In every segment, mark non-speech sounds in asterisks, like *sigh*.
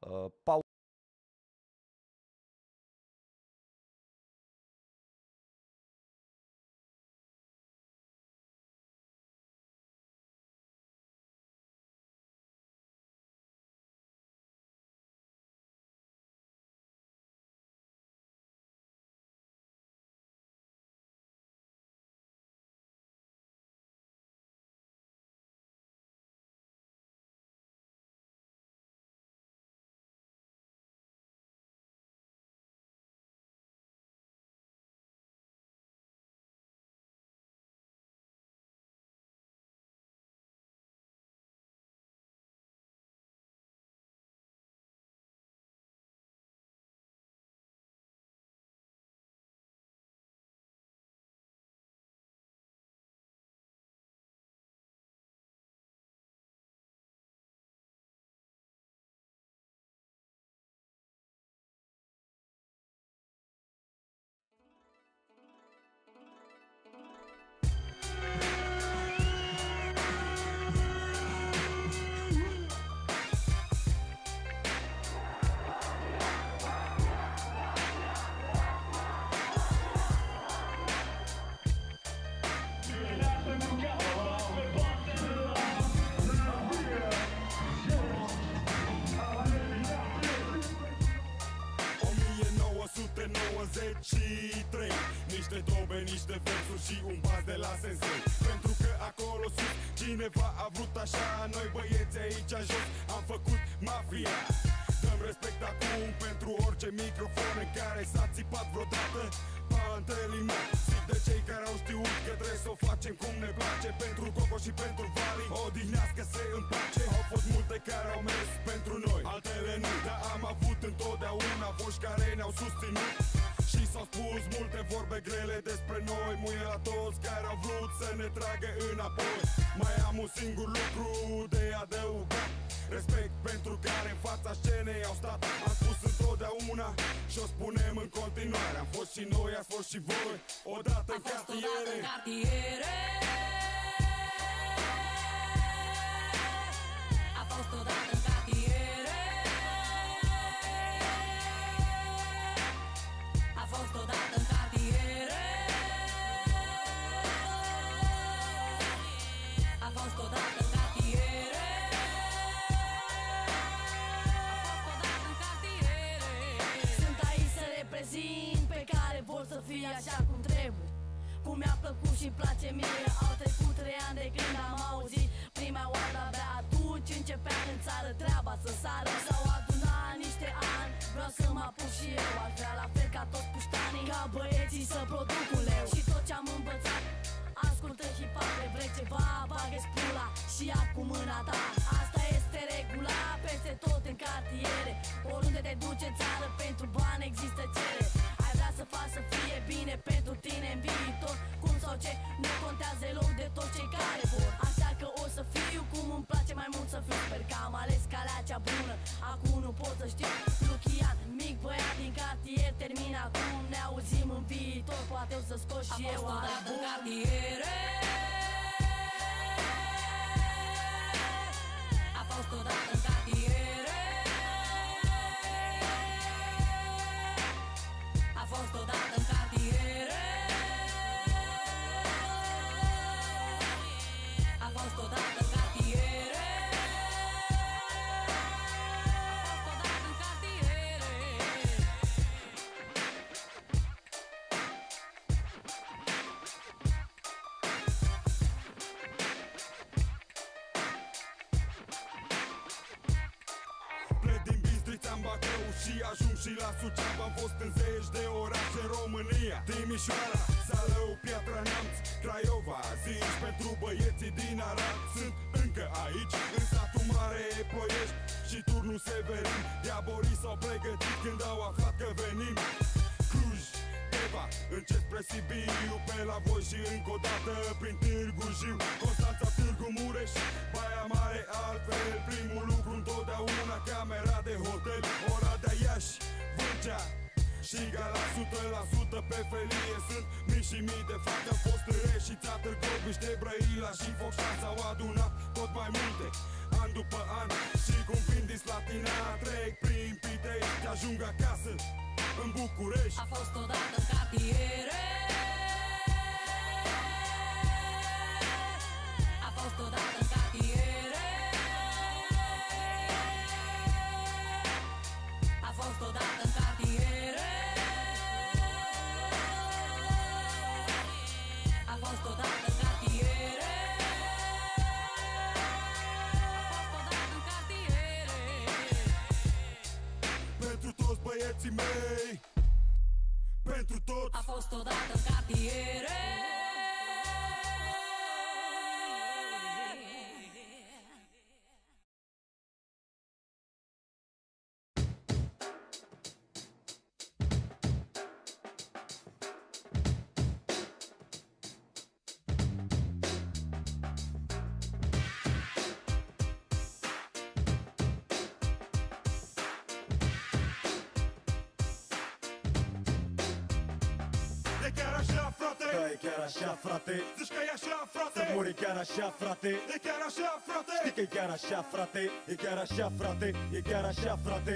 어, de versuri și un baz de la sensei Pentru că acolo sus cineva a vrut așa Noi băieți aici jos am făcut mafia Dăm respect acum pentru orice microfon în care s-a țipat vreodată Pantelime Zic de cei care au știut că trebuie să o facem cum ne place Pentru Coco și pentru Vali Odihnească se împace Au fost multe care au mers pentru noi Altele nu, dar am avut întotdeauna voși care ne-au susținut și s-au spus multe vorbe grele despre noi Muie la toți care au vrut să ne tragă înapoi Mai am un singur lucru de adăugat Respect pentru care în fața scenei au stat Am spus întotdeauna și o spunem în continuare Am fost și noi, a fost și voi Odată în cartiere, în cartiere. A fost odată în cartiere fost odată în cartiere A fost odată în cartiere Sunt aici să reprezint pe care vor să fie așa cum trebuie cum mi-a plăcut și place mie Au trecut trei ani de când am auzit Prima oară abia atunci începea în țară treaba să sară S-au adunat niște ani Vreau să mă apuc și eu Ar vrea la fel ca toți puștanii Ca băieții să produc un leu Și tot ce am învățat Ascultă și pare Vrei ceva, bagă pula Și ia cu mâna ta Asta este regula Peste tot în cartiere Oriunde te duce în țară Pentru bani există cere Ai vrea să faci să fie bine Pentru tine în viitor Cum sau ce Nu contează loc de tot cei care vor Așa că o să fiu cum îmi place mai mult să fiu Sper că am ales calea cea bună, acum nu pot să știu Lucian, mic băiat din cartier, termin acum Ne auzim în viitor, poate o să scot și eu A fost odată cartiere A fost odată în cartiere A fost odată în Timișoara Zalău, Piatra Neamț, Craiova Zici pentru băieții din Arad Sunt încă aici, în satul mare Ploiești și turnul Severin Diaborii s-au pregătit când au aflat că venim Cluj, Deva, încet spre Sibiu Pe la voi și încă o dată prin Târgu Jiu Constanța, Târgu Mureș, Baia Mare, altfel prin Și gala 100% pe felie Sunt mii și mii de fate Am fost în și teatr Brăila și Focșan S-au adunat tot mai multe An după an Și cum vin din Slatina Trec prin Te Ajung acasă în București A fost odată în cartiere A fost odată în cartiere Pentru tot A fost odată cartiere ori chiar așa, frate E chiar așa, frate Știi că e chiar așa, frate E chiar așa, frate E chiar așa, frate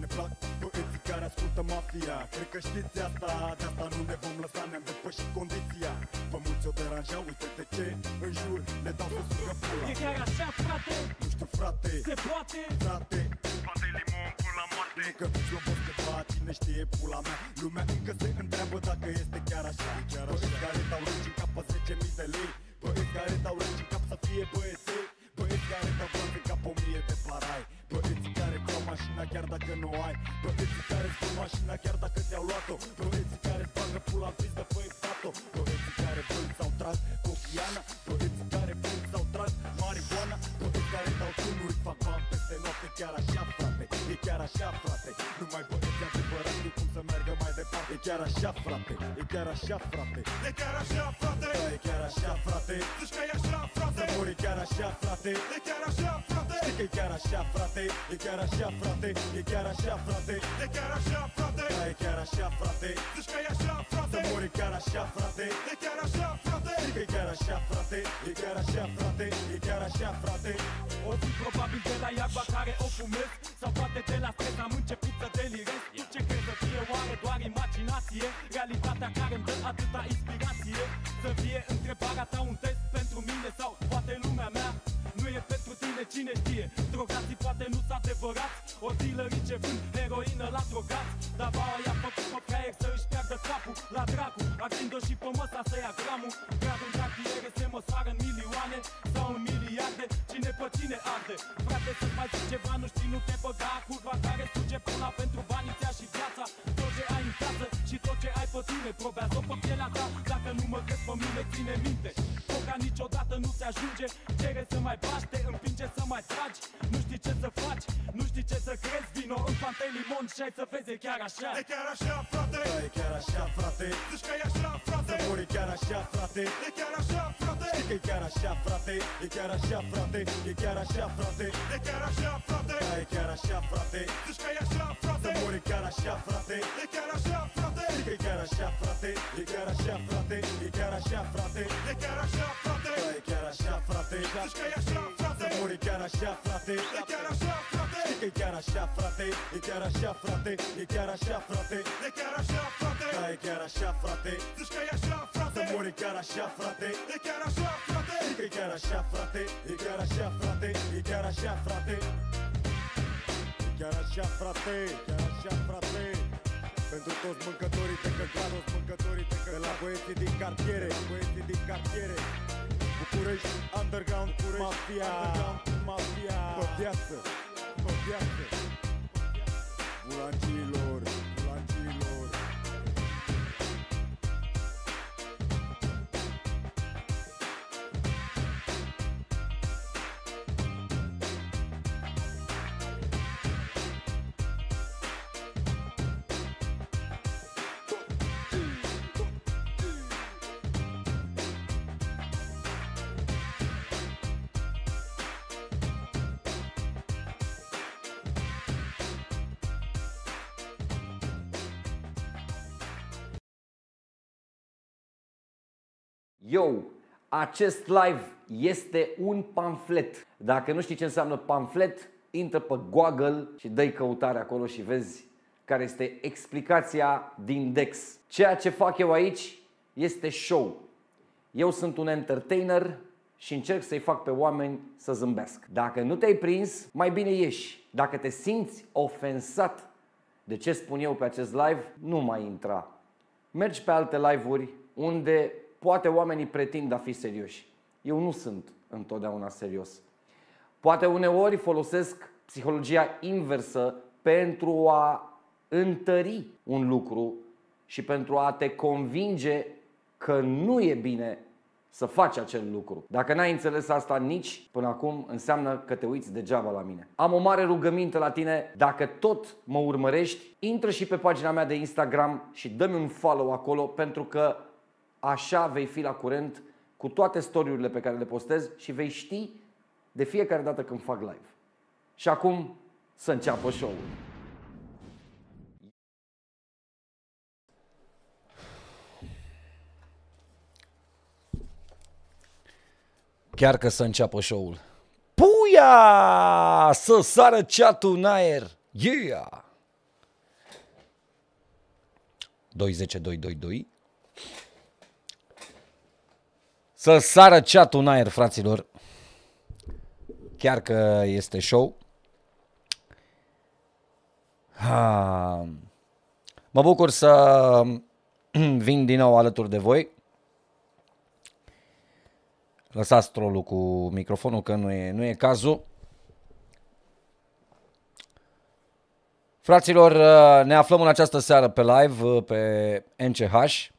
Ne plac poeții care ascultă mafia Cred că știți asta De asta nu ne vom lăsa, ne-am depășit condiția Vă mulți o deranja, uite de ce În jur ne dau să sucă pula E chiar așa, frate Nu știu, frate Se poate Frate Poate limon până la moarte Nu că slobos ceva, cine știe pula mea Lumea încă se întreabă dacă este chiar așa E chiar așa Care dau 10.000 de lei Băieți care dau în cap să fie băieți Băieți care dau blanțe în o mie de parai Băieți care cu mașina chiar dacă nu ai Băieți care cu mașina chiar dacă te au luat-o Băieți care bagă pula în de pe dat Băieți care vând sau trag cochiana Băieți care vând sau trag marihuana Băieți care dau tunuri, fac bani peste noapte Chiar așa frate, e chiar așa frate chiar așa, frate, e chiar așa, frate E chiar așa, frate E chiar așa, frate Zici că e așa, frate Să mori chiar așa, frate E chiar așa, frate Știi că e chiar așa, frate E chiar așa, frate E chiar așa, frate E chiar așa, frate Da, e chiar așa, frate Zici că e așa, frate Să mori chiar așa, frate E chiar așa, frate Știi că e chiar așa, frate E chiar așa, frate E chiar așa, frate O fi probabil de la iarba care o fumez Sau poate de la stres am început să delirez Tu ce crezi? e doar imaginație Realitatea care îmi dă atâta inspirație Să fie întrebarea ta un test pentru mine Sau poate lumea mea nu e pentru tine cine știe Drogații poate nu s-a adevărat O dealerii ce vând heroină la drogat Dar baua i-a făcut pe fraier să își piardă capul La dracu, arzind-o și pe măsa să ia gramul Grad în cartiere se măsoară în milioane Sau în miliarde, cine pe cine arde Frate, să mai zic ceva, nu știi, nu te băga Curva care suge până la pentru banii ți și și tot ce ai pe tine Probează-o pe pielea ta Dacă nu mă crezi pe mine, ține minte ca niciodată nu se ajunge Cere să mai bași, te împinge să mai tragi Nu știi ce să faci, nu știi ce să crezi Vino în Pantelimon și ai să vezi, e chiar așa E chiar așa, frate da, E chiar așa, frate Zici că e așa, frate Să mori chiar așa, frate E chiar așa, frate Știi că e chiar așa, frate E chiar așa, frate E chiar așa, frate E chiar așa, frate Da, e chiar așa, frate Zici că e așa, frate Să mori chiar așa, frate E chiar așa, frate e chiar așa, frate E chiar așa, frate E chiar așa, frate E chiar așa, frate frate Da, e chiar așa, frate Da, că e așa, frate Să mori chiar așa, frate E chiar așa, frate Știi că e chiar așa, frate E chiar așa, frate E chiar așa, frate E chiar așa, frate Da, e chiar așa, frate Zici că e așa, frate Să mori chiar așa, frate E chiar așa, frate Știi că e chiar așa, frate E chiar așa, frate E chiar așa, frate E chiar așa, frate E chiar așa, frate pentru toți mâncătorii de căcaros, mâncătorii de căcaros De la băieții din cartiere, la băieții din cartiere București Underground București Mafia Underground Mafia Pe viață Pe viață Bulangiilor Eu, acest live este un pamflet. Dacă nu știi ce înseamnă pamflet, intră pe Google și dai căutare acolo și vezi care este explicația din Dex. Ceea ce fac eu aici este show. Eu sunt un entertainer și încerc să-i fac pe oameni să zâmbească. Dacă nu te-ai prins, mai bine ieși. Dacă te simți ofensat de ce spun eu pe acest live, nu mai intra. Mergi pe alte live-uri unde Poate oamenii pretind a fi serioși. Eu nu sunt întotdeauna serios. Poate uneori folosesc psihologia inversă pentru a întări un lucru și pentru a te convinge că nu e bine să faci acel lucru. Dacă n-ai înțeles asta nici până acum, înseamnă că te uiți degeaba la mine. Am o mare rugăminte la tine, dacă tot mă urmărești, intră și pe pagina mea de Instagram și dă-mi un follow acolo pentru că Așa vei fi la curent cu toate storiurile pe care le postez și vei ști de fiecare dată când fac live. Și acum să înceapă show-ul. Chiar că să înceapă show-ul. Puia! Să sară ceatul în aer! Yeah! 20222 Să sară chat în aer, fraților. Chiar că este show. Ha. Mă bucur să *clears throat* vin din nou alături de voi. Lăsați trolul cu microfonul că nu e, nu e cazul. Fraților, ne aflăm în această seară pe live pe NCH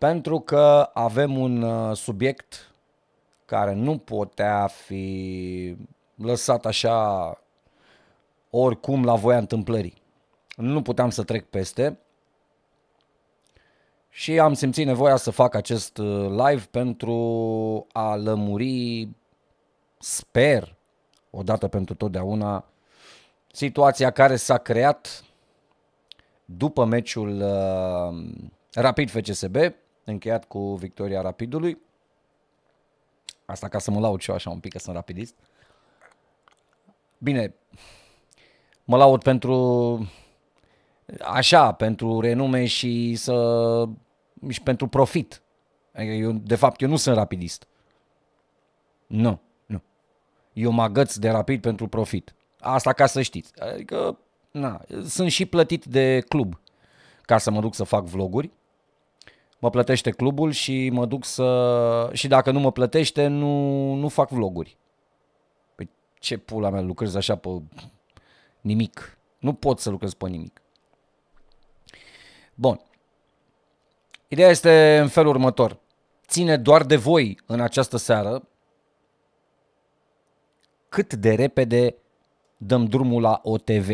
pentru că avem un uh, subiect care nu putea fi lăsat așa oricum la voia întâmplării. Nu puteam să trec peste și am simțit nevoia să fac acest uh, live pentru a lămuri, sper, odată pentru totdeauna, situația care s-a creat după meciul uh, Rapid FCSB încheiat cu victoria Rapidului. Asta ca să mă laud și eu așa un pic, că sunt rapidist. Bine, mă laud pentru așa, pentru renume și să și pentru profit. Adică eu, de fapt, eu nu sunt rapidist. Nu, nu. Eu mă agăț de rapid pentru profit. Asta ca să știți. Adică, na, sunt și plătit de club ca să mă duc să fac vloguri mă plătește clubul și mă duc să... și dacă nu mă plătește, nu, nu fac vloguri. Păi ce pula mea, lucrez așa pe nimic. Nu pot să lucrez pe nimic. Bun. Ideea este în felul următor. Ține doar de voi în această seară cât de repede dăm drumul la OTV.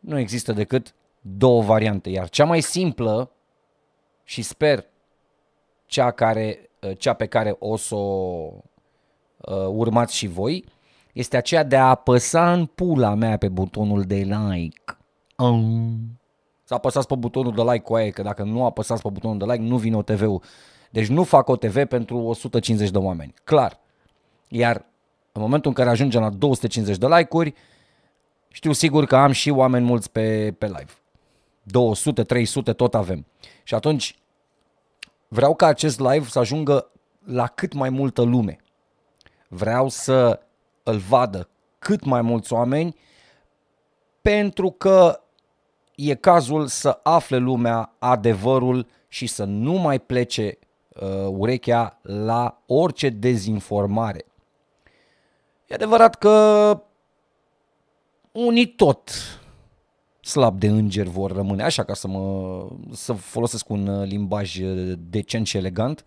Nu există decât două variante, iar cea mai simplă și sper cea, care, ă, cea pe care o să o urmați și voi, este aceea de a apăsa în pula mea pe butonul de like. Um. Să apăsați pe butonul de like cu aia, că dacă nu apăsați pe butonul de like, nu vine OTV-ul. Deci nu fac OTV pentru 150 de oameni, clar. Iar în momentul în care ajungem la 250 de like-uri, știu sigur că am și oameni mulți pe, pe live. 200, 300 tot avem. Și atunci vreau ca acest live să ajungă la cât mai multă lume. Vreau să îl vadă cât mai mulți oameni pentru că e cazul să afle lumea adevărul și să nu mai plece uh, urechea la orice dezinformare. E adevărat că unii tot slab de înger vor rămâne, așa ca să, mă, să folosesc un uh, limbaj uh, decent și elegant,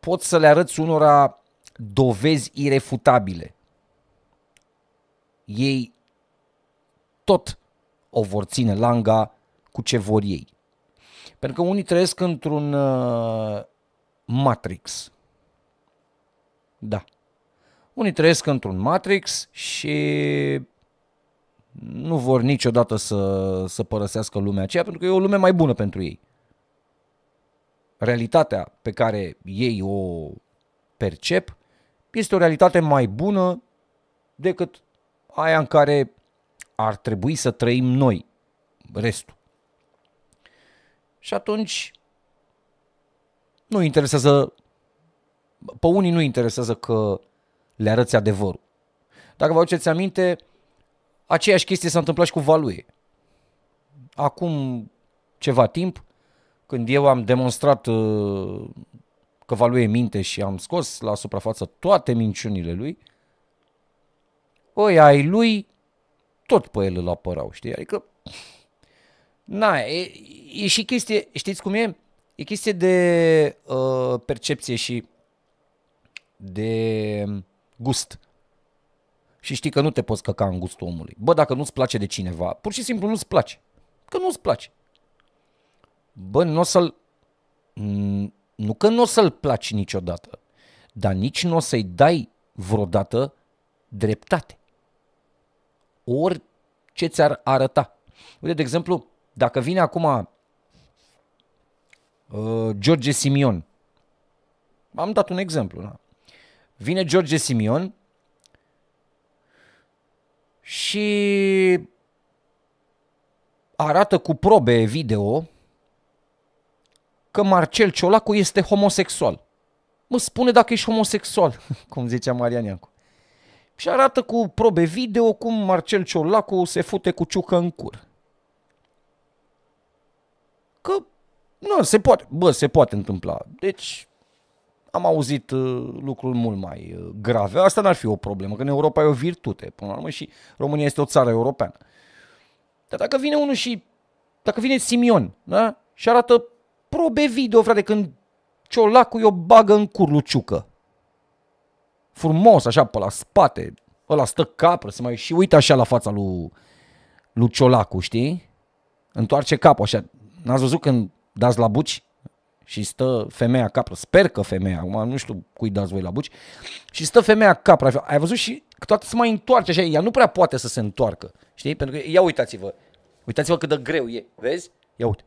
pot să le arăți unora dovezi irefutabile. Ei tot o vor ține langa cu ce vor ei. Pentru că unii trăiesc într-un uh, matrix. Da. Unii trăiesc într-un matrix și nu vor niciodată să, să părăsească lumea aceea pentru că e o lume mai bună pentru ei. Realitatea pe care ei o percep este o realitate mai bună decât aia în care ar trebui să trăim noi, restul. Și atunci nu interesează, pe unii nu interesează că le arăți adevărul. Dacă vă aduceți aminte, Aceeași chestie s-a întâmplat și cu Valuie. Acum ceva timp, când eu am demonstrat uh, că Valuie minte și am scos la suprafață toate minciunile lui, oi ai lui tot pe el îl apărau, știi? Adică, na, e, e și chestie, știți cum e? E chestie de uh, percepție și de gust și știi că nu te poți căca în gustul omului. Bă, dacă nu-ți place de cineva, pur și simplu nu-ți place. Că nu-ți place. Bă, nu o să-l... Nu că nu o să-l placi niciodată, dar nici nu o să-i dai vreodată dreptate. Ori ce ți-ar arăta. Uite, de exemplu, dacă vine acum uh, George Simion, am dat un exemplu, da? vine George Simion și arată cu probe video că Marcel Ciolacu este homosexual. Mă spune dacă ești homosexual, *laughs* cum zicea Marian Iancu. Și arată cu probe video cum Marcel Ciolacu se fute cu ciucă în cur. Că nu, se poate, bă, se poate întâmpla. Deci, am auzit uh, lucruri mult mai uh, grave. Asta n-ar fi o problemă, că în Europa e o virtute, până la urmă, și România este o țară europeană. Dar dacă vine unul și, dacă vine Simion, da? Și arată probe video, frate, când Ciolacul o bagă în curluciucă. Frumos, așa, pe la spate. Ăla stă capră, se mai și uită așa la fața lui, lui știi? Întoarce capul așa. N-ați văzut când dați la buci? și stă femeia capră, sper că femeia, acum nu știu cui dați voi la buci, și stă femeia capră, ai văzut și că toată se mai întoarce așa, ea nu prea poate să se întoarcă, știi? Pentru că, ia uitați-vă, uitați-vă cât de greu e, vezi? Ia uite,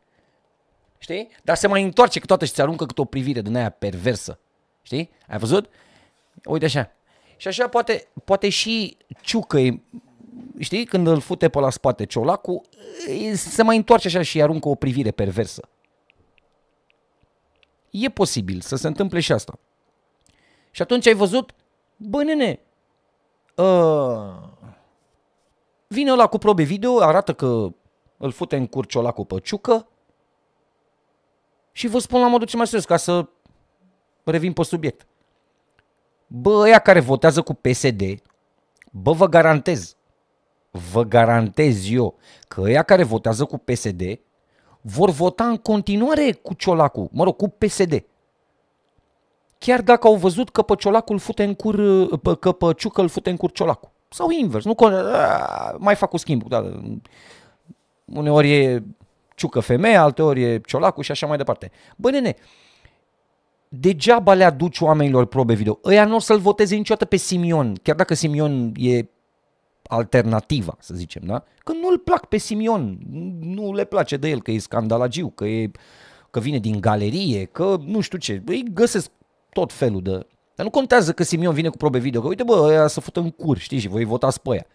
știi? Dar se mai întoarce câteodată și ți aruncă câte o privire din aia perversă, știi? Ai văzut? Uite așa. Și așa poate, poate și ciucă știi, când îl fute pe la spate ciolacul, se mai întoarce așa și aruncă o privire perversă. E posibil să se întâmple și asta. Și atunci ai văzut, bă nene, uh, vine ăla cu probe video, arată că îl fute în curciola cu păciucă și vă spun la modul ce mai serios ca să revin pe subiect. Bă, ăia care votează cu PSD, bă, vă garantez, vă garantez eu că ăia care votează cu PSD vor vota în continuare cu Ciolacu, mă rog, cu PSD. Chiar dacă au văzut că pe Ciolacu îl fute în cur, că pe Ciucă îl fute în cur Ciolacu. Sau invers, nu mai fac cu schimb. Da, da, da. Uneori e Ciucă femeia, alteori e Ciolacu și așa mai departe. Bă, nene, degeaba le aduci oamenilor probe video. Ăia nu o să-l voteze niciodată pe Simion, chiar dacă Simion e alternativa, să zicem, da? Că nu-l plac pe Simion, nu le place de el că e scandalagiu, că, e, că vine din galerie, că nu știu ce. Îi găsesc tot felul de... Dar nu contează că Simion vine cu probe video, că uite bă, ăia să fută în cur, știi, și voi votați pe aia.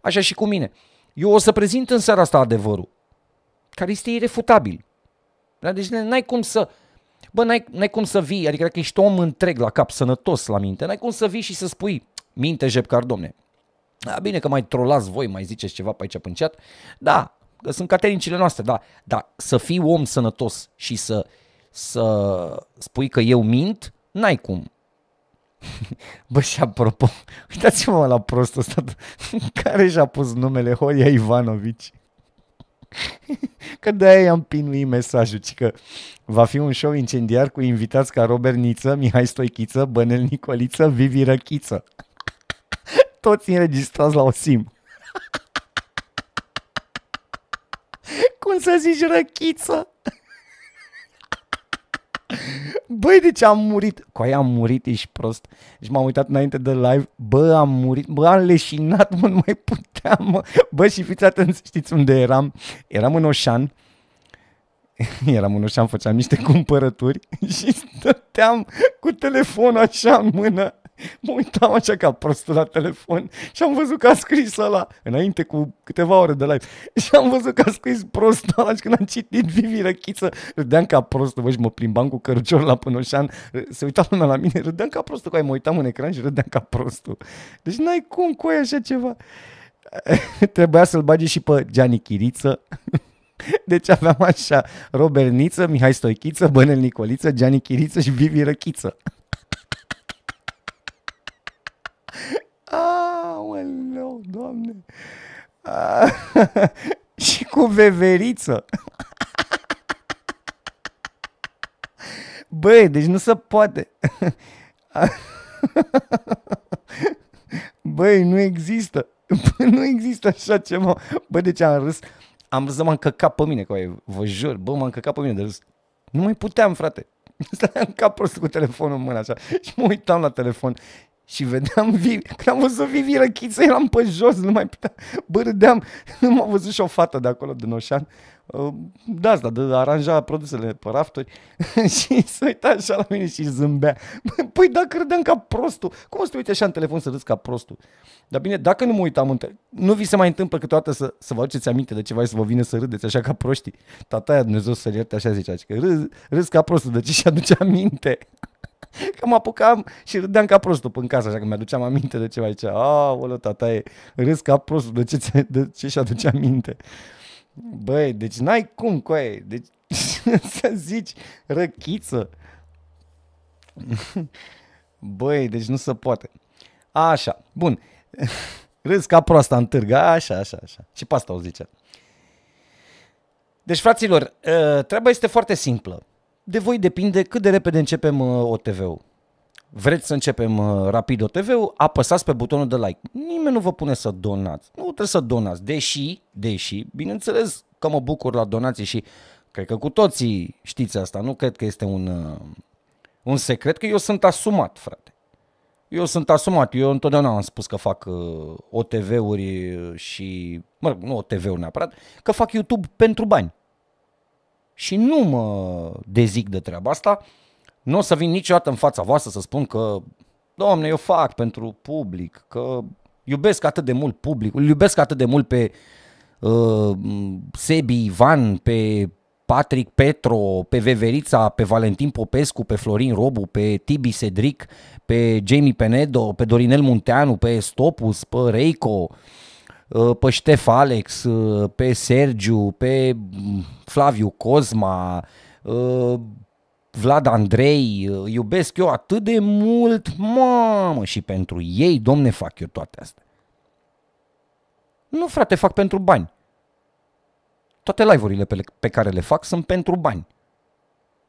Așa și cu mine. Eu o să prezint în seara asta adevărul, care este irefutabil. Da? Deci n-ai cum să... Bă, n-ai, n-ai cum să vii, adică dacă ești om întreg la cap, sănătos la minte, n-ai cum să vii și să spui minte jepcar, domne, da, bine că mai trolați voi, mai ziceți ceva pe aici pe chat. Da, că sunt caternicile noastre, da. Dar să fii om sănătos și să, să spui că eu mint, n-ai cum. *laughs* Bă, și apropo, *laughs* uitați-vă la prostul ăsta *laughs* care și-a pus numele Horia Ivanovici. Că de-aia i-am pinuit mesajul, ci că va fi un show incendiar cu invitați ca Robert Niță, Mihai Stoichiță, Bănel Nicoliță, Vivi Răchiță toți înregistrați la o sim. Cum să zici răchiță? Băi, deci am murit. Cu aia am murit, ești prost. Și deci m-am uitat înainte de live. Bă, am murit. Bă, am leșinat, mă, nu mai puteam. Mă. Bă, și fiți atenți, știți unde eram? Eram în Oșan. *laughs* Eram în Oșan, făceam niște cumpărături *laughs* și stăteam cu telefonul așa în mână mă uitam așa ca prost la telefon și am văzut că a scris ăla, înainte cu câteva ore de live, *laughs* și am văzut că a scris prost ăla și când am citit Vivi Răchiță, râdeam ca prost, vă, și mă plimbam cu cărucior la Pânoșan, se uita lumea la mine, râdeam ca prost, că ai mă uitam în ecran și râdeam ca prostul. Deci n-ai cum cu așa ceva. *laughs* Trebuia să-l bage și pe Gianni Chiriță. *laughs* Deci aveam așa Robert Niță, Mihai Stoichiță, Bănel Nicoliță, Gianni Chiriță și Vivi Răchiță. Doamne! A, *laughs* și cu veveriță. Băi, deci nu se poate. *laughs* Băi, nu există. Bă, nu există așa ceva. Băi, de deci ce am râs? Am râs să m-am căcat pe mine, coaie. Vă jur, bă, m-am căcat pe mine de râs. Nu mai puteam, frate. *laughs* Stăteam ca prost cu telefonul în mână așa și mă uitam la telefon și vedeam Vivi, când am văzut Vivi Răchiță, eram pe jos, nu mai puteam, bă, râdeam, nu *laughs* m-a văzut și o fată de acolo, din Oșan, de uh, asta, de aranja produsele pe rafturi *laughs* și se uita așa la mine și zâmbea. Păi dacă râdeam ca prostul, cum o să te uite așa în telefon să râzi ca prostul? Dar bine, dacă nu mă uitam în telefon, nu vi se mai întâmplă câteodată să, să vă aduceți aminte de ceva și să vă vine să râdeți așa ca proștii. Tataia Dumnezeu să-l ierte așa zicea, că adică râzi, râzi ca prostul, de ce și aduce aminte? *laughs* că mă apucam și râdeam ca prostul în casă, așa că mi-aduceam aminte de ceva aici. Aoleu, tata e râs ca prostul, de ce, ți, de ce și-aduce aminte? Băi, deci n-ai cum, coaie, deci *laughs* să zici răchiță. *laughs* Băi, deci nu se poate. Așa, bun. Râs ca proasta în târgă, așa, așa, așa. Și pe asta o zicea. Deci, fraților, ă, treaba este foarte simplă de voi depinde cât de repede începem uh, OTV-ul. Vreți să începem uh, rapid OTV-ul? Apăsați pe butonul de like. Nimeni nu vă pune să donați. Nu trebuie să donați, deși, deși, bineînțeles că mă bucur la donații și cred că cu toții știți asta, nu cred că este un, uh, un secret, că eu sunt asumat, frate. Eu sunt asumat, eu întotdeauna am spus că fac OTV-uri și, mă rog, nu OTV-uri neapărat, că fac YouTube pentru bani și nu mă dezic de treaba asta. Nu o să vin niciodată în fața voastră să spun că, domne, eu fac pentru public, că iubesc atât de mult publicul, iubesc atât de mult pe uh, Sebi Ivan, pe Patrick Petro, pe Veverița, pe Valentin Popescu, pe Florin Robu, pe Tibi Sedric, pe Jamie Penedo, pe Dorinel Munteanu, pe Stopus, pe Reico, uh, Uh, pe Ștef Alex, uh, pe Sergiu, pe mm, Flaviu Cosma, uh, Vlad Andrei, iubesc eu atât de mult, mamă, și pentru ei, domne, fac eu toate astea. Nu, frate, fac pentru bani. Toate live-urile pe, pe care le fac sunt pentru bani.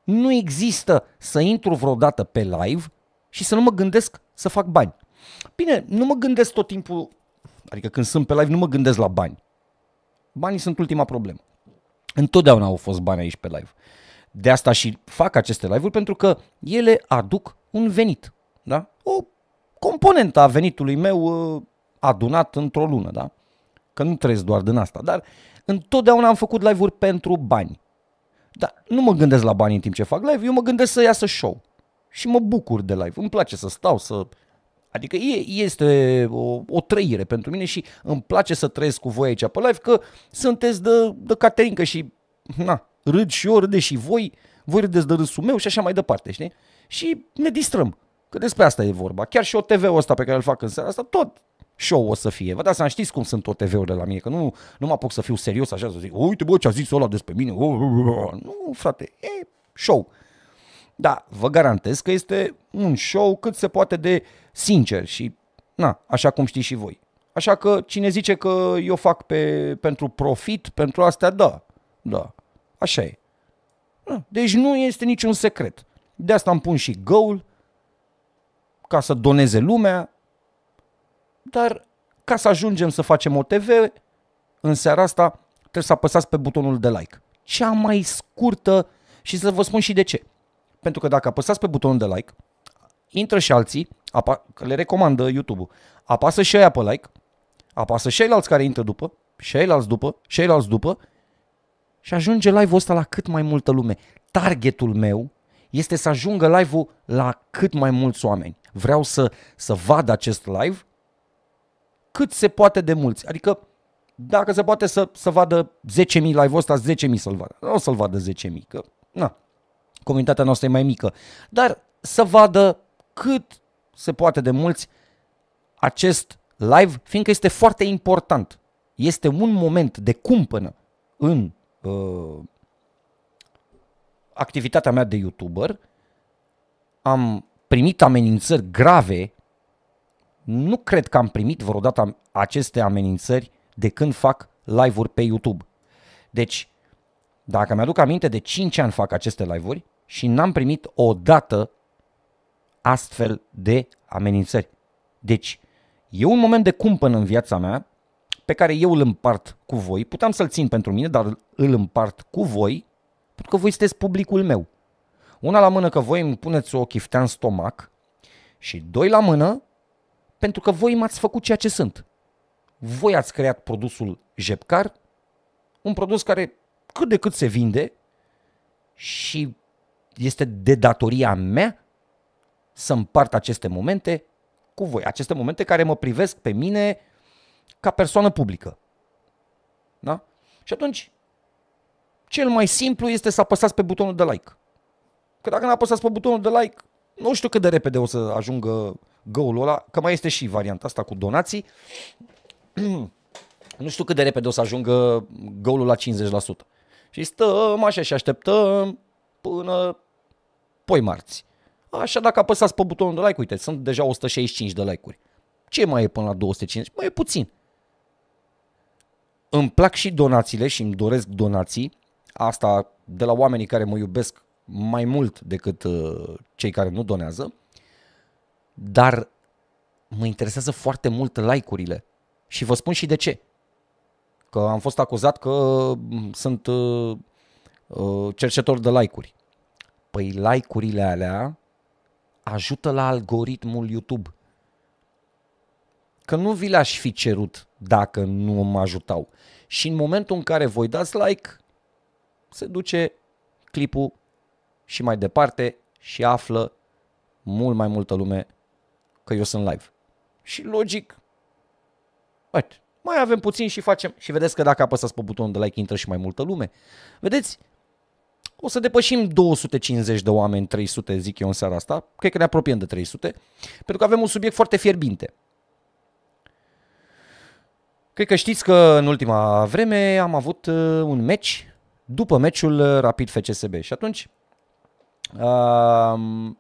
Nu există să intru vreodată pe live și să nu mă gândesc să fac bani. Bine, nu mă gândesc tot timpul Adică când sunt pe live nu mă gândesc la bani. Banii sunt ultima problemă. Întotdeauna au fost bani aici pe live. De asta și fac aceste live-uri pentru că ele aduc un venit. Da? O componentă a venitului meu uh, adunat într-o lună. Da? Că nu trăiesc doar din asta. Dar întotdeauna am făcut live-uri pentru bani. Dar nu mă gândesc la bani în timp ce fac live, eu mă gândesc să iasă show. Și mă bucur de live. Îmi place să stau, să Adică e, este o, o trăire pentru mine și îmi place să trăiesc cu voi aici pe live că sunteți de, de Caterinca și na, râd și eu, râde și voi, voi râdeți de râsul meu și așa mai departe, știi? Și ne distrăm, că despre asta e vorba. Chiar și o ul ăsta pe care îl fac în seara asta, tot show o să fie. Vă dați seama, știți cum sunt tv urile la mine, că nu, nu mă apuc să fiu serios așa, să zic, uite bă ce a zis ăla despre mine, nu frate, e show. Da, vă garantez că este un show cât se poate de sincer și, na, așa cum știți și voi. Așa că cine zice că eu fac pe, pentru profit, pentru astea, da, da, așa e. Deci nu este niciun secret. De asta îmi pun și goal, ca să doneze lumea, dar ca să ajungem să facem o TV, în seara asta trebuie să apăsați pe butonul de like. Cea mai scurtă și să vă spun și de ce. Pentru că dacă apăsați pe butonul de like, intră și alții, apa- că le recomandă YouTube-ul, apasă și aia pe like, apasă și alți care intră după, și alți după, și alți după și ajunge live-ul ăsta la cât mai multă lume. Targetul meu este să ajungă live-ul la cât mai mulți oameni. Vreau să, să vad acest live cât se poate de mulți. Adică dacă se poate să, să vadă 10.000 live-ul ăsta, 10.000 să-l vadă. O să-l vadă 10.000, că na, comunitatea noastră e mai mică, dar să vadă cât se poate de mulți acest live, fiindcă este foarte important. Este un moment de cumpănă în uh, activitatea mea de YouTuber. Am primit amenințări grave. Nu cred că am primit vreodată aceste amenințări de când fac live-uri pe YouTube. Deci, dacă mi-aduc aminte, de 5 ani fac aceste live-uri și n-am primit o dată astfel de amenințări. Deci, e un moment de cumpăn în viața mea pe care eu îl împart cu voi. Puteam să-l țin pentru mine, dar îl împart cu voi pentru că voi sunteți publicul meu. Una la mână că voi îmi puneți o chiftea în stomac și doi la mână pentru că voi m-ați făcut ceea ce sunt. Voi ați creat produsul Jepcar, un produs care cât de cât se vinde și este de datoria mea să împart aceste momente cu voi. Aceste momente care mă privesc pe mine ca persoană publică. Da? Și atunci, cel mai simplu este să apăsați pe butonul de like. Că dacă nu apăsați pe butonul de like, nu știu cât de repede o să ajungă goal ăla, că mai este și varianta asta cu donații. *clears throat* nu știu cât de repede o să ajungă goal la și stăm așa și așteptăm până poi marți. Așa dacă apăsați pe butonul de like, uite, sunt deja 165 de like-uri. Ce mai e până la 250? Mai e puțin. Îmi plac și donațiile și îmi doresc donații. Asta de la oamenii care mă iubesc mai mult decât uh, cei care nu donează. Dar mă interesează foarte mult like-urile. Și vă spun și de ce că am fost acuzat că mm, sunt uh, uh, cercetor de like-uri. Păi like-urile alea ajută la algoritmul YouTube. Că nu vi le-aș fi cerut dacă nu mă ajutau. Și în momentul în care voi dați like, se duce clipul și mai departe și află mult mai multă lume că eu sunt live. Și logic, uite, mai avem puțin și facem. Și vedeți că dacă apăsați pe butonul de like intră și mai multă lume. Vedeți, o să depășim 250 de oameni, 300 zic eu în seara asta, cred că ne apropiem de 300, pentru că avem un subiect foarte fierbinte. Cred că știți că în ultima vreme am avut uh, un meci după meciul uh, Rapid FCSB și atunci um,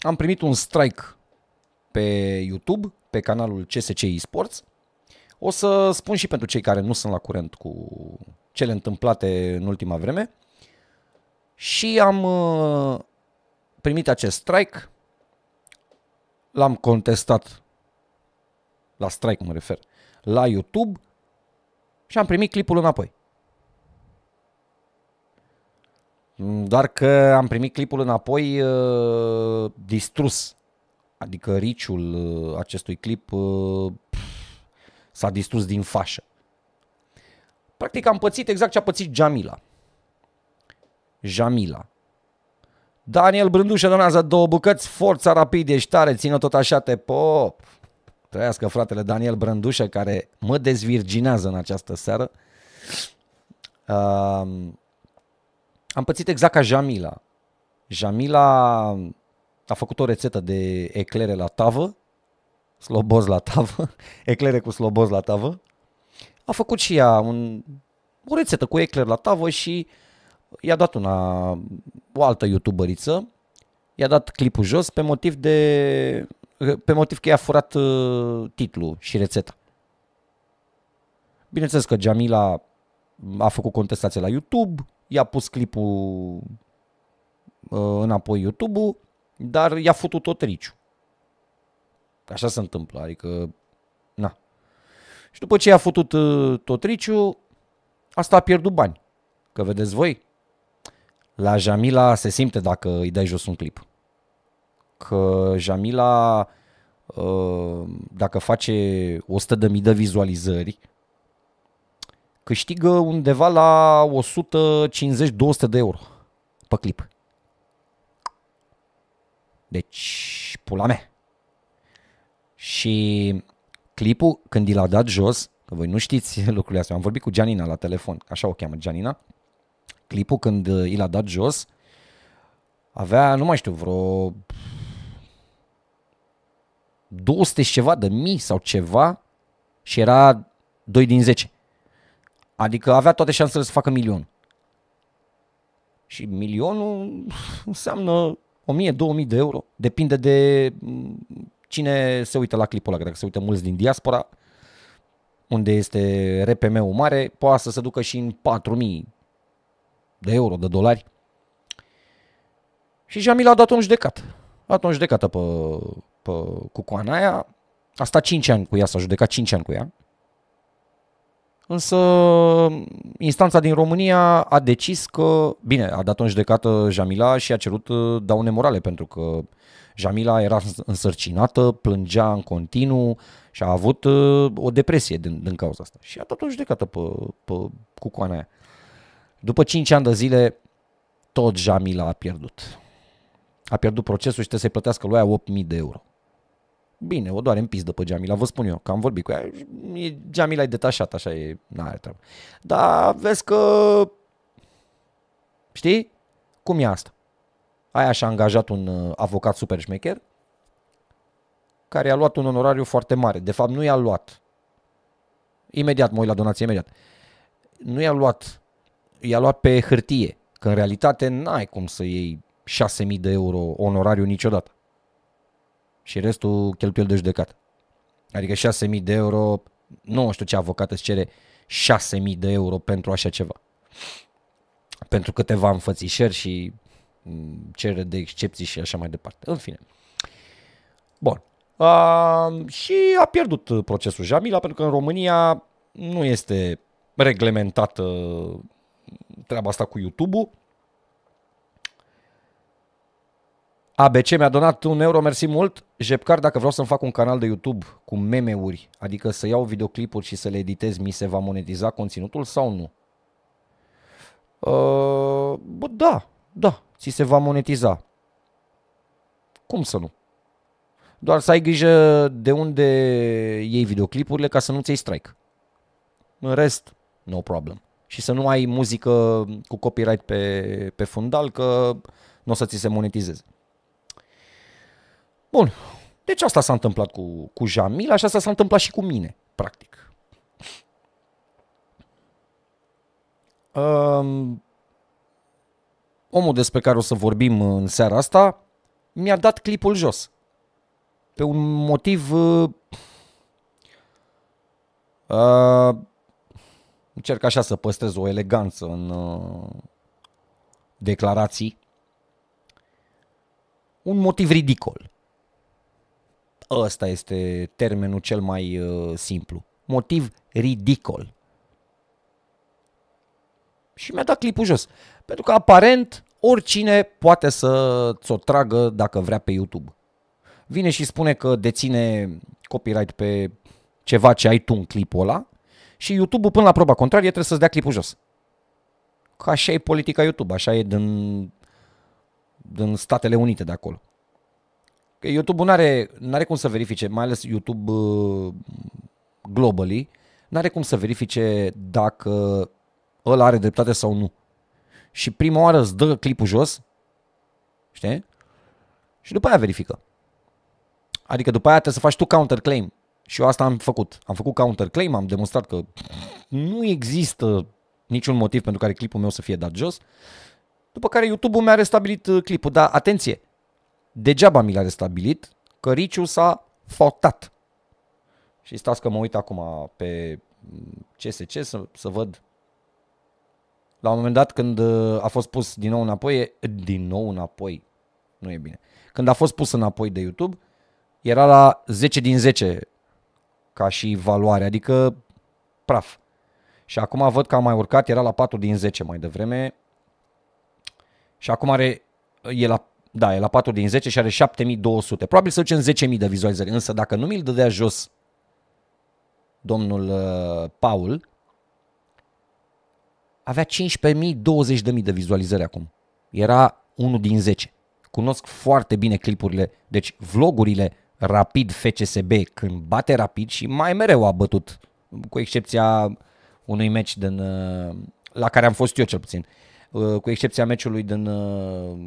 am primit un strike pe YouTube, pe canalul CSC Esports, o să spun și pentru cei care nu sunt la curent cu cele întâmplate în ultima vreme. Și am uh, primit acest strike, l-am contestat, la strike mă refer, la YouTube și am primit clipul înapoi. Mm, doar că am primit clipul înapoi uh, distrus. Adică riciul uh, acestui clip S-a distrus din fașă. Practic am pățit exact ce a pățit Jamila. Jamila. Daniel Brândușă donează două bucăți, forța rapid, ești tare, țină tot așa, te pop. Trăiască fratele Daniel Brândușă care mă dezvirginează în această seară. Uh, am pățit exact ca Jamila. Jamila a făcut o rețetă de eclere la tavă sloboz la tavă, *laughs* eclere cu sloboz la tavă. A făcut și ea un, o rețetă cu ecler la tavă și i-a dat una, o altă youtuberiță, i-a dat clipul jos pe motiv de pe motiv că i-a furat uh, titlul și rețeta. Bineînțeles că Jamila a făcut contestație la YouTube, i-a pus clipul uh, înapoi YouTube-ul, dar i-a făcut tot riciu. Așa se întâmplă, adică, na. Și după ce i-a făcut uh, Totriciu, asta a pierdut bani. Că vedeți voi, la Jamila se simte dacă îi dai jos un clip. Că Jamila, uh, dacă face 100.000 de vizualizări, câștigă undeva la 150-200 de euro pe clip. Deci, pula mea. Și clipul, când i l-a dat jos, că voi nu știți *laughs* lucrurile astea, am vorbit cu Gianina la telefon, așa o cheamă Gianina, clipul când uh, i l-a dat jos, avea, nu mai știu, vreo 200 și ceva de mii sau ceva și era 2 din 10. Adică avea toate șansele să facă milion. Și milionul *laughs* înseamnă 1000-2000 de euro. Depinde de mm, Cine se uită la clipul ăla, dacă se uită mulți din diaspora, unde este RPM-ul mare, poate să se ducă și în 4.000 de euro, de dolari. Și Jamil a dat un judecat. A dat un judecată pe, pe, cu aia. A stat 5 ani cu ea, s-a judecat 5 ani cu ea. Însă instanța din România a decis că, bine, a dat o judecată Jamila și a cerut uh, daune morale pentru că Jamila era însărcinată, plângea în continuu și a avut uh, o depresie din, din cauza asta. Și a dat o judecată pe, pe cucoana aia. După 5 ani de zile, tot Jamila a pierdut. A pierdut procesul și trebuie să-i plătească lui aia 8.000 de euro bine, o doare în pis după Jamila, vă spun eu, că am vorbit cu ea. Jamila e detașat, așa e, n are treabă. Dar vezi că, știi, cum e asta? Aia și-a angajat un uh, avocat super șmecher, care a luat un onorariu foarte mare. De fapt, nu i-a luat. Imediat, mă uit la donație, imediat. Nu i-a luat, i-a luat pe hârtie, că în realitate n-ai cum să iei 6.000 de euro onorariu niciodată și restul cheltuiel de judecat. Adică 6.000 de euro, nu știu ce avocat îți cere 6.000 de euro pentru așa ceva. Pentru câteva înfățișări și mm, cerere de excepții și așa mai departe. În fine. Bun. A, și a pierdut procesul Jamila pentru că în România nu este reglementată treaba asta cu YouTube-ul ABC mi-a donat un euro, mersi mult. Jepcar, dacă vreau să-mi fac un canal de YouTube cu meme-uri, adică să iau videoclipuri și să le editez, mi se va monetiza conținutul sau nu? Uh, bă, da, da, ți se va monetiza. Cum să nu? Doar să ai grijă de unde iei videoclipurile ca să nu-ți iei strike. În rest, no problem. Și să nu ai muzică cu copyright pe, pe fundal, că nu o să ți se monetizeze. Bun. Deci asta s-a întâmplat cu, cu Jamila așa s-a întâmplat și cu mine, practic. Um, omul despre care o să vorbim în seara asta mi-a dat clipul jos. Pe un motiv... Uh, uh, încerc așa să păstrez o eleganță în uh, declarații. Un motiv ridicol ăsta este termenul cel mai uh, simplu. Motiv ridicol. Și mi-a dat clipul jos. Pentru că aparent oricine poate să ți-o tragă dacă vrea pe YouTube. Vine și spune că deține copyright pe ceva ce ai tu în clipul ăla și YouTube-ul până la proba contrarie trebuie să-ți dea clipul jos. Ca așa e politica YouTube, așa e din, din Statele Unite de acolo. YouTube-ul n-are, n-are cum să verifice, mai ales YouTube uh, globally, n-are cum să verifice dacă ăla are dreptate sau nu. Și prima oară îți dă clipul jos, știi? Și după aia verifică. Adică după aia trebuie să faci tu counterclaim. Și eu asta am făcut. Am făcut counterclaim, am demonstrat că nu există niciun motiv pentru care clipul meu să fie dat jos. După care YouTube-ul mi-a restabilit uh, clipul. Dar atenție, Degeaba mi l-a restabilit, că Riciu s-a fotat. Și stați că mă uit acum pe mm, CSC să, să văd. La un moment dat când uh, a fost pus din nou înapoi, din nou înapoi, nu e bine. Când a fost pus înapoi de YouTube, era la 10 din 10 ca și valoare, adică praf. Și acum văd că a mai urcat, era la 4 din 10 mai devreme și acum are, e la da, e la 4 din 10 și are 7200. Probabil să ducem 10.000 de vizualizări, însă dacă nu mi-l dădea jos domnul uh, Paul, avea 15.000, 20.000 de vizualizări acum. Era 1 din 10. Cunosc foarte bine clipurile, deci vlogurile rapid FCSB când bate rapid și mai mereu a bătut, cu excepția unui meci din, uh, la care am fost eu cel puțin, uh, cu excepția meciului din uh,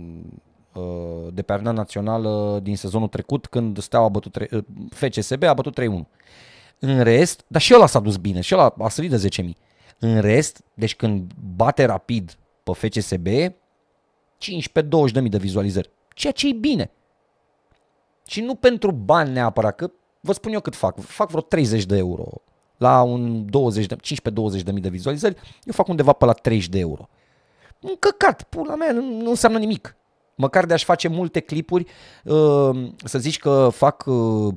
Uh, de pe arena națională din sezonul trecut, când Steaua a bătut, uh, FCSB a bătut 3-1. În rest, dar și ăla s-a dus bine, și ăla a sărit de 10.000. În rest, deci când bate rapid pe FCSB, 15-20.000 de vizualizări, ceea ce e bine. Și nu pentru bani neapărat, că vă spun eu cât fac, fac vreo 30 de euro la un 20 de, 15-20 de mii de vizualizări, eu fac undeva pe la 30 de euro. Un căcat, pula mea, nu, nu înseamnă nimic. Măcar de a face multe clipuri, uh, să zici că fac, uh,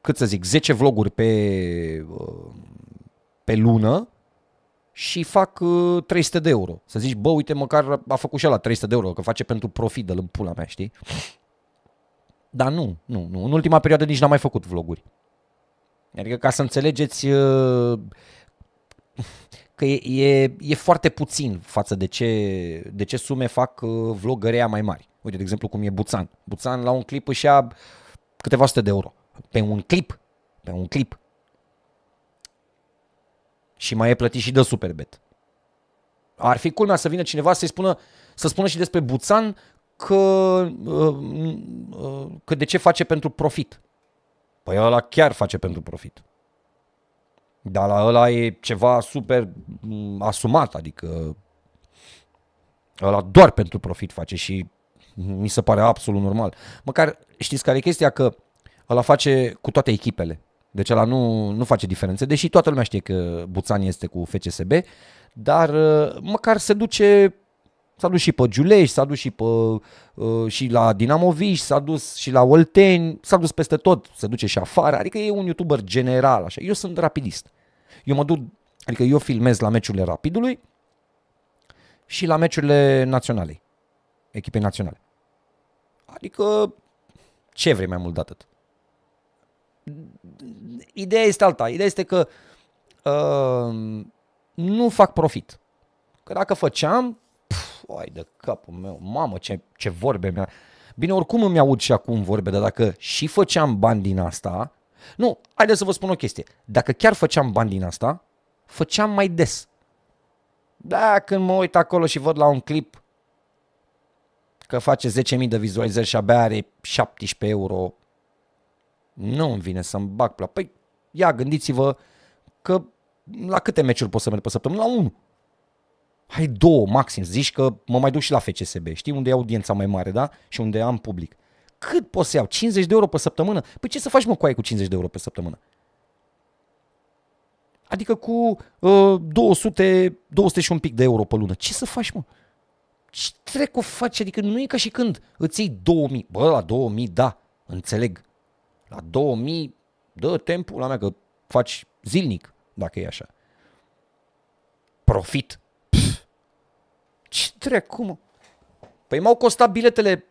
cât să zic, 10 vloguri pe, uh, pe lună, și fac 300 de euro. Să zici, bă, uite, măcar a făcut și la 300 de euro, că face pentru profit, de pula mea, știi? Dar nu, nu, nu. În ultima perioadă nici n-am mai făcut vloguri. Adică ca să înțelegeți că e, e, e foarte puțin față de ce, de ce sume fac uh, vlogărea mai mari. Uite, de exemplu, cum e Buțan. Buțan la un clip își ia câteva sute de euro. Pe un clip. Pe un clip. Și mai e plătit și de Superbet. Ar fi culmea să vină cineva să-i spună, să spună și despre Buțan că, uh, uh, că de ce face pentru profit. Păi ăla chiar face pentru profit. Dar la ăla e ceva super mm, asumat, adică ăla doar pentru profit face și mi se pare absolut normal. Măcar știți care e chestia? Că ăla face cu toate echipele. Deci ăla nu, nu face diferențe, deși toată lumea știe că Buțani este cu FCSB, dar uh, măcar se duce S-a dus și pe Giulești, s-a dus și, pe, uh, și la Dinamoviș, s-a dus și la Olteni, s-a dus peste tot, se duce și afară, adică e un youtuber general, așa. Eu sunt rapidist. Eu mă duc, adică eu filmez la meciurile Rapidului și la meciurile naționale, echipei naționale. Adică ce vrei mai mult de atât? Ideea este alta. Ideea este că uh, nu fac profit. Că dacă făceam, Fai de capul meu, mamă ce, ce vorbe mi-a... Bine, oricum îmi aud și acum vorbe, dar dacă și făceam bani din asta... Nu, haideți să vă spun o chestie. Dacă chiar făceam bani din asta, făceam mai des. Da, când mă uit acolo și văd la un clip că face 10.000 de vizualizări și abia are 17 euro, nu îmi vine să-mi bag pla. Păi, ia, gândiți-vă că la câte meciuri pot să merg pe săptămână? La unul hai două maxim, zici că mă mai duc și la FCSB, știi, unde e audiența mai mare, da? Și unde am public. Cât poți să iau? 50 de euro pe săptămână? Păi ce să faci mă cu aia cu 50 de euro pe săptămână? Adică cu uh, 200, 200 și un pic de euro pe lună. Ce să faci mă? Ce trebuie o faci? Adică nu e ca și când îți iei 2000. Bă, la 2000, da, înțeleg. La 2000, dă timpul la mea că faci zilnic, dacă e așa. Profit ce dracu, mă? Păi m-au costat biletele,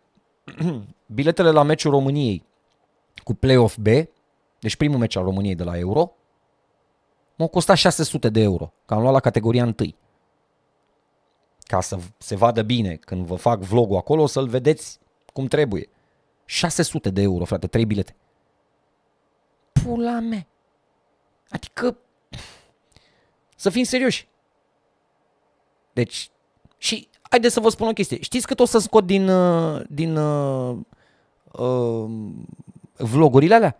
*clears throat* biletele la meciul României cu Playoff B, deci primul meci al României de la Euro, m-au costat 600 de euro, că am luat la categoria 1. Ca să se vadă bine când vă fac vlogul acolo, să-l vedeți cum trebuie. 600 de euro, frate, 3 bilete. Pula mea. Adică, să fim serioși. Deci, și haideți să vă spun o chestie. Știți cât o să scot din, uh, din uh, uh, vlogurile alea?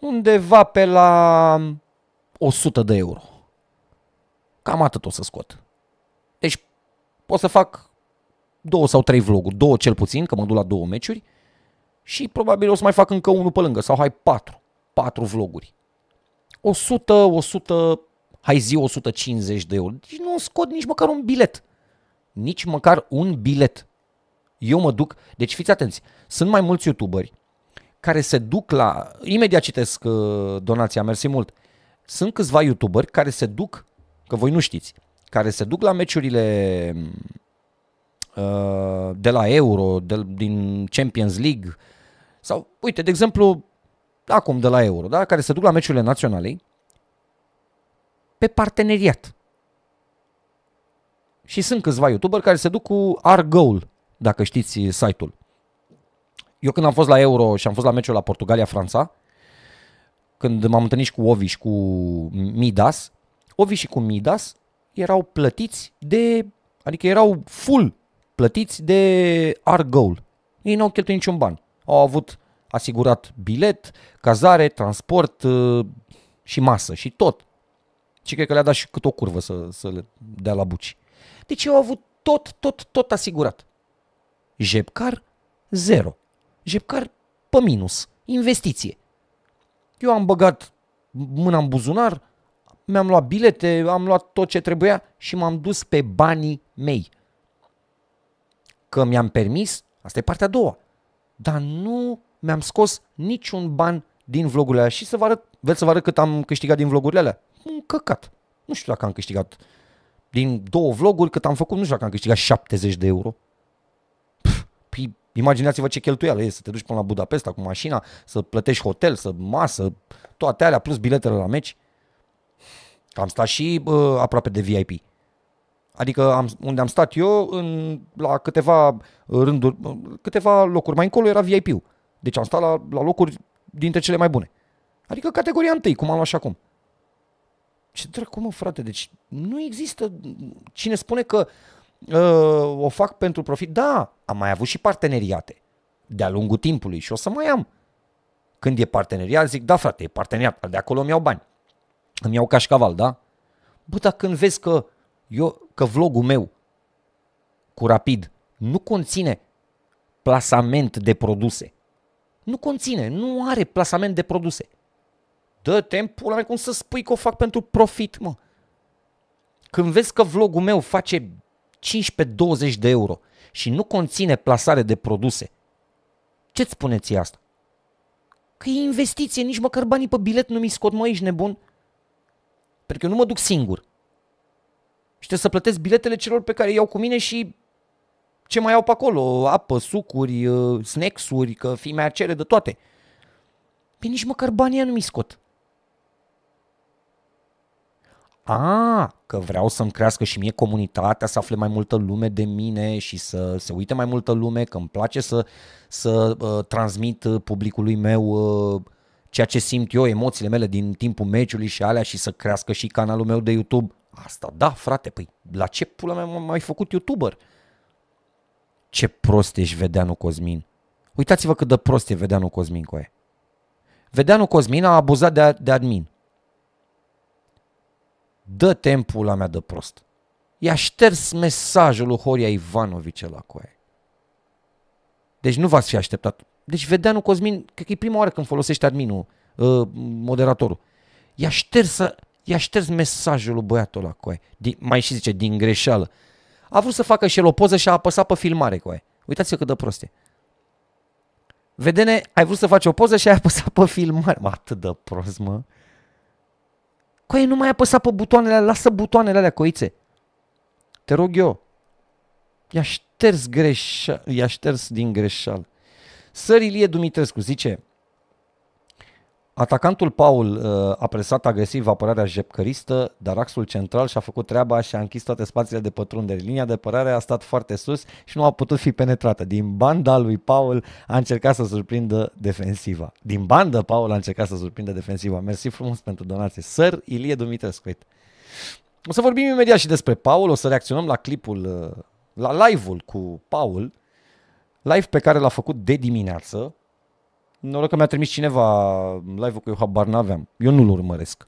Undeva pe la 100 de euro. Cam atât o să scot. Deci pot să fac două sau trei vloguri, două cel puțin, că mă duc la două meciuri și probabil o să mai fac încă unul pe lângă sau hai patru, patru vloguri. 100, 100, hai zi 150 de euro. Deci nu scot nici măcar un bilet nici măcar un bilet. Eu mă duc, deci fiți atenți, sunt mai mulți youtuberi care se duc la, imediat citesc uh, donația, mersi mult, sunt câțiva youtuberi care se duc, că voi nu știți, care se duc la meciurile uh, de la Euro, de, din Champions League, sau, uite, de exemplu, acum de la Euro, da? care se duc la meciurile naționale pe parteneriat. Și sunt câțiva YouTuber care se duc cu Argoul, dacă știți eh, site-ul. Eu când am fost la Euro și am fost la meciul la Portugalia-Franța, când m-am întâlnit și cu Ovi și cu Midas, Ovi și cu Midas erau plătiți de, adică erau full plătiți de Argoul. Ei n-au cheltuit niciun ban. Au avut asigurat bilet, cazare, transport eh, și masă și tot. Și cred că le-a dat și cât o curvă să, să le dea la buci. Deci eu au avut tot, tot, tot asigurat. Jepcar, zero. Jepcar pe minus. Investiție. Eu am băgat mâna în buzunar, mi-am luat bilete, am luat tot ce trebuia și m-am dus pe banii mei. Că mi-am permis, asta e partea a doua, dar nu mi-am scos niciun ban din vlogurile alea și să vă arăt, vreți să vă arăt cât am câștigat din vlogurile alea? Un căcat. Nu știu dacă am câștigat din două vloguri cât am făcut, nu știu dacă am câștigat 70 de euro. Păi, imaginați-vă ce cheltuială e să te duci până la Budapesta cu mașina, să plătești hotel, să masă, toate alea, plus biletele la meci. Am stat și bă, aproape de VIP. Adică am, unde am stat eu, în, la câteva rânduri, câteva locuri mai încolo era VIP-ul. Deci am stat la, la locuri dintre cele mai bune. Adică categoria întâi, cum am luat și acum ce dracu mă frate, deci nu există cine spune că uh, o fac pentru profit, da, am mai avut și parteneriate de-a lungul timpului și o să mai am. Când e parteneriat, zic, da frate, e parteneriat, de acolo îmi iau bani, îmi iau cașcaval, da? Bă, dar când vezi că, eu, că vlogul meu cu rapid nu conține plasament de produse, nu conține, nu are plasament de produse dă timpul, pula mea, cum să spui că o fac pentru profit, mă? Când vezi că vlogul meu face 15-20 de euro și nu conține plasare de produse, ce-ți spuneți asta? Că e investiție, nici măcar banii pe bilet nu mi scot, mă, ești nebun? Pentru că eu nu mă duc singur. Și trebuie să plătesc biletele celor pe care iau cu mine și ce mai au pe acolo, apă, sucuri, uh, snacks-uri, că fii mea cere de toate. Păi nici măcar banii nu mi scot a, da. ah, că vreau să-mi crească și mie comunitatea, să afle mai multă lume de mine și să se uite mai multă lume, că îmi place să, să uh, transmit uh, publicului meu uh, ceea ce simt eu, emoțiile mele din timpul meciului și alea și să crească și canalul meu de YouTube. Asta da, frate, păi la ce pula mea m-ai făcut YouTuber? Ce prost ești Vedeanu Cosmin. Uitați-vă cât de prost e Vedeanu Cosmin cu aia. Vedeanu Cosmin a abuzat de, de admin dă tempul la mea de prost. I-a șters mesajul lui Horia Ivanovice la coaie. Deci nu v-ați fi așteptat. Deci vedea nu Cosmin, cred că e prima oară când folosește adminul, uh, moderatorul. I-a șters, i-a șters mesajul lui băiatul la coaie. Din, mai și zice, din greșeală. A vrut să facă și el o poză și a apăsat pe filmare coaie. Uitați-vă cât de prost e. Vedene, ai vrut să faci o poză și ai apăsat pe filmare. Mă, atât de prost, mă. Coaie, nu mai apăsa pe butoanele alea, lasă butoanele alea, coițe. Te rog eu. I-a șters, greșa, i-a șters din greșeală. Sărilie Dumitrescu zice, Atacantul Paul uh, a presat agresiv apărarea jepcăristă, dar axul central și-a făcut treaba și a închis toate spațiile de pătrundere. Linia de părare a stat foarte sus și nu a putut fi penetrată. Din banda lui Paul a încercat să surprindă defensiva. Din bandă Paul a încercat să surprindă defensiva. Mersi frumos pentru donație. Săr Ilie Dumitrescu. O să vorbim imediat și despre Paul, o să reacționăm la clipul, uh, la live-ul cu Paul, live pe care l-a făcut de dimineață, Noroc că mi-a trimis cineva live-ul că eu habar n-aveam. Eu nu-l urmăresc.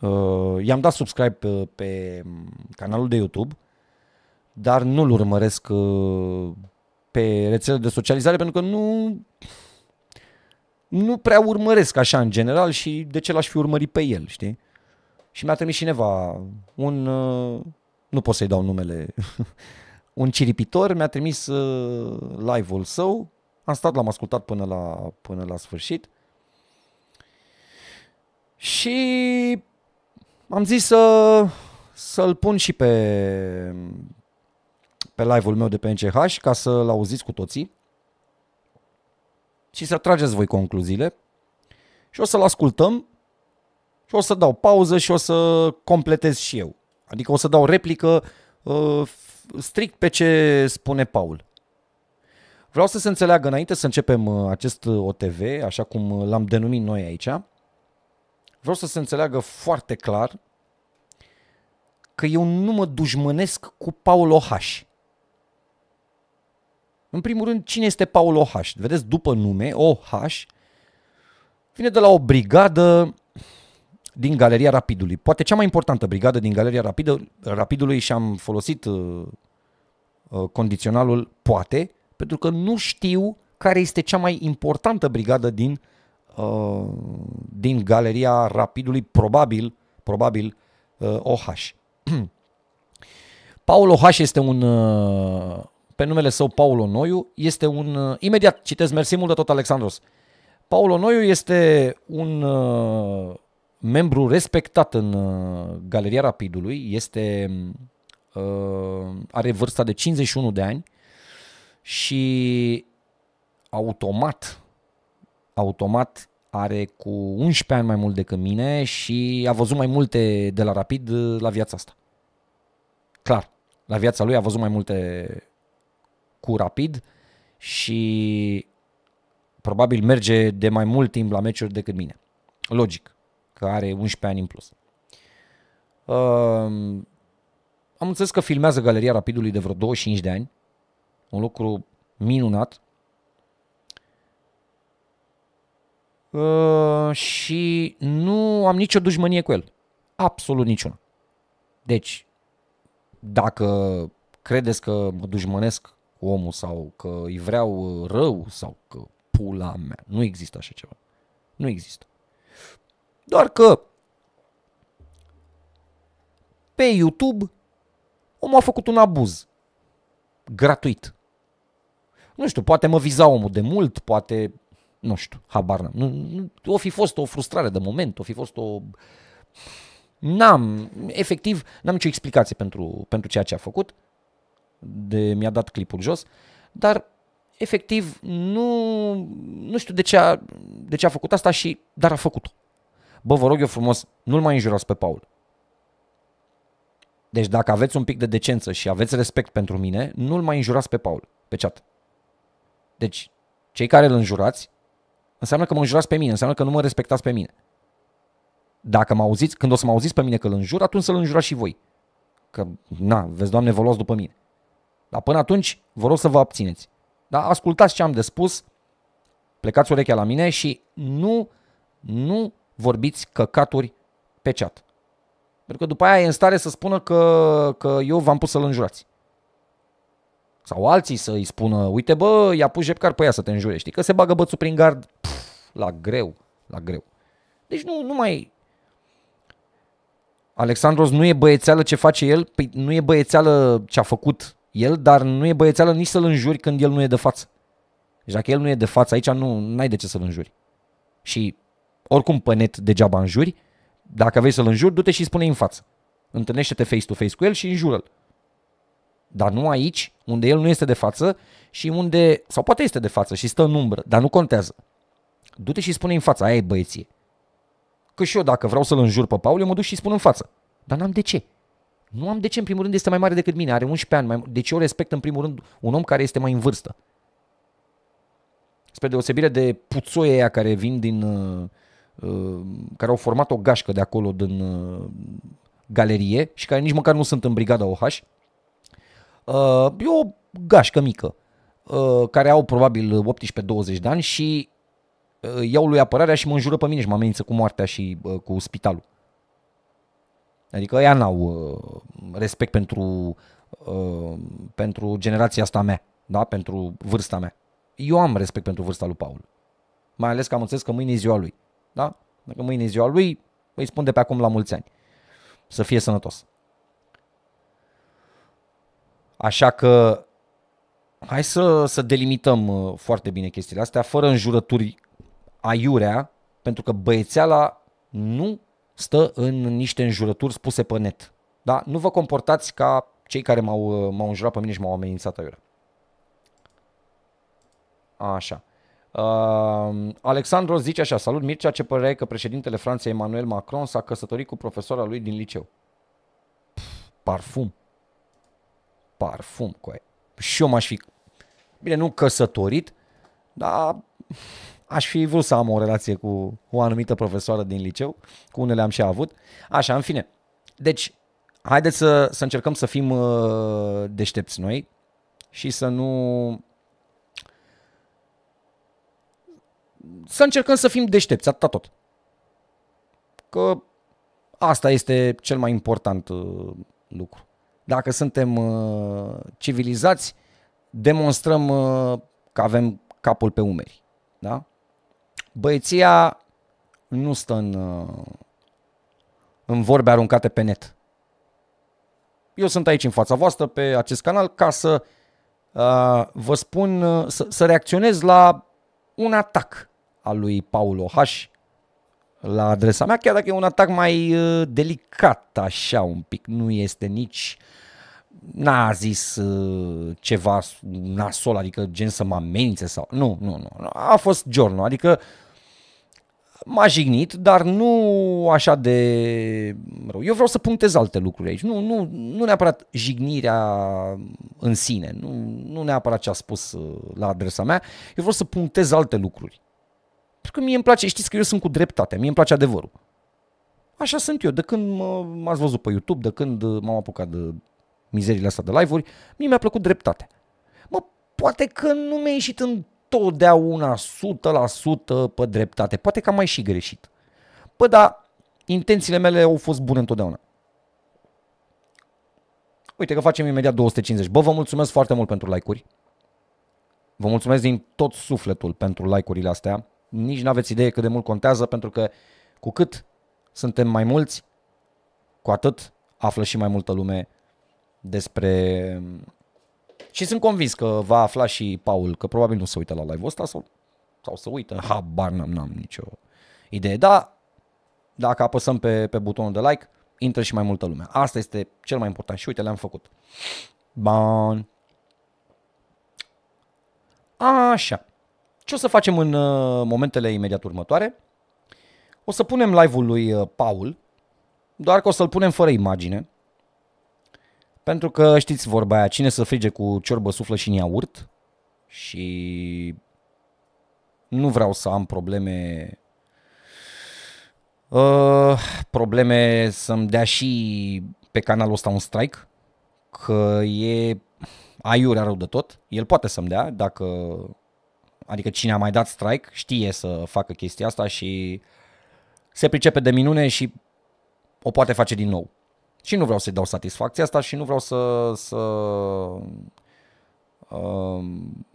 Uh, i-am dat subscribe pe, pe mm, canalul de YouTube, dar nu-l urmăresc uh, pe rețelele de socializare pentru că nu nu prea urmăresc așa în general și de ce l-aș fi urmărit pe el, știi? Și mi-a trimis cineva un, uh, nu pot să-i dau numele, *laughs* un ciripitor mi-a trimis uh, live-ul său am stat, l-am ascultat până la, până la sfârșit. Și am zis să, să-l pun și pe, pe live-ul meu de pe NCH ca să-l auziți cu toții și să trageți voi concluziile și o să-l ascultăm și o să dau pauză și o să completez și eu. Adică o să dau replică uh, strict pe ce spune Paul. Vreau să se înțeleagă înainte să începem uh, acest uh, OTV, așa cum uh, l-am denumit noi aici, vreau să se înțeleagă foarte clar că eu nu mă dușmănesc cu Paul Ohaș. În primul rând, cine este Paul Ohaș? Vedeți, după nume, Ohaș vine de la o brigadă din Galeria Rapidului. Poate cea mai importantă brigadă din Galeria Rapidului și am folosit condiționalul poate, pentru că nu știu care este cea mai importantă brigadă din, uh, din galeria Rapidului, probabil, probabil uh, OH. *clears throat* Paul OH este un, uh, pe numele său Paul Onoiu, este un, uh, imediat citesc, mersi mult de tot Alexandros, Paul Onoiu este un uh, membru respectat în uh, Galeria Rapidului, este, uh, are vârsta de 51 de ani, uh, și automat, automat are cu 11 ani mai mult decât mine și a văzut mai multe de la Rapid uh, la viața asta. Clar, la viața lui a văzut mai multe cu Rapid și probabil merge de mai mult timp la meciuri decât mine. Logic, că are 11 ani în plus. Um, am înțeles că filmează Galeria Rapidului de vreo 25 de ani un lucru minunat. Uh, și nu am nicio dușmănie cu el. Absolut niciuna. Deci, dacă credeți că mă dușmănesc cu omul sau că îi vreau rău sau că pula mea, nu există așa ceva. Nu există. Doar că pe YouTube omul a făcut un abuz gratuit nu știu, poate mă viza omul de mult, poate, nu știu, habar n-am. Nu, o fi fost o frustrare de moment, o fi fost o... N-am, efectiv, n-am nicio explicație pentru, pentru ceea ce a făcut, de mi-a dat clipul jos, dar efectiv nu, nu știu de ce, a, de ce a făcut asta și, dar a făcut-o. Bă, vă rog eu frumos, nu-l mai înjurați pe Paul. Deci dacă aveți un pic de decență și aveți respect pentru mine, nu-l mai înjurați pe Paul, pe chat. Deci, cei care îl înjurați, înseamnă că mă înjurați pe mine, înseamnă că nu mă respectați pe mine. Dacă mă auziți, când o să mă auziți pe mine că îl înjur, atunci să-l înjurați și voi. Că, na, vezi, Doamne, vă luați după mine. Dar până atunci, vă rog să vă abțineți. Dar ascultați ce am de spus, plecați urechea la mine și nu, nu vorbiți căcaturi pe chat. Pentru că după aia e în stare să spună că, că eu v-am pus să-l înjurați. Sau alții să îi spună, uite bă, i-a pus Jepcar pe ea să te înjure, știi? Că se bagă bățul prin gard pf, la greu, la greu. Deci nu, nu mai... Alexandros nu e băiețeală ce face el, păi nu e băiețeală ce a făcut el, dar nu e băiețeală nici să-l înjuri când el nu e de față. Deci dacă el nu e de față aici, nu ai de ce să-l înjuri. Și oricum pe net degeaba înjuri, dacă vei să-l înjuri, du-te și spune în față. Întâlnește-te face-to-face cu el și înjură-l dar nu aici, unde el nu este de față și unde, sau poate este de față și stă în umbră, dar nu contează. Du-te și spune în față, aia e băieție. Că și eu dacă vreau să-l înjur pe Paul, eu mă duc și spun în față. Dar n-am de ce. Nu am de ce, în primul rând, este mai mare decât mine, are 11 ani. Mai... Deci eu respect, în primul rând, un om care este mai în vârstă. Spre deosebire de puțoii aia care vin din... Uh, uh, care au format o gașcă de acolo, din uh, galerie și care nici măcar nu sunt în brigada OH, Uh, e o gașcă mică uh, care au probabil 18-20 de ani și uh, iau lui apărarea și mă înjură pe mine și mă amenință cu moartea și cu spitalul. Adică ea n-au respect pentru, pentru generația asta mea, da? pentru vârsta mea. Eu am respect pentru vârsta lui Paul. Mai ales că am înțeles că mâine e ziua lui. Da? Dacă mâine e ziua lui, îi spun de pe acum la mulți ani. Să fie sănătos. Așa că hai să, să delimităm uh, foarte bine chestiile astea, fără înjurături aiurea, pentru că băiețeala nu stă în niște înjurături spuse pe net. Da? Nu vă comportați ca cei care m-au, uh, m-au înjurat pe mine și m-au amenințat aiurea. Așa. Uh, Alexandru zice așa, salut Mircea, ce părere ai că președintele Franței Emmanuel Macron s-a căsătorit cu profesora lui din liceu? Pff, parfum parfum cu ei, Și eu m-aș fi, bine, nu căsătorit, dar aș fi vrut să am o relație cu o anumită profesoară din liceu, cu unele am și avut. Așa, în fine. Deci, haideți să, să încercăm să fim uh, deștepți noi și să nu... Să încercăm să fim deștepți, atâta tot. Că asta este cel mai important uh, lucru. Dacă suntem uh, civilizați, demonstrăm uh, că avem capul pe umeri. Da? Băieția nu stă în, uh, în vorbe aruncate pe net. Eu sunt aici în fața voastră pe acest canal ca să uh, vă spun, uh, să, să reacționez la un atac al lui Paulo H la adresa mea, chiar dacă e un atac mai uh, delicat așa un pic, nu este nici n-a zis uh, ceva nasol, adică gen să mă amenințe sau... Nu, nu, nu. A fost Giorno, adică m-a jignit, dar nu așa de rău. Eu vreau să punctez alte lucruri aici. Nu, nu, nu neapărat jignirea în sine, nu, nu neapărat ce a spus uh, la adresa mea. Eu vreau să punctez alte lucruri. Pentru că mie îmi place, știți că eu sunt cu dreptate, mie îmi place adevărul. Așa sunt eu, de când m-ați văzut pe YouTube, de când uh, m-am apucat de mizerile astea de live-uri, mie mi-a plăcut dreptate. Mă, poate că nu mi-a ieșit întotdeauna 100% pe dreptate, poate că am mai și greșit. Bă, da, intențiile mele au fost bune întotdeauna. Uite că facem imediat 250. Bă, vă mulțumesc foarte mult pentru like-uri. Vă mulțumesc din tot sufletul pentru like-urile astea nici nu aveți idee cât de mult contează, pentru că cu cât suntem mai mulți, cu atât află și mai multă lume despre... Și sunt convins că va afla și Paul, că probabil nu se uită la live-ul ăsta sau, sau se uită, habar n-am, n-am nicio idee. Da, dacă apăsăm pe, pe butonul de like, intră și mai multă lume. Asta este cel mai important și uite, le-am făcut. Bun. Așa. Ce o să facem în uh, momentele imediat următoare? O să punem live-ul lui uh, Paul, doar că o să-l punem fără imagine, pentru că știți vorba aia, cine să frige cu ciorbă suflă și în iaurt și nu vreau să am probleme uh, probleme să-mi dea și pe canalul ăsta un strike, că e aiurea rău de tot. El poate să-mi dea dacă Adică cine a mai dat strike știe să facă chestia asta și se pricepe de minune și o poate face din nou. Și nu vreau să-i dau satisfacția asta și nu vreau să, să, um,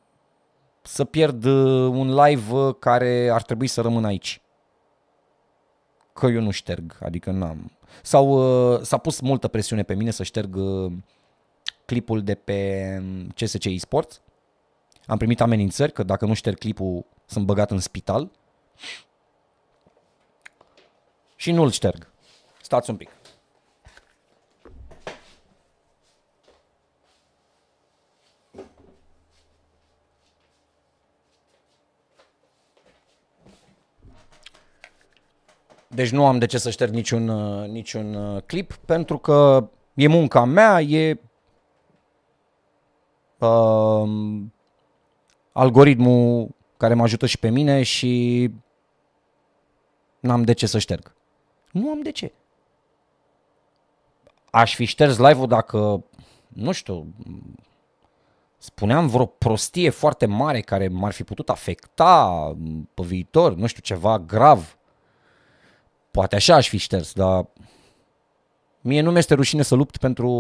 să pierd uh, un live uh, care ar trebui să rămână aici. Că eu nu șterg, adică n-am. Sau uh, s-a pus multă presiune pe mine să șterg clipul de pe CSC eSports am primit amenințări că dacă nu șterg clipul sunt băgat în spital. Și nu-l șterg. Stați un pic. Deci nu am de ce să șterg niciun, uh, niciun uh, clip pentru că e munca mea, e uh, algoritmul care mă ajută și pe mine și n-am de ce să șterg. Nu am de ce. Aș fi șters live-ul dacă, nu știu, spuneam vreo prostie foarte mare care m-ar fi putut afecta pe viitor, nu știu, ceva grav. Poate așa aș fi șters, dar mie nu mi-este rușine să lupt pentru,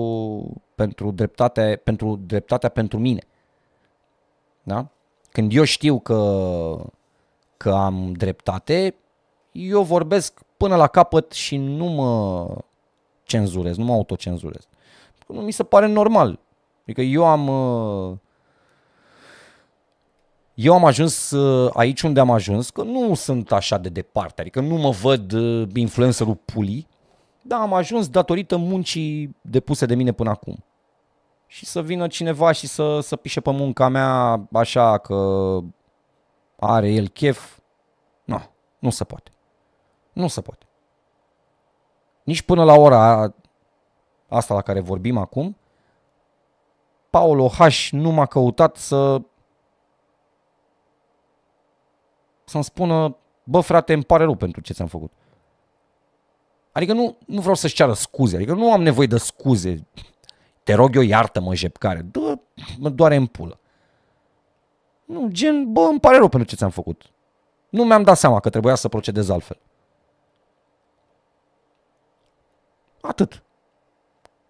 pentru, dreptate, pentru dreptatea pentru mine. Da? Când eu știu că, că am dreptate, eu vorbesc până la capăt și nu mă cenzurez, nu mă autocenzurez. Nu mi se pare normal. Adică eu am uh, eu am ajuns uh, aici unde am ajuns, că nu sunt așa de departe, adică nu mă văd uh, influencerul pulii, dar am ajuns datorită muncii depuse de mine până acum și să vină cineva și să, să pișe pe munca mea așa că are el chef. Nu, nu se poate. Nu se poate. Nici până la ora asta la care vorbim acum, Paolo H. nu m-a căutat să să-mi spună, bă frate, îmi pare rău pentru ce ți-am făcut. Adică nu, nu vreau să-și ceară scuze, adică nu am nevoie de scuze te rog eu iartă-mă jepcare, dă, mă doare în pulă. Nu, gen, bă, îmi pare rău pentru ce ți-am făcut. Nu mi-am dat seama că trebuia să procedez altfel. Atât.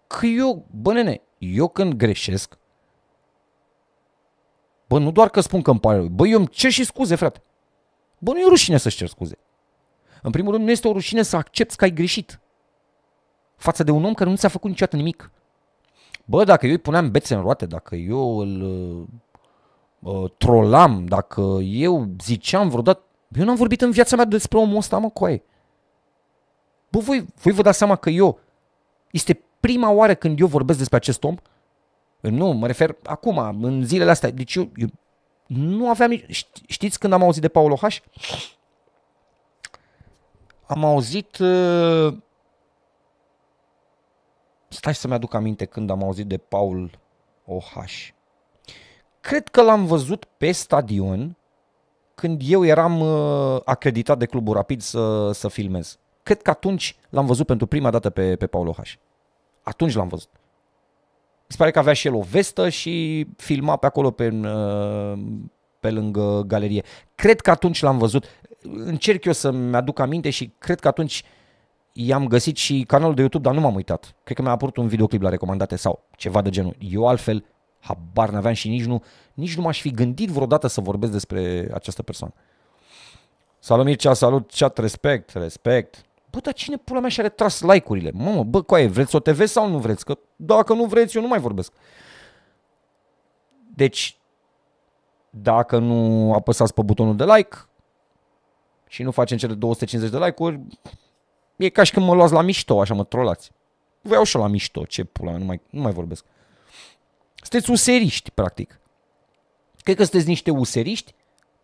Că eu, bă, nene, eu când greșesc, bă, nu doar că spun că îmi pare rău, bă, eu îmi cer și scuze, frate. Bă, nu e rușine să-și cer scuze. În primul rând, nu este o rușine să accepti că ai greșit. Față de un om care nu ți-a făcut niciodată nimic. Bă, dacă eu îi puneam bețe în roate, dacă eu îl uh, uh, trolam, dacă eu ziceam vreodată, eu n-am vorbit în viața mea despre omul ăsta, mă, coaie. Bă, voi, voi vă dați seama că eu, este prima oară când eu vorbesc despre acest om? Nu, mă refer acum, în zilele astea. Deci eu, eu nu aveam nici... Știți când am auzit de Paolo H? Am auzit uh, Stai să-mi aduc aminte când am auzit de Paul Ohaș. Cred că l-am văzut pe stadion când eu eram uh, acreditat de Clubul Rapid să, să filmez. Cred că atunci l-am văzut pentru prima dată pe, pe Paul Ohaș. Atunci l-am văzut. Mi se pare că avea și el o vestă și filma pe acolo pe, uh, pe lângă galerie. Cred că atunci l-am văzut. Încerc eu să-mi aduc aminte și cred că atunci uh, i-am găsit și canalul de YouTube, dar nu m-am uitat. Cred că mi-a apărut un videoclip la recomandate sau ceva de genul. Eu altfel habar n-aveam și nici nu, nici nu m-aș fi gândit vreodată să vorbesc despre această persoană. Salut Mircea, salut chat, respect, respect. Bă, dar cine pula mea și-a retras like-urile? Mamă, bă, coaie, vreți o TV sau nu vreți? Că dacă nu vreți, eu nu mai vorbesc. Deci, dacă nu apăsați pe butonul de like și nu facem cele 250 de like-uri, E ca și când mă luați la mișto, așa mă trolați. Vă iau și la mișto, ce pula, nu mai, nu mai vorbesc. Sunteți useriști, practic. Cred că sunteți niște useriști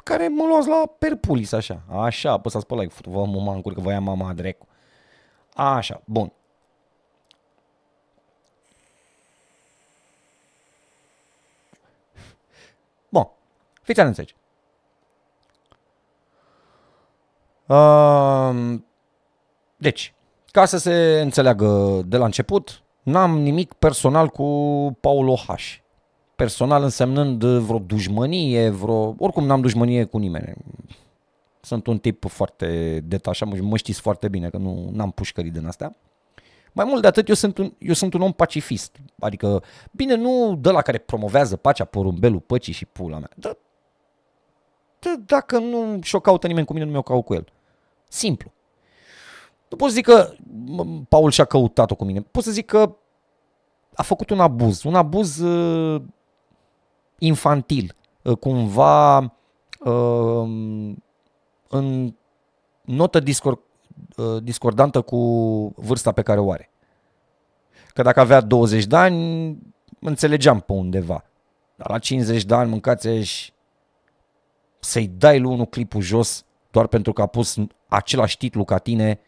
care mă luați la perpulis, așa. Așa, apăsați pe like, vă mă mă încurc, vă ia mama drecu. Așa, bun. Bun, fiți atenți aici. Uh, deci, ca să se înțeleagă de la început, n-am nimic personal cu Paulo H. Personal însemnând vreo dușmănie, vreo... Oricum n-am dușmănie cu nimeni. Sunt un tip foarte detașat, mă știți foarte bine că nu am pușcării din astea. Mai mult de atât, eu sunt, un, eu sunt un om pacifist. Adică, bine, nu de la care promovează pacea, porumbelul păcii și pula mea, dar dacă nu și-o caută nimeni cu mine, nu mi-o caut cu el. Simplu. Nu pot să zic că Paul și-a căutat-o cu mine. Pot să zic că a făcut un abuz, un abuz uh, infantil, uh, cumva uh, în notă discor- uh, discordantă cu vârsta pe care o are. Că dacă avea 20 de ani, înțelegeam pe undeva. Dar la 50 de ani mâncați și să-i dai lui unul clipul jos doar pentru că a pus același titlu ca tine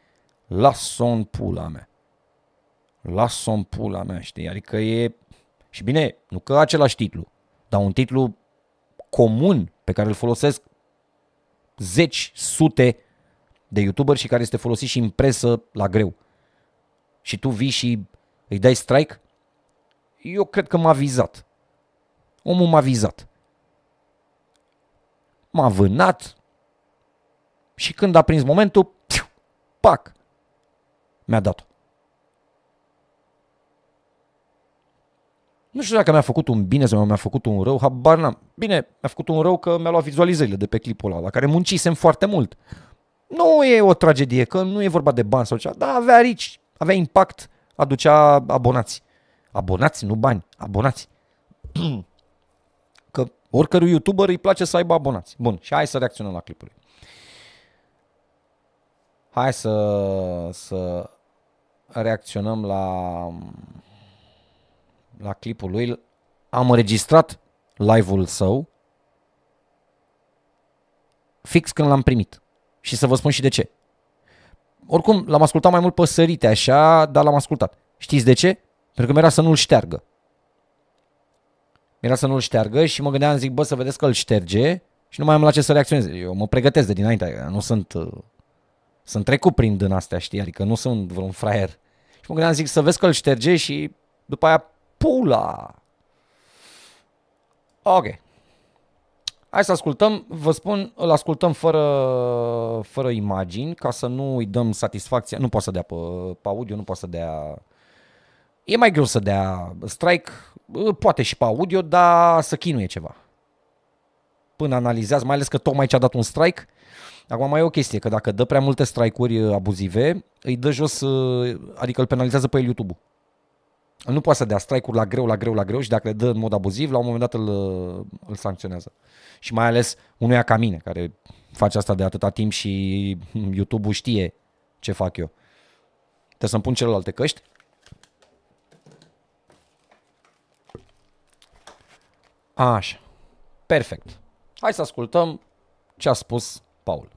las-o în pula mea. Las-o în pula mea, știi? Adică e... Și bine, nu că același titlu, dar un titlu comun pe care îl folosesc zeci, sute de youtuberi și care este folosit și în presă la greu. Și tu vii și îi dai strike? Eu cred că m-a vizat. Omul m-a vizat. M-a vânat și când a prins momentul, pac, mi-a dat-o. Nu știu dacă mi-a făcut un bine sau mi-a făcut un rău, habar n-am. Bine, mi-a făcut un rău că mi-a luat vizualizările de pe clipul ăla, la care muncisem foarte mult. Nu e o tragedie, că nu e vorba de bani sau ceva, dar avea rici, avea impact, aducea abonați. Abonați, nu bani, abonați. *clears throat* că oricărui youtuber îi place să aibă abonați. Bun, și hai să reacționăm la clipul lui. Hai să, să reacționăm la, la clipul lui. Am înregistrat live-ul său fix când l-am primit. Și să vă spun și de ce. Oricum, l-am ascultat mai mult păsărite așa, dar l-am ascultat. Știți de ce? Pentru că mi-era să nu-l șteargă. Mi-era să nu-l șteargă și mă gândeam, zic, bă, să vedeți că îl șterge și nu mai am la ce să reacționez. Eu mă pregătesc de dinainte, adică nu sunt uh, sunt trecut prin din astea, știi, adică nu sunt vreun fraier. Și mă gândeam, zic, să vezi că îl șterge și după aia pula. Ok. Hai să ascultăm, vă spun, îl ascultăm fără, fără imagini, ca să nu îi dăm satisfacția. Nu poate să dea pe, pe audio, nu poate să dea... E mai greu să dea strike, poate și pe audio, dar să chinuie ceva. Până analizează, mai ales că tocmai ce a dat un strike, Acum mai e o chestie, că dacă dă prea multe strike-uri uh, abuzive, îi dă jos, uh, adică îl penalizează pe el YouTube-ul. Nu poate să dea strike-uri la greu, la greu, la greu și dacă le dă în mod abuziv, la un moment dat îl, uh, îl sancționează. Și mai ales unuia ca mine, care face asta de atâta timp și hmm, YouTube-ul știe ce fac eu. Trebuie să-mi pun celelalte căști. Așa. Perfect. Hai să ascultăm ce a spus Paul.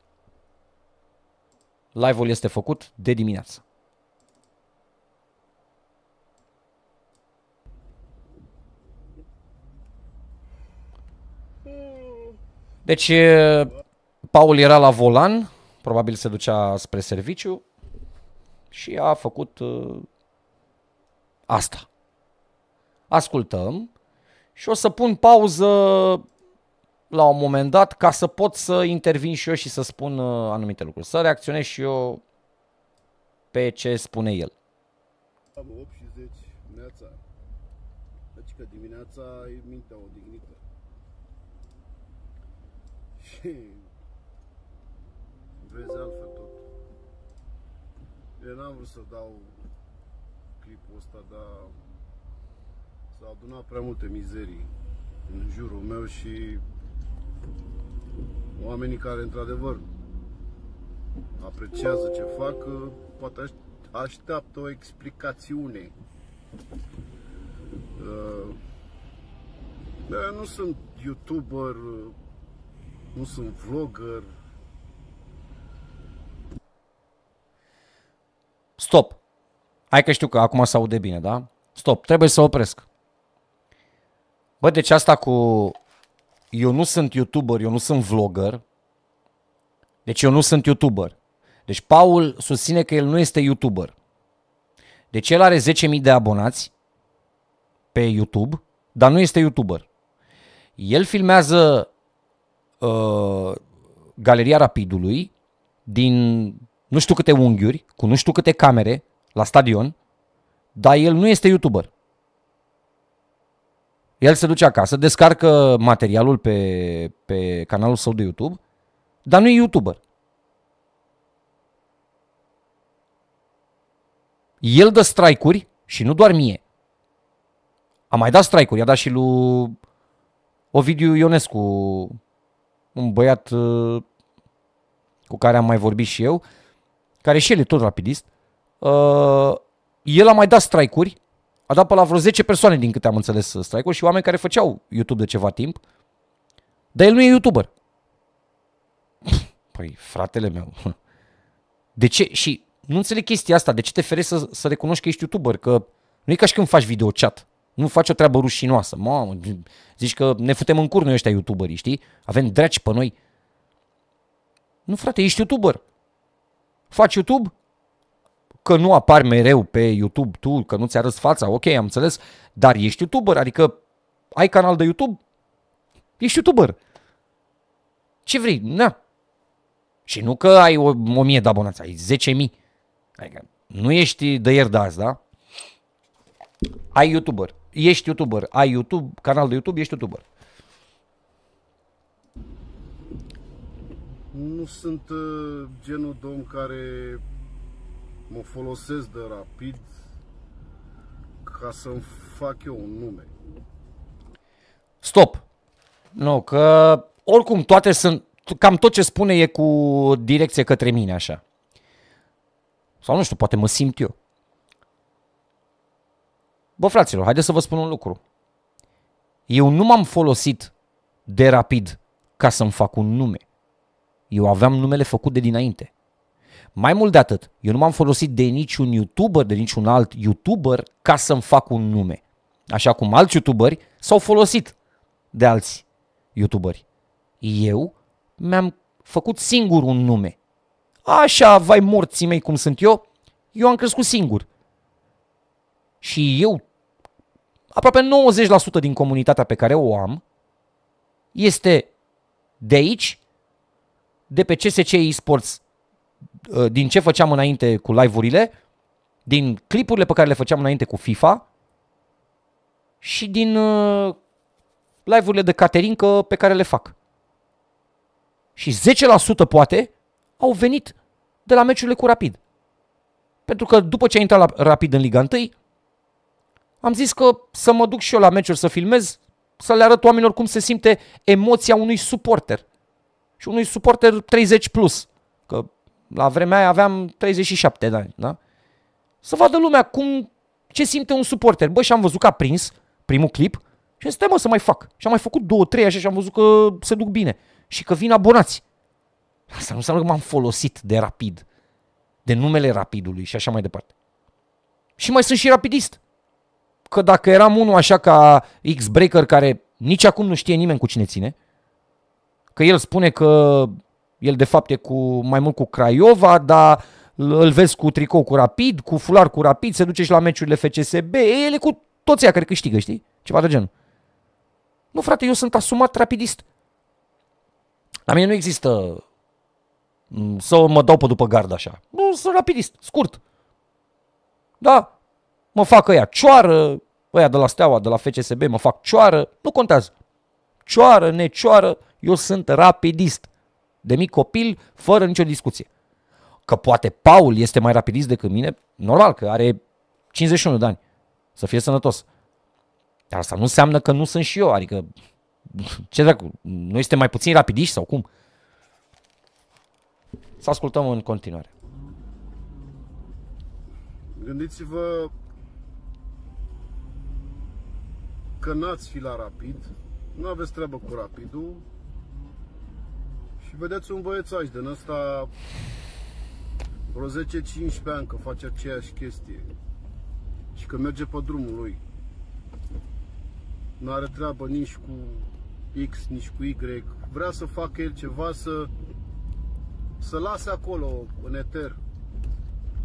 Live-ul este făcut de dimineață. Deci, Paul era la volan, probabil se ducea spre serviciu și a făcut asta. Ascultăm și o să pun pauză la un moment dat ca să pot să intervin și eu și să spun uh, anumite lucruri, să reacționez și eu pe ce spune el. Am 8 și 10 dimineața, deci că dimineața e mintea odihnită. Și vezi altfel tot. Eu n-am vrut să dau clipul ăsta, dar s-au adunat prea multe mizerii în jurul meu și oamenii care într-adevăr apreciază ce fac, poate așteaptă o explicațiune. Uh, Eu nu sunt youtuber, nu sunt vlogger. Stop! Hai că știu că acum se aude bine, da? Stop, trebuie să opresc. Bă, deci asta cu eu nu sunt youtuber, eu nu sunt vlogger, deci eu nu sunt youtuber. Deci Paul susține că el nu este youtuber. Deci el are 10.000 de abonați pe YouTube, dar nu este youtuber. El filmează uh, Galeria Rapidului din nu știu câte unghiuri, cu nu știu câte camere la stadion, dar el nu este youtuber. El se duce acasă, descarcă materialul pe, pe canalul său de YouTube, dar nu e YouTuber. El dă strike-uri și nu doar mie. A mai dat strike-uri, i-a dat și lui Ovidiu Ionescu, un băiat uh, cu care am mai vorbit și eu, care și el e tot rapidist. Uh, el a mai dat strike-uri a dat pe la vreo 10 persoane din câte am înțeles ă, strike și oameni care făceau YouTube de ceva timp, dar el nu e YouTuber. *laughs* Păi, fratele meu, *laughs* de ce? Și nu înțeleg chestia asta, de ce te ferești să, să recunoști că ești YouTuber, că nu e ca și când faci video chat, nu faci o treabă rușinoasă, mamă, zici că ne futem în cur noi ăștia YouTuberi, știi? Avem dragi pe noi. Nu frate, ești YouTuber. Faci YouTube, că nu apar mereu pe YouTube tu, că nu ți arăți fața, ok, am înțeles, dar ești YouTuber, adică ai canal de YouTube, ești YouTuber. Ce vrei? Na. Și nu că ai o, o mie de abonați, ai 10.000. Adică nu ești de ieri de azi, da? Ai YouTuber, ești YouTuber, ai YouTube, canal de YouTube, ești YouTuber. Nu sunt uh, genul de om care mă folosesc de rapid ca să-mi fac eu un nume. Stop! Nu, că oricum toate sunt, cam tot ce spune e cu direcție către mine așa. Sau nu știu, poate mă simt eu. Bă, fraților, haideți să vă spun un lucru. Eu nu m-am folosit de rapid ca să-mi fac un nume. Eu aveam numele făcut de dinainte. Mai mult de atât, eu nu m-am folosit de niciun YouTuber, de niciun alt YouTuber ca să-mi fac un nume. Așa cum alți YouTuberi s-au folosit de alți YouTuberi. Eu mi-am făcut singur un nume. Așa, vai morții mei cum sunt eu, eu am crescut singur. Și eu, aproape 90% din comunitatea pe care o am, este de aici, de pe CSC eSports Uh, din ce făceam înainte cu live-urile, din clipurile pe care le făceam înainte cu FIFA și din uh, live-urile de caterincă pe care le fac. Și 10% poate au venit de la meciurile cu Rapid. Pentru că după ce a intrat la Rapid în Liga 1, am zis că să mă duc și eu la meciuri să filmez, să le arăt oamenilor cum se simte emoția unui suporter. Și unui suporter 30 plus la vremea aia aveam 37 de ani, da? Să vadă lumea cum, ce simte un suporter. Bă, și-am văzut că a prins primul clip și am mă, să mai fac. Și am mai făcut două, trei așa și am văzut că se duc bine. Și că vin abonați. Asta nu înseamnă că m-am folosit de rapid, de numele rapidului și așa mai departe. Și mai sunt și rapidist. Că dacă eram unul așa ca X-Breaker care nici acum nu știe nimeni cu cine ține, că el spune că el de fapt e cu, mai mult cu Craiova, dar îl vezi cu tricou cu Rapid, cu fular cu Rapid, se duce și la meciurile FCSB, el e cu toți ea care câștigă, știi? Ceva de genul. Nu, frate, eu sunt asumat rapidist. La mine nu există mm, să mă dau pe după gard așa. Nu, sunt rapidist, scurt. Da, mă fac ăia cioară, ăia de la Steaua, de la FCSB, mă fac cioară, nu contează. Cioară, necioară, eu sunt rapidist de mic copil, fără nicio discuție. Că poate Paul este mai rapidist decât mine, normal că are 51 de ani, să fie sănătos. Dar asta nu înseamnă că nu sunt și eu, adică ce dracu, noi suntem mai puțin rapidiști sau cum? Să ascultăm în continuare. Gândiți-vă că n-ați fi la rapid, nu aveți treabă cu rapidul, vedeți un băiețaș din ăsta vreo 10-15 ani că face aceeași chestie și că merge pe drumul lui. Nu are treabă nici cu X, nici cu Y. Vrea să facă el ceva, să, să lase acolo, în eter,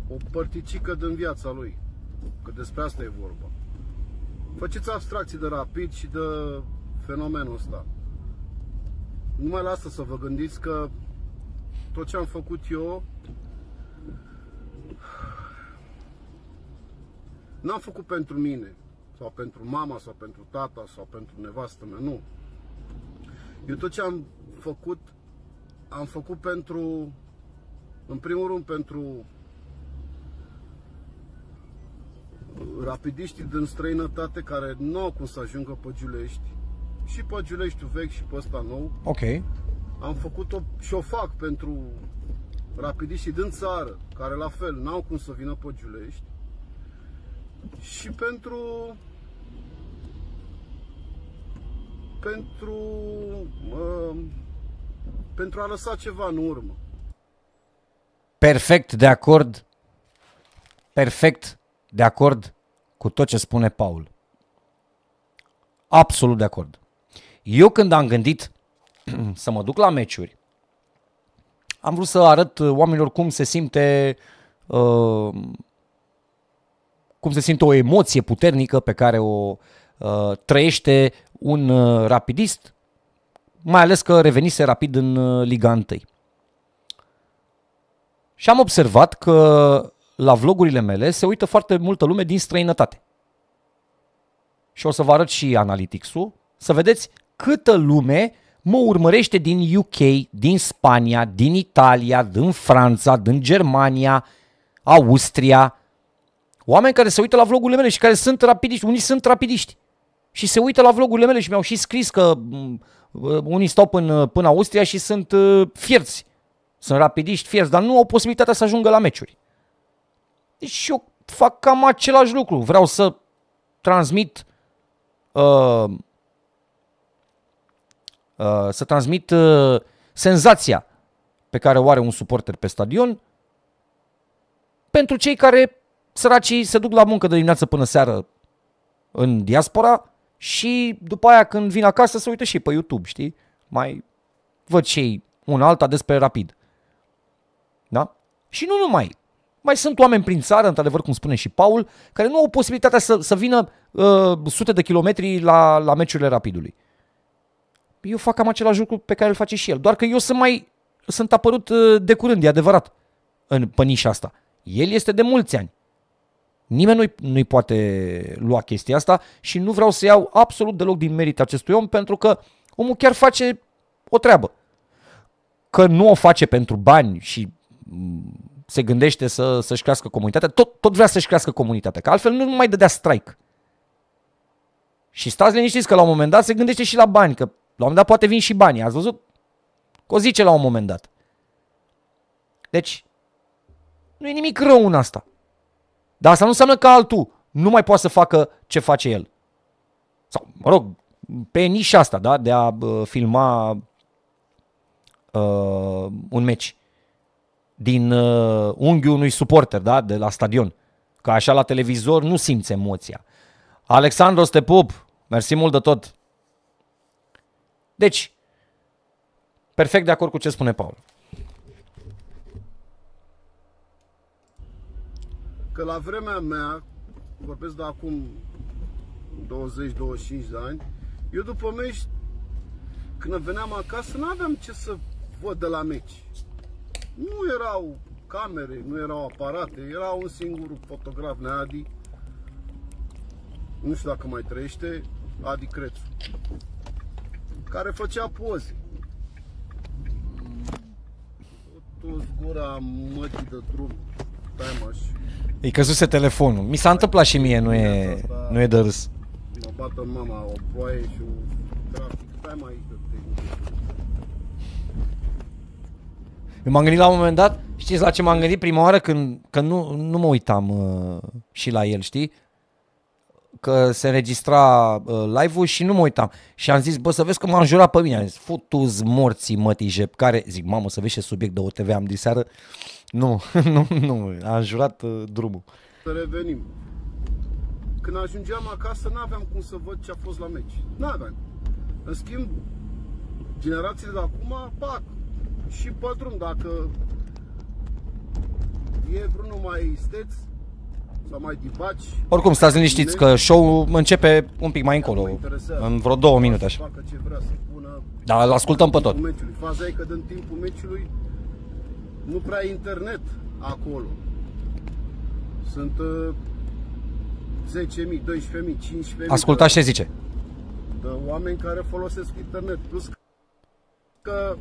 o părticică din viața lui. Că despre asta e vorba. Faceți abstracții de rapid și de fenomenul ăsta. Nu mai lasă să vă gândiți că tot ce am făcut eu n-am făcut pentru mine sau pentru mama sau pentru tata sau pentru nevastă mea, nu. Eu tot ce am făcut am făcut pentru în primul rând pentru rapidiștii din străinătate care nu au cum să ajungă pe Giulești și pe Giuleștiu vechi și pe ăsta nou. Ok. Am făcut-o și o fac pentru rapidiștii din țară, care la fel n-au cum să vină pe Giulești. Și pentru pentru uh, pentru a lăsa ceva în urmă. Perfect de acord. Perfect de acord cu tot ce spune Paul. Absolut de acord. Eu când am gândit *clears throat* să mă duc la meciuri, am vrut să arăt oamenilor cum se simte uh, cum se simte o emoție puternică pe care o uh, trăiește un uh, rapidist, mai ales că revenise rapid în uh, Liga 1. Și am observat că la vlogurile mele se uită foarte multă lume din străinătate. Și o să vă arăt și analytics-ul, să vedeți câtă lume mă urmărește din UK, din Spania, din Italia, din Franța, din Germania, Austria. Oameni care se uită la vlogurile mele și care sunt rapidiști, unii sunt rapidiști. Și se uită la vlogurile mele și mi-au și scris că mm, uh, unii stau până, până Austria și sunt uh, fierți. Sunt rapidiști fierți, dar nu au posibilitatea să ajungă la meciuri. Deci și eu fac cam același lucru. Vreau să transmit uh, Uh, să transmit uh, senzația pe care o are un suporter pe stadion pentru cei care, săracii, se duc la muncă de dimineață până seară în diaspora și după aia când vin acasă se uită și pe YouTube, știi? Mai văd și ei una alta despre rapid. Da? Și nu numai. Mai sunt oameni prin țară, într-adevăr, cum spune și Paul, care nu au posibilitatea să, să vină uh, sute de kilometri la, la meciurile rapidului eu fac cam același lucru pe care îl face și el. Doar că eu sunt mai, sunt apărut uh, de curând, e adevărat, în pănișa asta. El este de mulți ani. Nimeni nu-i, nu poate lua chestia asta și nu vreau să iau absolut deloc din merit acestui om pentru că omul chiar face o treabă. Că nu o face pentru bani și mm, se gândește să, să-și crească comunitatea, tot, tot vrea să-și crească comunitatea, că altfel nu mai dădea strike. Și stați liniștiți că la un moment dat se gândește și la bani, că un moment dat poate vin și banii, ați văzut? Că o zice la un moment dat. Deci, nu e nimic rău în asta. Dar asta nu înseamnă că altul nu mai poate să facă ce face el. Sau, mă rog, pe nișa asta, da, de a uh, filma uh, un meci din uh, unghiul unui suporter, da, de la stadion. Că așa la televizor nu simți emoția. Alexandru pup! mersi mult de tot. Deci, perfect de acord cu ce spune Paul. Că la vremea mea, vorbesc de acum 20-25 de ani, eu după meci, când veneam acasă, nu aveam ce să văd de la meci. Nu erau camere, nu erau aparate, era un singur fotograf, Neadi, nu știu dacă mai trăiește, Adi Crețu care făcea poze. Totul gura mătii de drum. Stai Îi căzuse telefonul. Mi s-a întâmplat și mie, nu e, nu e de râs. Mă bată mama o ploaie și un trafic. Stai mai aici Eu m-am gândit la un moment dat, știți la ce m-am gândit prima oară când, când nu, nu mă uitam uh, și la el, știi? că se înregistra uh, live-ul și nu mă uitam. Și am zis, bă, să vezi că m-am jurat pe mine. Am zis, futuz morții mătijep, care, zic, mamă, să vezi ce subiect de OTV am diseară. Nu, *laughs* nu, nu, am jurat uh, drumul. Să revenim. Când ajungeam acasă, n-aveam cum să văd ce a fost la meci. N-aveam. În schimb, generațiile de acum, pac, și pe drum, dacă e vreunul mai isteț, să mai dibaci. Oricum, stați liniștiți că show începe un pic mai încolo, în vreo două minute așa. Da, îl ascultăm pe tot. Meciului. Faza e că în timpul meciului nu prea internet acolo. Sunt uh, 10.000, 12.000, 15.000. Ascultați ce zice. De oameni care folosesc internet. Plus că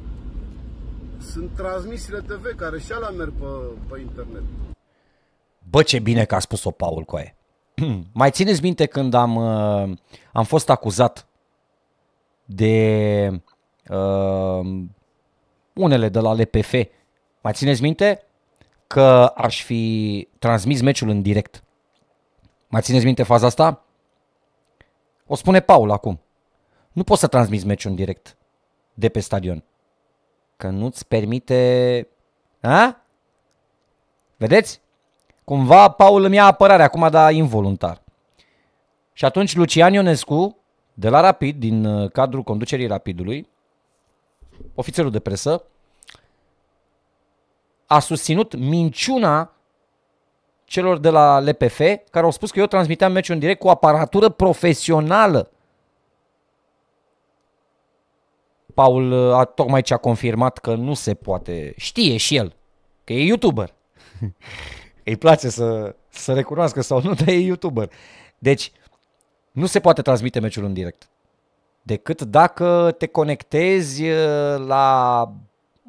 sunt transmisiile TV care și alea merg pe, pe internet. Bă, ce bine că a spus-o Paul Coe. *clears throat* Mai țineți minte când am, uh, am fost acuzat de uh, unele de la LPF. Mai țineți minte că aș fi transmis meciul în direct. Mai țineți minte faza asta? O spune Paul acum. Nu poți să transmiți meciul în direct de pe stadion. Că nu-ți permite... A? Vedeți? Cumva Paul îmi ia apărarea acum, dar involuntar. Și atunci Lucian Ionescu, de la Rapid, din uh, cadrul conducerii Rapidului, ofițerul de presă, a susținut minciuna celor de la LPF care au spus că eu transmiteam meciul în direct cu aparatură profesională. Paul uh, a tocmai ce a confirmat că nu se poate. Știe și el că e youtuber. *laughs* Îi place să, să recunoască sau nu, *laughs* dar e YouTuber. Deci, nu se poate transmite meciul în direct. Decât dacă te conectezi uh, la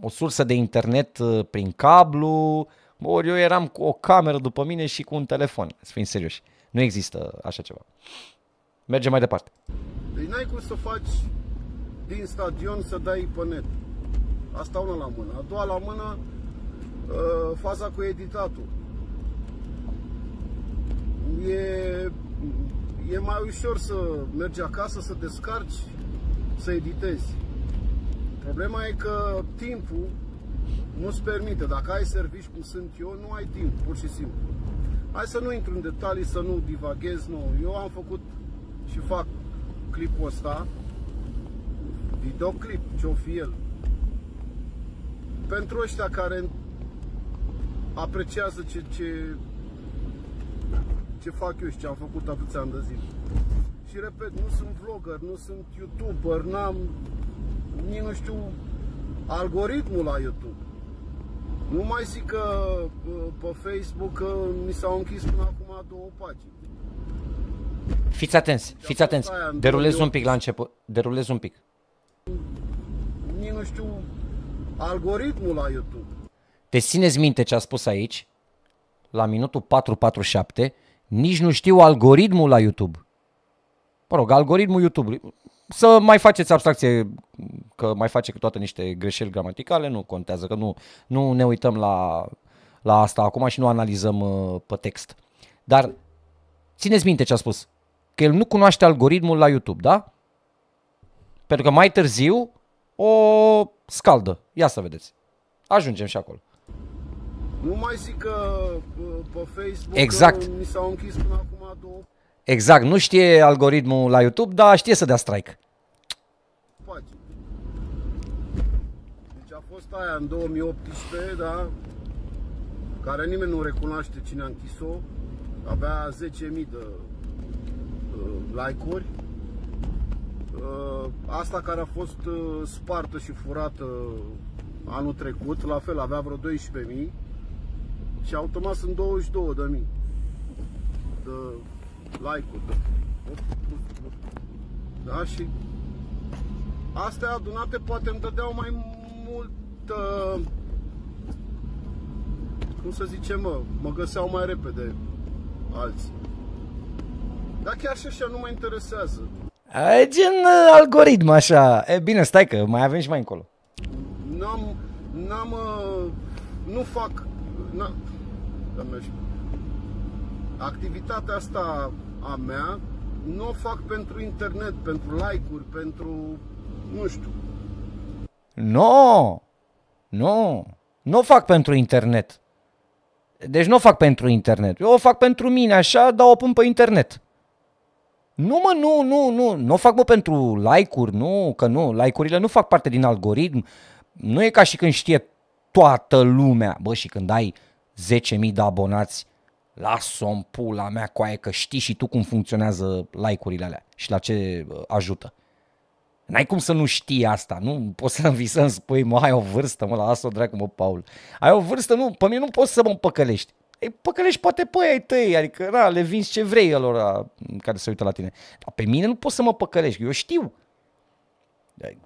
o sursă de internet uh, prin cablu, ori eu eram cu o cameră după mine și cu un telefon, să fim serioși. Nu există așa ceva. Mergem mai departe. Păi n-ai cum să faci din stadion să dai pe net. Asta una la mână. A doua la mână, uh, faza cu editatul e, e mai ușor să mergi acasă, să descarci, să editezi. Problema e că timpul nu-ți permite. Dacă ai servici cum sunt eu, nu ai timp, pur și simplu. Hai să nu intru în detalii, să nu divaghez, nu. Eu am făcut și fac clipul ăsta, videoclip, ce-o fi el. Pentru ăștia care apreciază ce, ce ce fac eu și ce am făcut atâția ani de zile. Și repet, nu sunt vlogger, nu sunt youtuber, n-am nici nu știu algoritmul la YouTube. Nu mai zic că pe Facebook mi s-au închis până acum două pagini. Fiți atenți, fiți atenți. Derulez un pic la început. Derulez un pic. Nici nu știu algoritmul la YouTube. Te țineți minte ce a spus aici? La minutul 447 nici nu știu algoritmul la YouTube. Mă rog, algoritmul YouTube. Să mai faceți abstracție, că mai face toate niște greșeli gramaticale, nu contează, că nu, nu ne uităm la, la asta acum și nu analizăm uh, pe text. Dar țineți minte ce a spus, că el nu cunoaște algoritmul la YouTube, da? Pentru că mai târziu o scaldă. Ia să vedeți. Ajungem și acolo. Nu mai zic că pe Facebook exact. mi s-au închis până acum două... Exact, nu știe algoritmul la YouTube, dar știe să dea strike. Deci a fost aia în 2018, da? Care nimeni nu recunoaște cine a închis-o. Avea 10.000 de like-uri. Asta care a fost spartă și furată anul trecut, la fel avea vreo 12.000 și automat sunt 22 de mii de like-uri. De... Da? Și astea adunate poate îmi dădeau mai mult uh, cum să zicem, mă, mă găseau mai repede alții. Dar chiar și așa nu mă interesează. E gen uh, algoritm așa. E bine, stai că mai avem și mai încolo. N-am, n-am, uh, nu fac na, doamne, activitatea asta a mea nu o fac pentru internet, pentru like-uri, pentru, nu știu. No! Nu! Nu o fac pentru internet. Deci nu o fac pentru internet. Eu o fac pentru mine așa, dar o pun pe internet. Nu mă, nu, nu, nu, nu o fac mă pentru like-uri, nu, că nu, like-urile nu fac parte din algoritm. Nu e ca și când știe toată lumea. Bă, și când ai 10.000 de abonați, lasă în pula mea aia că știi și tu cum funcționează like-urile alea și la ce ajută. N-ai cum să nu știi asta, nu poți să-mi vii să-mi spui, mă, ai o vârstă, mă, lasă-o dracu, mă, Paul. Ai o vârstă, nu, pe mine nu poți să mă păcălești. Ei, păcălești poate pe ai tăi, adică, na, le vinzi ce vrei lor care se uită la tine. Dar pe mine nu poți să mă păcălești, eu știu.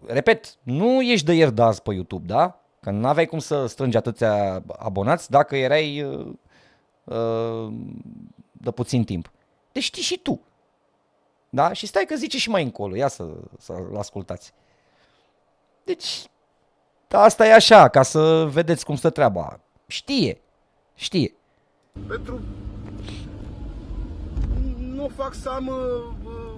Repet, nu ești de ieri de azi pe YouTube, da? Că nu aveai cum să strângi atâția abonați dacă erai uh, uh, de puțin timp. Deci știi și tu. Da? Și stai că zice și mai încolo. Ia să, să-l ascultați. Deci, asta e așa, ca să vedeți cum stă treaba. Știe. Știe. Pentru... Nu fac să am... Uh, uh,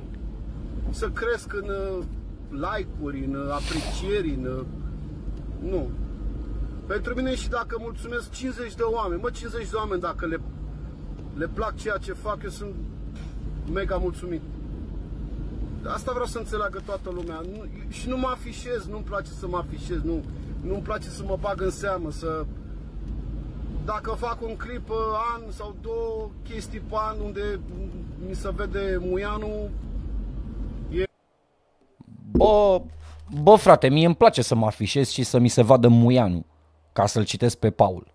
să cresc în uh, like-uri, în aprecieri, în... Nu. Pentru mine și dacă mulțumesc 50 de oameni, mă, 50 de oameni, dacă le, le plac ceea ce fac, eu sunt mega mulțumit. Asta vreau să înțeleagă toată lumea. Nu, și nu mă afișez, nu-mi place să mă afișez, nu. Nu-mi place să mă bag în seamă, să... Dacă fac un clip uh, an sau două chestii pe an unde mi se vede muianul, e... Bă, bă frate, mie îmi place să mă afișez și să mi se vadă muianul ca să-l citesc pe Paul.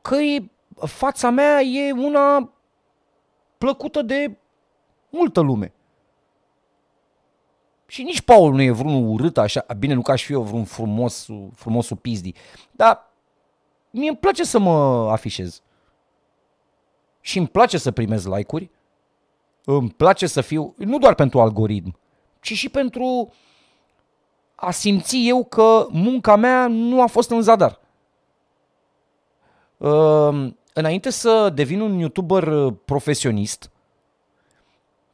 Că e, fața mea e una plăcută de multă lume. Și nici Paul nu e vreun urât așa, bine, nu ca și eu vreun frumos, frumosul pizdi, dar mie îmi place să mă afișez. Și îmi place să primez like-uri, îmi place să fiu, nu doar pentru algoritm, ci și pentru uh, a simți eu că munca mea nu a fost în zadar. Ehm, înainte să devin un youtuber uh, profesionist,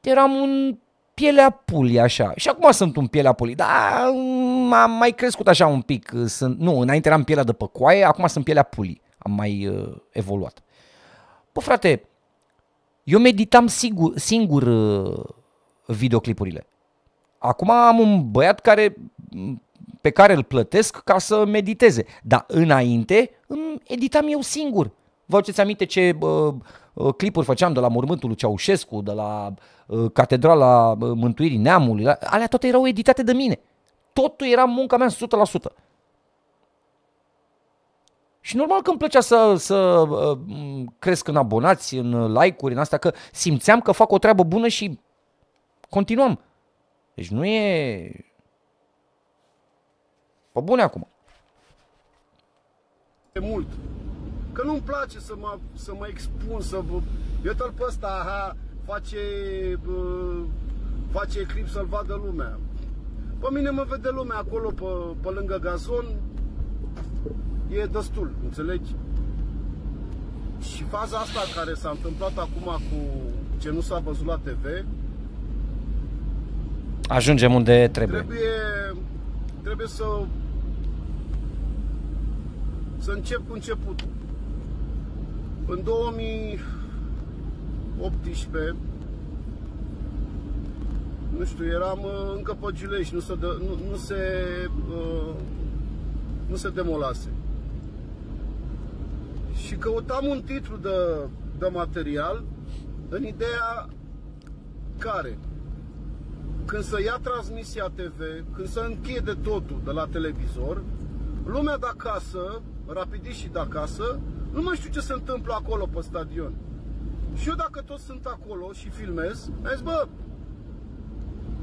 eram un pielea pulii așa. Și acum sunt un pielea pulii, dar mm, am mai crescut așa un pic. Uh, sunt, nu, înainte eram pielea de păcoaie, acum sunt pielea pulii. Am mai uh, evoluat. Bă, frate, eu meditam sigur, singur uh, videoclipurile acum am un băiat care, pe care îl plătesc ca să mediteze. Dar înainte îmi editam eu singur. Vă aduceți aminte ce uh, clipuri făceam de la mormântul lui Ceaușescu, de la uh, Catedrala Mântuirii Neamului, la, alea toate erau editate de mine. Totul era munca mea 100%. Și normal că îmi plăcea să, să uh, cresc în abonați, în like-uri, în astea, că simțeam că fac o treabă bună și continuam. Deci nu e... Pă bune acum. E mult. Că nu-mi place să mă, să mă expun, să... Eu tot pe ăsta, aha, face, bă, face clip să-l vadă lumea. Pe mine mă vede lumea acolo, pe, pe lângă gazon. E destul, înțelegi? Și faza asta care s-a întâmplat acum cu ce nu s-a văzut la TV, ajungem unde trebuie. Trebuie, trebuie să, să încep cu începutul. În 2018, nu știu, eram uh, încă pe Gilești, nu se, nu, nu se, uh, nu se demolase. Și căutam un titlu de, de material în ideea care când se ia transmisia TV, când se închide totul de la televizor, lumea de acasă, și de acasă, nu mai știu ce se întâmplă acolo pe stadion. Și eu dacă tot sunt acolo și filmez, am zis, bă,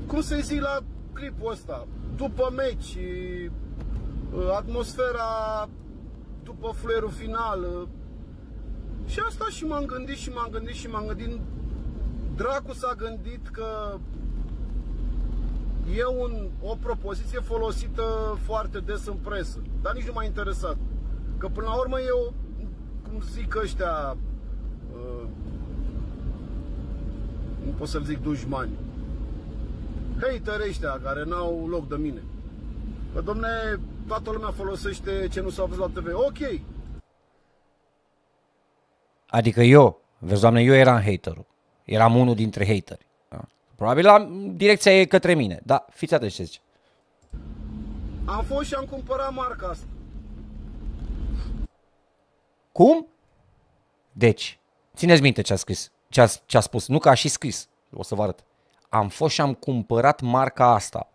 cum să-i zic la clipul ăsta, după meci, uh, atmosfera după fluierul final, uh, și asta și m-am gândit și m-am gândit și m-am gândit. Dracu s-a gândit că E un, o propoziție folosită foarte des în presă, dar nici nu m-a interesat. Că până la urmă eu, cum zic ăștia, uh, nu pot să-l zic dușmani, hater ăștia care n-au loc de mine. Că domne, toată lumea folosește ce nu s-a văzut la TV. Ok. Adică eu, vezi doamne, eu eram haterul. Eram unul dintre hateri. Probabil la direcția e către mine, dar fiți atenți ce zice. Am fost și am cumpărat marca asta. Cum? Deci, țineți minte ce a scris, ce a, ce a spus. Nu că a și scris, o să vă arăt. Am fost și am cumpărat marca asta.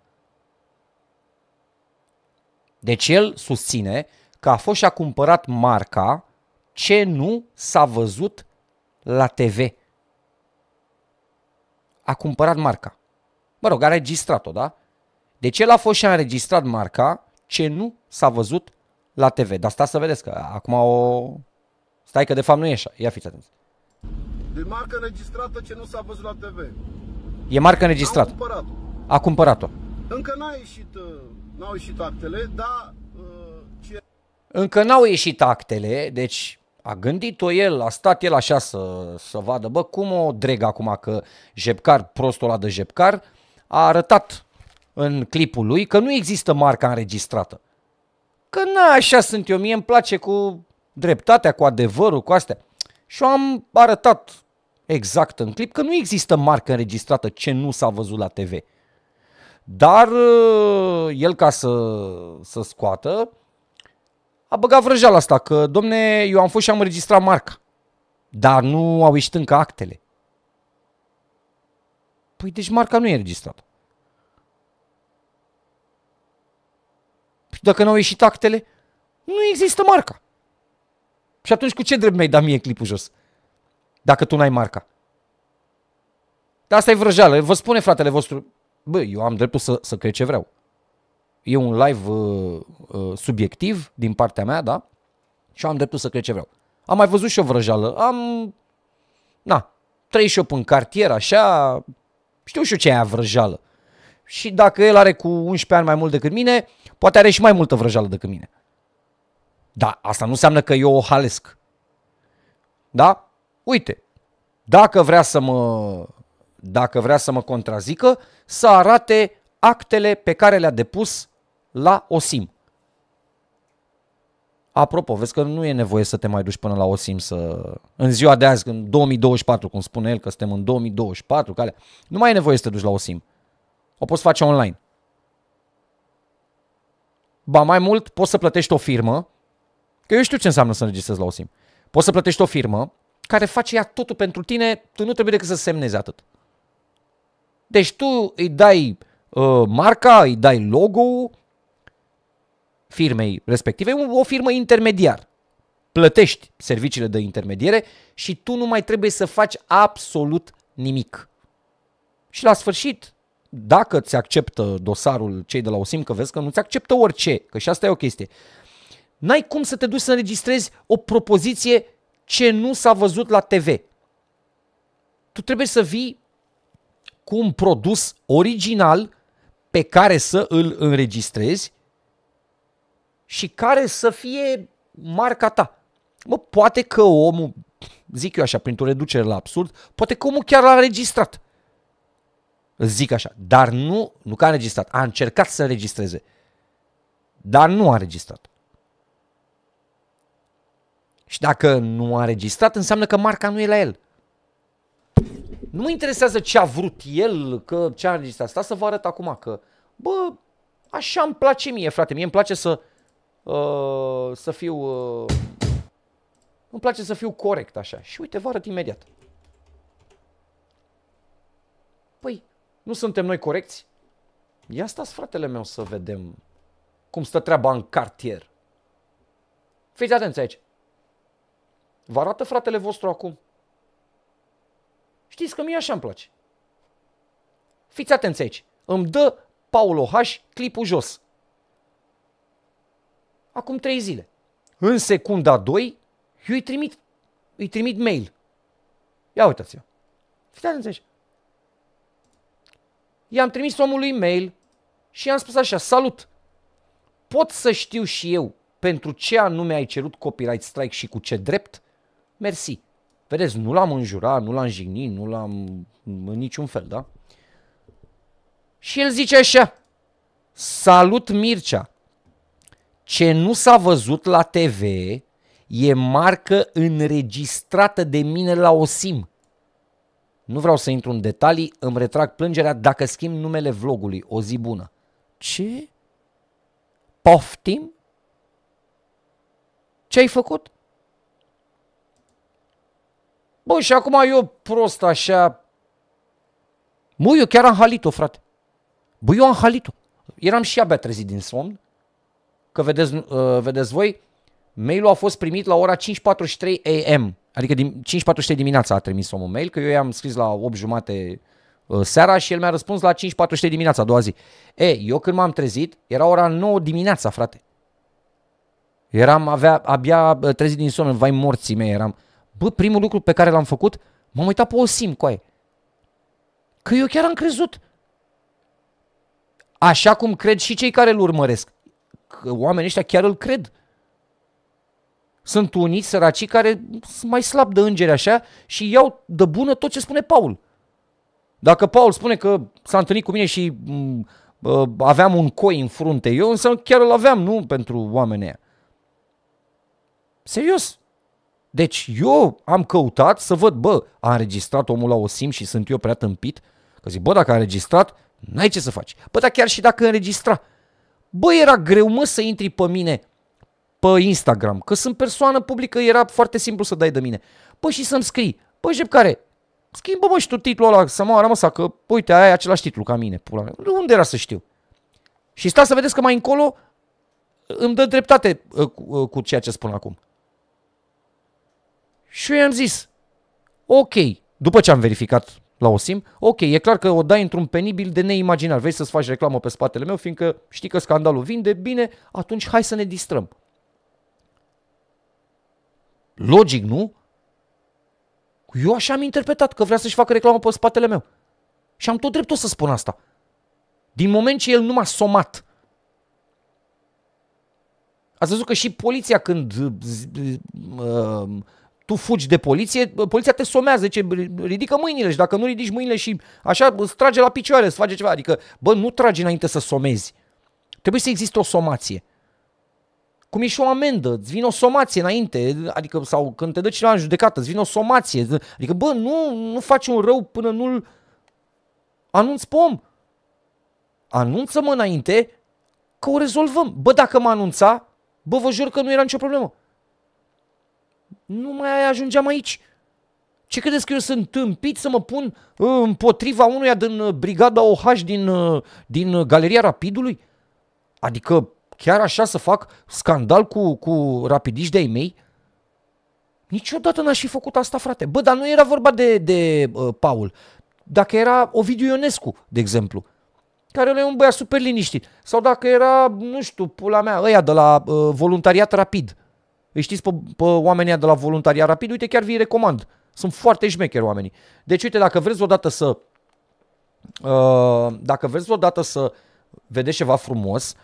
Deci el susține că a fost și a cumpărat marca ce nu s-a văzut la TV a cumpărat marca. Mă rog, a registrat-o, da? Deci el a fost și a înregistrat marca ce nu s-a văzut la TV. Dar stați să vedeți că acum o... Stai că de fapt nu e așa. Ia fiți atenți. De marca înregistrată ce nu s-a văzut la TV. E marca înregistrată. A cumpărat-o. A cumpărat-o. Încă n-a ieșit, uh, n-au ieșit actele, dar... Uh, ce... Încă n-au ieșit actele, deci a gândit-o el, a stat el așa să, să vadă, bă, cum o dreg acum că Jepcar, prostul ăla de Jepcar, a arătat în clipul lui că nu există marca înregistrată. Că na, așa sunt eu, mie îmi place cu dreptatea, cu adevărul, cu astea. Și am arătat exact în clip că nu există marcă înregistrată ce nu s-a văzut la TV. Dar uh, el ca să, să scoată, a băgat vrăjeala asta că, domne, eu am fost și am înregistrat marca, dar nu au ieșit încă actele. Păi deci marca nu e înregistrată. Păi dacă nu au ieșit actele, nu există marca. Și atunci cu ce drept mi-ai dat mie clipul jos? Dacă tu n-ai marca. Dar asta e vrăjeală. Vă spune fratele vostru, bă, eu am dreptul să, să cred ce vreau e un live uh, uh, subiectiv din partea mea, da? Și am dreptul să cred ce vreau. Am mai văzut și o vrăjală. Am, na, trăi și eu în cartier, așa, știu și eu ce e vrăjală. Și dacă el are cu 11 ani mai mult decât mine, poate are și mai multă vrăjală decât mine. Da, asta nu înseamnă că eu o halesc. Da? Uite, dacă vrea să mă, dacă vrea să mă contrazică, să arate actele pe care le-a depus la OSIM. Apropo, vezi că nu e nevoie să te mai duci până la OSIM să... În ziua de azi, în 2024, cum spune el, că suntem în 2024, care... nu mai e nevoie să te duci la OSIM. O poți face online. Ba mai mult, poți să plătești o firmă, că eu știu ce înseamnă să înregistrezi la OSIM. Poți să plătești o firmă care face ea totul pentru tine, tu nu trebuie decât să semnezi atât. Deci tu îi dai uh, marca, îi dai logo firmei respective, o firmă intermediar. Plătești serviciile de intermediere și tu nu mai trebuie să faci absolut nimic. Și la sfârșit, dacă ți acceptă dosarul cei de la OSIM, că vezi că nu ți acceptă orice, că și asta e o chestie, n-ai cum să te duci să înregistrezi o propoziție ce nu s-a văzut la TV. Tu trebuie să vii cu un produs original pe care să îl înregistrezi și care să fie marca ta. Mă, poate că omul, zic eu așa, printr-o reducere la absurd, poate că omul chiar l-a înregistrat. Zic așa, dar nu, nu că a înregistrat, a încercat să înregistreze, dar nu a înregistrat. Și dacă nu a înregistrat, înseamnă că marca nu e la el. Nu mă interesează ce a vrut el, că ce a înregistrat. Asta să vă arăt acum că, bă, așa îmi place mie, frate. Mie îmi place să uh, să fiu... Uh, îmi place să fiu corect așa. Și uite, vă arăt imediat. Păi, nu suntem noi corecți? Ia stați, fratele meu, să vedem cum stă treaba în cartier. Fiți atenți aici. Vă arată fratele vostru acum? Știți că mie așa îmi place. Fiți atenți aici. Îmi dă Paulo H. clipul jos acum trei zile. În secunda 2, eu îi trimit, îi trimit mail. Ia uitați-vă. Fiți atenți I-am trimis omului mail și i-am spus așa, salut, pot să știu și eu pentru ce anume ai cerut copyright strike și cu ce drept? Mersi. Vedeți, nu l-am înjurat, nu l-am jignit, nu l-am în niciun fel, da? Și el zice așa, salut Mircea, ce nu s-a văzut la TV e marcă înregistrată de mine la OSIM. Nu vreau să intru în detalii, îmi retrag plângerea dacă schimb numele vlogului. O zi bună. Ce? Poftim? Ce ai făcut? Bă, și acum eu prost așa... Mă, eu chiar am halit-o, frate. Bă, eu am halit-o. Eram și abia trezit din somn că vedeți, uh, vedeți voi, mailul a fost primit la ora 5.43 am, adică din 5.43 dimineața a trimis omul mail, că eu i-am scris la 8 jumate uh, seara și el mi-a răspuns la 5.43 dimineața, a doua zi. E, eu când m-am trezit, era ora 9 dimineața, frate. Eram avea, abia uh, trezit din somn, vai morții mei, eram. Bă, primul lucru pe care l-am făcut, m-am uitat pe o sim cu aia. Că eu chiar am crezut. Așa cum cred și cei care îl urmăresc oamenii ăștia chiar îl cred. Sunt unii săraci care sunt mai slab de îngeri așa și iau de bună tot ce spune Paul. Dacă Paul spune că s-a întâlnit cu mine și uh, aveam un coi în frunte, eu însă chiar îl aveam, nu pentru oamenii aia. Serios. Deci eu am căutat să văd, bă, a înregistrat omul la OSIM și sunt eu prea tâmpit? Că zic, bă, dacă a înregistrat, n-ai ce să faci. Bă, dar chiar și dacă înregistra, Bă, era greu, mă, să intri pe mine pe Instagram, că sunt persoană publică, era foarte simplu să dai de mine. Bă, și să-mi scrii, bă, jep care, schimbă mă și tu titlul ăla, să mă arămă că, uite, aia e același titlu ca mine, pula mea. De unde era să știu? Și sta să vedeți că mai încolo îmi dă dreptate uh, cu, uh, cu ceea ce spun acum. Și eu i-am zis, ok, după ce am verificat la Osim, ok, e clar că o dai într-un penibil de neimaginar. Vrei să-ți faci reclamă pe spatele meu, fiindcă știi că scandalul vinde, bine, atunci hai să ne distrăm. Logic, nu? Eu așa am interpretat că vrea să-și facă reclamă pe spatele meu. Și am tot dreptul să spun asta. Din moment ce el nu m-a somat. Ați văzut că și poliția când uh, tu fugi de poliție, poliția te somează, zice, ridică mâinile și dacă nu ridici mâinile și așa îți trage la picioare, îți face ceva. Adică, bă, nu tragi înainte să somezi. Trebuie să existe o somație. Cum e și o amendă, îți vine o somație înainte, adică, sau când te dă cineva în judecată, îți vine o somație. Adică, bă, nu, nu faci un rău până nu-l anunți pom. Anunță-mă înainte că o rezolvăm. Bă, dacă mă anunța, bă, vă jur că nu era nicio problemă nu mai ajungeam aici. Ce credeți că eu sunt tâmpit să mă pun uh, împotriva unuia din uh, brigada OH din, uh, din Galeria Rapidului? Adică chiar așa să fac scandal cu, cu rapidiști de-ai mei? Niciodată n-aș fi făcut asta, frate. Bă, dar nu era vorba de, de uh, Paul. Dacă era Ovidiu Ionescu, de exemplu, care e un băiat super liniștit. Sau dacă era, nu știu, pula mea, ăia de la uh, voluntariat rapid. Îi știți pe, pe oamenii de la voluntaria rapid? Uite, chiar vi recomand. Sunt foarte șmecheri oamenii. Deci, uite, dacă vreți odată să... Uh, dacă vreți odată să vedeți ceva frumos,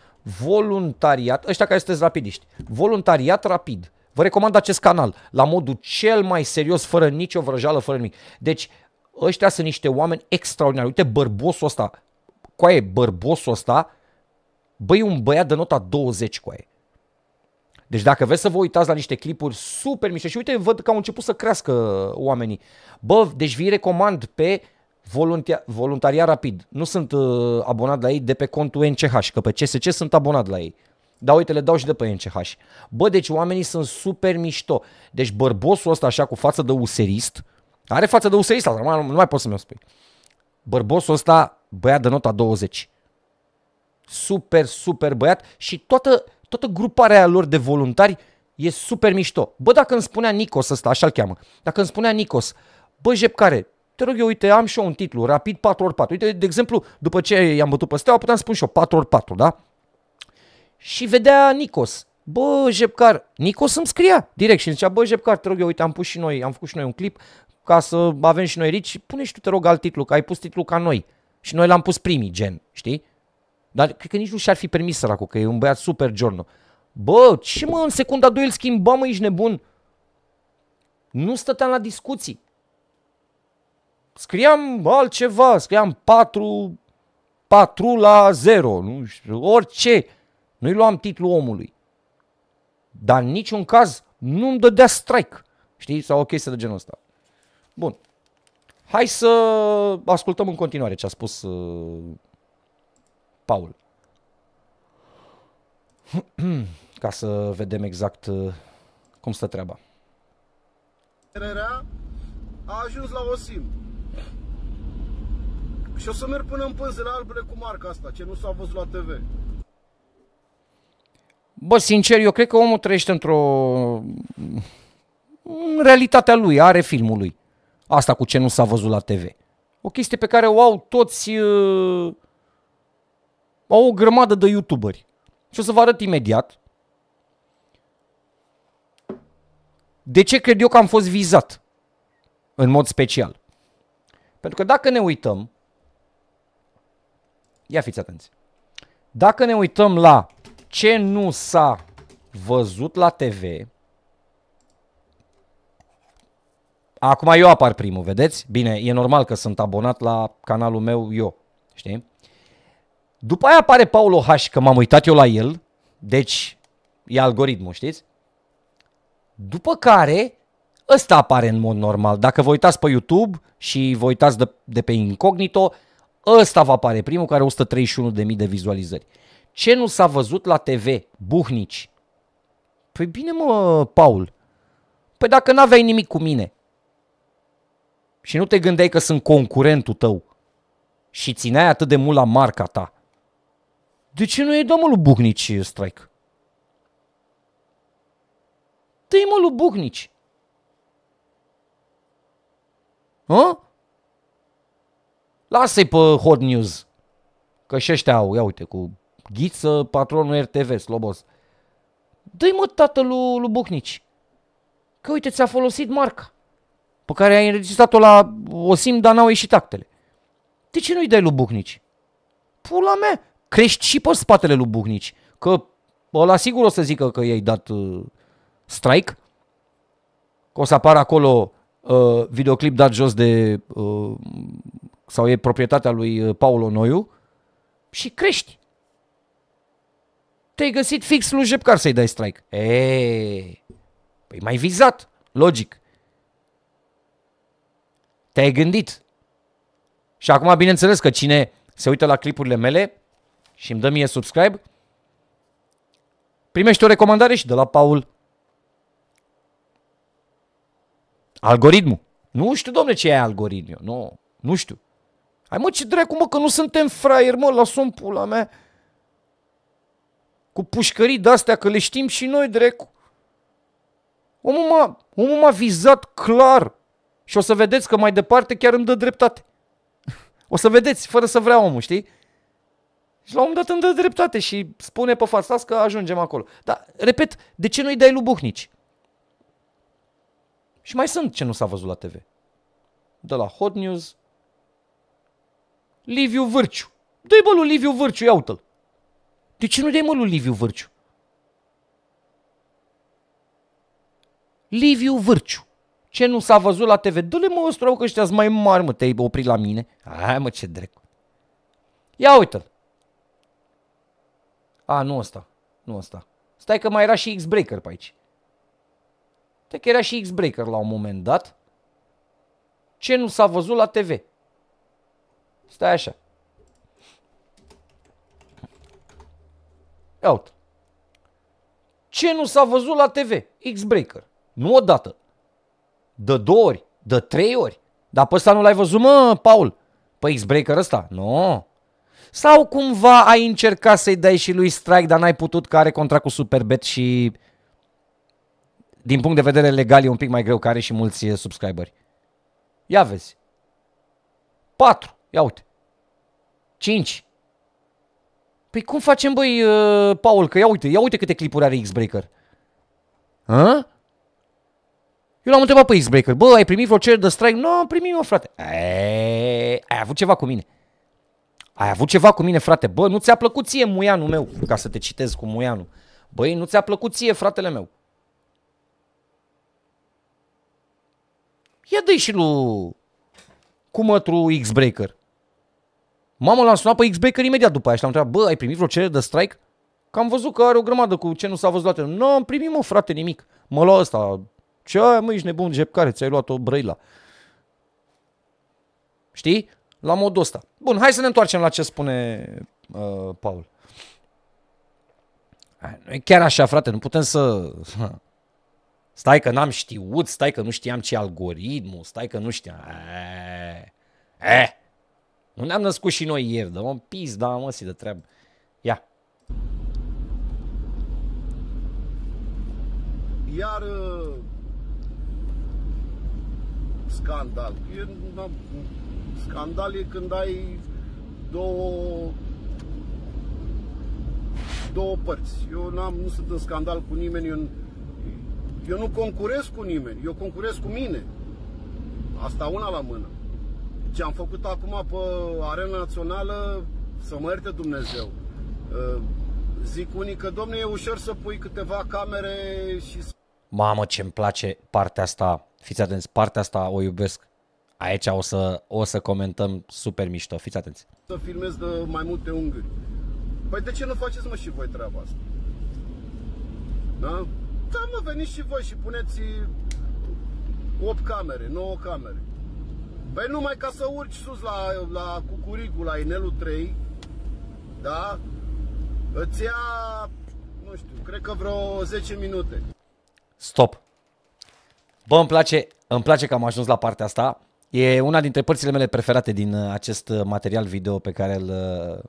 voluntariat, ăștia care sunteți rapidiști, voluntariat rapid. Vă recomand acest canal, la modul cel mai serios, fără nicio vrăjală, fără nimic. Deci, ăștia sunt niște oameni extraordinari. Uite, bărbosul ăsta, coaie, bărbosul ăsta, băi, un băiat de nota 20, coaie. Deci dacă vreți să vă uitați la niște clipuri super mișto și uite, văd că au început să crească oamenii. Bă, deci vi recomand pe voluntia, voluntaria rapid. Nu sunt uh, abonat la ei de pe contul NCH, că pe CSC sunt abonat la ei. Dar uite, le dau și de pe NCH. Bă, deci oamenii sunt super mișto. Deci bărbosul ăsta așa cu față de userist, are față de userist, nu mai, nu mai pot să-mi o spui. Bărbosul ăsta, băiat de nota 20. Super, super băiat și toată, toată gruparea lor de voluntari e super mișto. Bă, dacă îmi spunea Nicos ăsta, așa-l cheamă, dacă îmi spunea Nicos, bă, Jepcare, te rog eu, uite, am și eu un titlu, rapid 4x4. Uite, de exemplu, după ce i-am bătut pe steaua, puteam spune și eu 4x4, da? Și vedea Nicos, bă, Jepcar, Nikos îmi scria direct și zicea, bă, Jepcar, te rog eu, uite, am pus și noi, am făcut și noi un clip ca să avem și noi rici, pune și tu, te rog, alt titlu, că ai pus titlu ca noi. Și noi l-am pus primii, gen, știi? Dar cred că nici nu și-ar fi permis săracul, că e un băiat super giorno. Bă, ce mă, în secunda 2 îl schimba, mă, ești nebun. Nu stăteam la discuții. Scriam altceva, scriam 4, 4 la 0, nu știu, orice. Noi luam titlul omului. Dar în niciun caz nu îmi dădea strike. Știi? Sau o chestie de genul ăsta. Bun. Hai să ascultăm în continuare ce a spus uh, Paul. *clears throat* Ca să vedem exact uh, cum stă treaba. A ajuns la Osim. Și o să merg până în pânzele albele cu marca asta, ce nu s-a văzut la TV. Bă, sincer, eu cred că omul trăiește într-o... În realitatea lui, are filmul lui. Asta cu ce nu s-a văzut la TV. O chestie pe care o au toți... Uh au o grămadă de youtuberi. Și o să vă arăt imediat de ce cred eu că am fost vizat în mod special. Pentru că dacă ne uităm, ia fiți atenți, dacă ne uităm la ce nu s-a văzut la TV, acum eu apar primul, vedeți? Bine, e normal că sunt abonat la canalul meu eu, știi? După aia apare Paulo H, că m-am uitat eu la el, deci e algoritmul, știți? După care ăsta apare în mod normal. Dacă vă uitați pe YouTube și vă uitați de, de pe incognito, ăsta va apare primul care are 131.000 de vizualizări. Ce nu s-a văzut la TV? Buhnici. Păi bine mă, Paul. Păi dacă n-aveai nimic cu mine și nu te gândeai că sunt concurentul tău și țineai atât de mult la marca ta, de ce nu e domnul Buhnici strike? Dă-i, mă, lui Buhnici. Hă? Lasă-i pe Hot News. Că și ăștia au, ia uite, cu Ghiță, patronul RTV, Slobos. Dă-i, mă, tatălui lui, lui Buhnici. Că uite, ți-a folosit marca pe care ai înregistrat-o la Osim, dar n-au ieșit actele. De ce nu-i dai lui Buhnici? Pula mea! crești și pe spatele lui Buhnici. Că ăla sigur o să zică că i-ai dat uh, strike, că o să apară acolo uh, videoclip dat jos de, uh, sau e proprietatea lui uh, Paolo Noiu, și crești. Te-ai găsit fix lui Jepcar să-i dai strike. Eee, păi mai vizat, logic. Te-ai gândit. Și acum, bineînțeles că cine se uită la clipurile mele, și îmi dă mie subscribe, primești o recomandare și de la Paul. Algoritmul. Nu știu, domne, ce e eu. Nu, nu știu. Hai mă, ce dracu, mă, că nu suntem fraier, mă, la mi pula mea. Cu pușcării de-astea, că le știm și noi, dracu. Omul m-a, omul m-a vizat clar. Și o să vedeți că mai departe chiar îmi dă dreptate. *laughs* O să vedeți, fără să vrea omul, știi? Și la un moment dat îmi dă dreptate și spune pe față, că ajungem acolo. Dar, repet, de ce nu-i dai lui Buhnici? Și mai sunt ce nu s-a văzut la TV. De la Hot News, Liviu Vârciu. Dă-i bă lui Liviu Vârciu, ia uite-l. De ce nu dai mă lui Liviu Vârciu? Liviu Vârciu. Ce nu s-a văzut la TV? Dă-le mă, ostrău, că ăștia mai mari, mă, te-ai oprit la mine. Hai mă, ce drept. Ia uite-l. A, nu ăsta. Nu ăsta. Stai că mai era și X-Breaker pe aici. Te că era și X-Breaker la un moment dat. Ce nu s-a văzut la TV? Stai așa. Ia uite. Ce nu s-a văzut la TV? X-Breaker. Nu odată. De două ori. De trei ori. Dar pe ăsta nu l-ai văzut, mă, Paul. Pe X-Breaker ăsta? Nu. No. Sau cumva ai încercat să-i dai și lui strike, dar n-ai putut, că are contract cu Superbet și din punct de vedere legal e un pic mai greu, care și mulți eh, subscriberi. Ia vezi. 4. Ia uite. 5. Păi cum facem, băi, eh, Paul, că ia uite, ia uite câte clipuri are X-Breaker. Hă? Eu l-am întrebat pe X-Breaker, bă, ai primit vreo cerere de strike? Nu, am primit, mă, frate. Eee, ai avut ceva cu mine. Ai avut ceva cu mine, frate? Bă, nu ți-a plăcut ție muianul meu, ca să te citez cu muianul. Băi, nu ți-a plăcut ție, fratele meu. Ia dă și lui cu mătru X-Breaker. Mamă, l-am sunat pe X-Breaker imediat după aia și l-am întrebat, bă, ai primit vreo cerere de strike? Că am văzut că are o grămadă cu ce nu s-a văzut toate. Nu, am primit, mă, frate, nimic. Mă lua ăsta. Ce ai, mă, ești nebun, jep care, ți-ai luat o brăila. Știi? la modul ăsta. Bun, hai să ne întoarcem la ce spune uh, Paul. Nu e chiar așa, frate, nu putem să... *laughs* Stai că n-am știut, stai că nu știam ce algoritmul, stai că nu știam... E, eh, eh, Nu ne-am născut și noi ieri, dă un pis, da, mă, si de treabă. Ia. Iar uh, scandal. Eu n-am Scandal e când ai două două părți. Eu am nu sunt în scandal cu nimeni, eu, eu nu concurez cu nimeni, eu concurez cu mine. Asta una la mână. Ce am făcut acum pe arena națională, să mă ierte Dumnezeu. Uh, zic unii că, domne, e ușor să pui câteva camere și... Mamă, ce-mi place partea asta, fiți atenți, partea asta o iubesc. Aici o să, o să comentăm super mișto, fiți atenți. Să filmez de mai multe unghiuri. Păi de ce nu faceți mă și voi treaba asta? Da? Da mă, veniți și voi și puneți 8 camere, 9 camere. Păi numai ca să urci sus la, la Cucuricul, la Inelul 3, da? Îți ia, nu știu, cred că vreo 10 minute. Stop! Bă, îmi place, îmi place că am ajuns la partea asta. E una dintre părțile mele preferate din uh, acest uh, material video pe care îl, uh,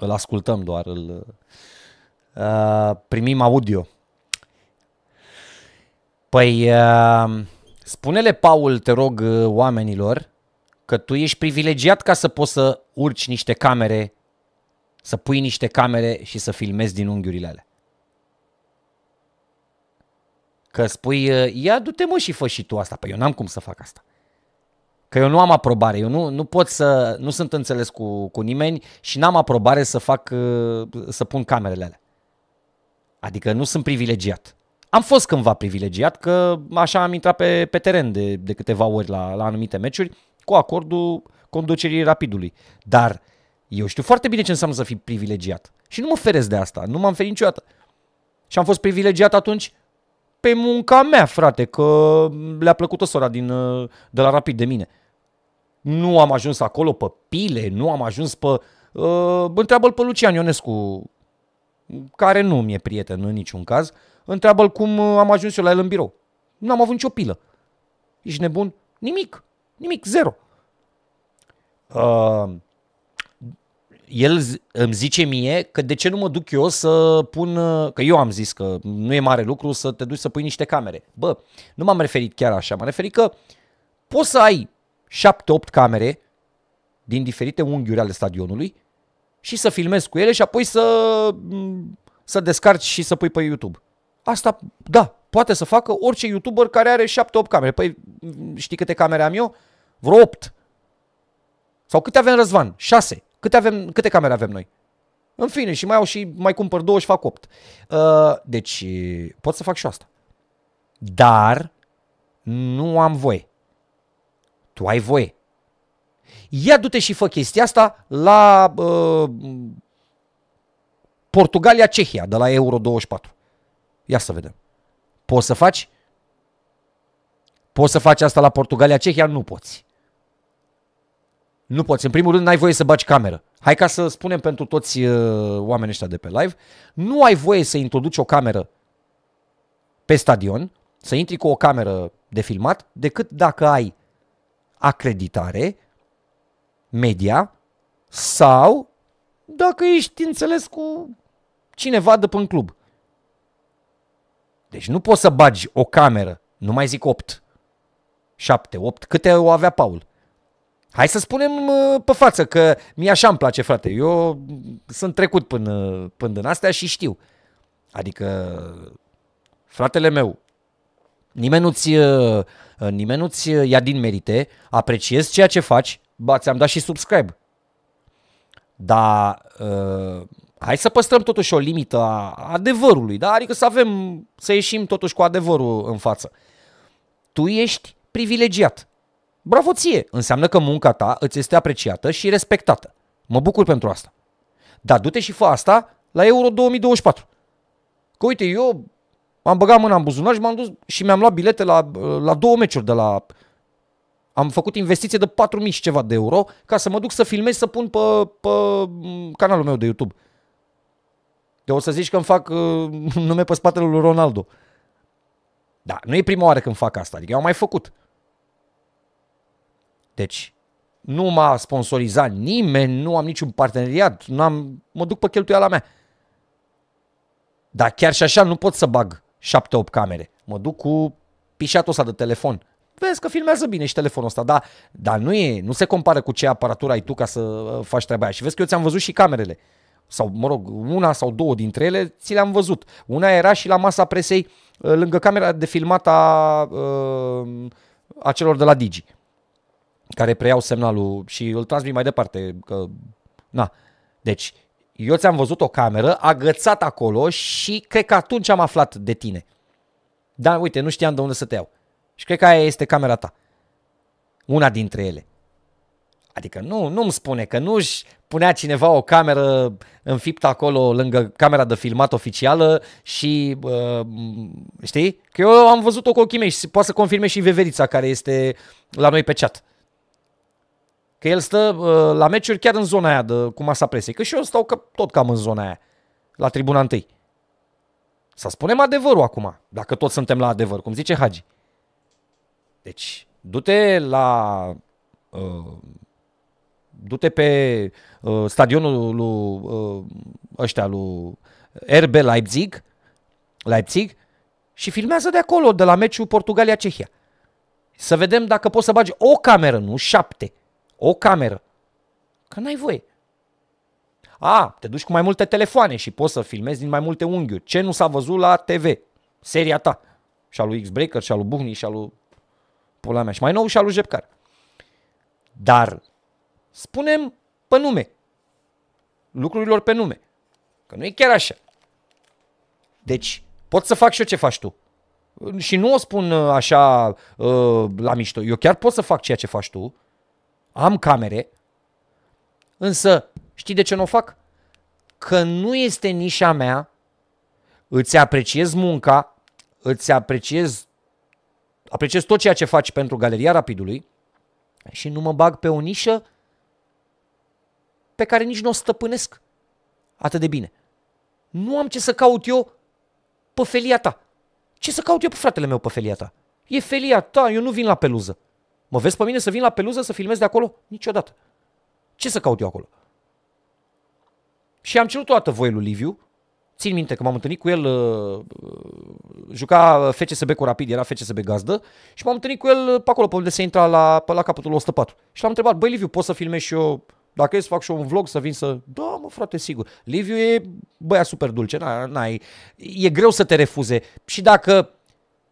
îl ascultăm doar, îl uh, primim audio. Păi, uh, spune-le, Paul, te rog, oamenilor, că tu ești privilegiat ca să poți să urci niște camere, să pui niște camere și să filmezi din unghiurile alea. Că spui, ia du-te mă și fă și tu asta. Păi eu n-am cum să fac asta că eu nu am aprobare, eu nu, nu pot să, nu sunt înțeles cu, cu nimeni și n-am aprobare să fac, uh, să pun camerele alea. Adică nu sunt privilegiat. Am fost cândva privilegiat că așa am intrat pe, pe teren de, de câteva ori la, la anumite meciuri cu acordul conducerii rapidului. Dar eu știu foarte bine ce înseamnă să fii privilegiat. Și nu mă feresc de asta, nu m-am ferit niciodată. Și am fost privilegiat atunci pe munca mea, frate, că le-a plăcut o sora din, uh, de la Rapid de mine nu am ajuns acolo pe pile, nu am ajuns pe... Uh, întreabă-l pe Lucian Ionescu, care nu mi-e prieten în niciun caz, întreabă-l cum uh, am ajuns eu la el în birou. Nu am avut nicio pilă. Ești nebun? Nimic. Nimic, zero. Uh, el îmi zice mie că de ce nu mă duc eu să pun, uh, că eu am zis că nu e mare lucru să te duci să pui niște camere. Bă, nu m-am referit chiar așa, m-am referit că poți să ai 7-8 camere din diferite unghiuri ale stadionului și să filmezi cu ele și apoi să, să descarci și să pui pe YouTube. Asta, da, poate să facă orice YouTuber care are 7-8 camere. Păi știi câte camere am eu? Vreo 8. Sau câte avem Răzvan? 6. Câte, avem, câte camere avem noi? În fine, și mai au și mai cumpăr două și fac 8. Uh, deci pot să fac și asta. Dar nu am voie tu ai voie. Ia du-te și fă chestia asta la uh, Portugalia-Cehia, de la Euro 24. Ia să vedem. Poți să faci? Poți să faci asta la Portugalia-Cehia? Nu poți. Nu poți. În primul rând, n-ai voie să baci cameră. Hai ca să spunem pentru toți uh, oamenii ăștia de pe live. Nu ai voie să introduci o cameră pe stadion, să intri cu o cameră de filmat, decât dacă ai acreditare, media sau dacă ești înțeles cu cineva de până club. Deci nu poți să bagi o cameră, nu mai zic 8, 7, 8, câte o avea Paul. Hai să spunem pe față că mi așa îmi place, frate. Eu sunt trecut până, până în astea și știu. Adică fratele meu Nimeni nu-ți, uh, uh, nimeni nu-ți uh, ia din merite, apreciez ceea ce faci, ba, ți-am dat și subscribe. Dar uh, hai să păstrăm totuși o limită a adevărului, da? adică să avem, să ieșim totuși cu adevărul în față. Tu ești privilegiat. Bravo ție! Înseamnă că munca ta îți este apreciată și respectată. Mă bucur pentru asta. Dar du-te și fă asta la Euro 2024. Că uite, eu M-am băgat mâna în buzunar și m-am dus și mi-am luat bilete la, la două meciuri de la... Am făcut investiție de 4.000 și ceva de euro ca să mă duc să filmez, să pun pe, pe canalul meu de YouTube. De o să zici că îmi fac uh, *laughs* nume pe spatele lui Ronaldo. Da, nu e prima oară când fac asta, adică eu am mai făcut. Deci, nu m-a sponsorizat nimeni, nu am niciun parteneriat, nu am, mă duc pe cheltuiala mea. Dar chiar și așa nu pot să bag 7-8 camere. Mă duc cu pișatul ăsta de telefon. Vezi că filmează bine și telefonul ăsta, da, dar nu, e, nu se compară cu ce aparatură ai tu ca să uh, faci treaba aia. Și vezi că eu ți-am văzut și camerele. Sau, mă rog, una sau două dintre ele ți le-am văzut. Una era și la masa presei, uh, lângă camera de filmat a, uh, a celor de la Digi, care preiau semnalul și îl transmit mai departe. Că, na. Deci, eu ți-am văzut o cameră agățat acolo și cred că atunci am aflat de tine. Dar uite, nu știam de unde să te iau. Și cred că aia este camera ta. Una dintre ele. Adică nu, nu-mi spune că nu-și punea cineva o cameră înfiptă acolo lângă camera de filmat oficială și uh, știi? Că eu am văzut-o cu ochii mei și poate să confirme și Veverița care este la noi pe chat. Că el stă uh, la meciuri chiar în zona aia de, cu masa presiei. Că și eu stau că, tot cam în zona aia, la tribuna întâi. Să spunem adevărul acum, dacă tot suntem la adevăr, cum zice Hagi. Deci, du-te la... Uh, du-te pe uh, stadionul lui uh, ăștia, lui RB Leipzig, Leipzig și filmează de acolo, de la meciul Portugalia-Cehia. Să vedem dacă poți să bagi o cameră, nu șapte, o cameră. Că n-ai voie. A, te duci cu mai multe telefoane și poți să filmezi din mai multe unghiuri. Ce nu s-a văzut la TV? Seria ta. Și al lui X-Breaker, și al lui Buhni, și al lui pula mea. Și mai nou și al lui Jepcar. Dar spunem pe nume. Lucrurilor pe nume. Că nu e chiar așa. Deci, pot să fac și eu ce faci tu. Și nu o spun uh, așa uh, la mișto. Eu chiar pot să fac ceea ce faci tu, am camere, însă știi de ce nu o fac? Că nu este nișa mea, îți apreciez munca, îți apreciez, apreciez tot ceea ce faci pentru Galeria Rapidului și nu mă bag pe o nișă pe care nici nu o stăpânesc atât de bine. Nu am ce să caut eu pe felia ta. Ce să caut eu pe fratele meu pe felia ta? E felia ta, eu nu vin la peluză. Mă vezi pe mine să vin la peluză să filmez de acolo? Niciodată. Ce să caut eu acolo? Și am cerut toată voie lui Liviu. Țin minte că m-am întâlnit cu el, uh, juca FCSB cu Rapid, era FCSB gazdă și m-am întâlnit cu el pe acolo, pe unde se intra la, pe la capătul 104. Și l-am întrebat, băi Liviu, poți să filmezi și eu, dacă e să fac și eu un vlog, să vin să... Da, mă, frate, sigur. Liviu e băia super dulce, n-ai, n-ai, e greu să te refuze. Și dacă,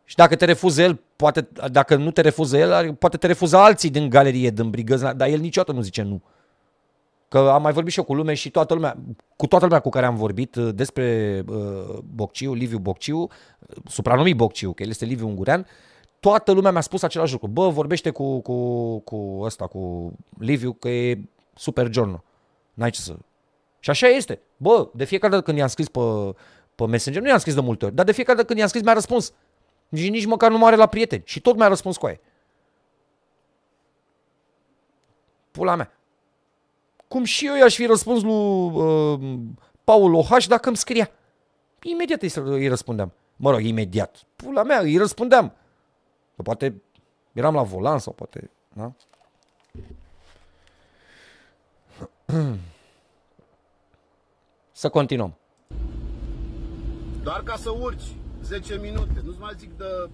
și dacă te refuze el, poate dacă nu te refuză el, poate te refuză alții din galerie, din brigăzi, dar el niciodată nu zice nu. Că am mai vorbit și eu cu lume și toată lumea, cu toată lumea cu care am vorbit uh, despre uh, Bocciu, Liviu Bocciu, uh, supranumit Bocciu, că el este Liviu Ungurean, toată lumea mi-a spus același lucru. Bă, vorbește cu, cu, cu ăsta, cu Liviu, că e super John. N-ai ce să... Și așa este. Bă, de fiecare dată când i-am scris pe, pe Messenger, nu i-am scris de multe ori, dar de fiecare dată când i-am scris mi-a răspuns. Nici, nici măcar nu mare la prieteni. Și tot mi-a răspuns cu aia. Pula mea. Cum și eu i-aș fi răspuns lui uh, Paul Ohaș dacă îmi scria. Imediat îi, îi răspundeam. Mă rog, imediat. Pula mea, îi răspundeam. Că poate eram la volan sau poate... Da? *clears throat* Să continuăm. Doar ca să urci. 10 minute, nu-ți mai zic de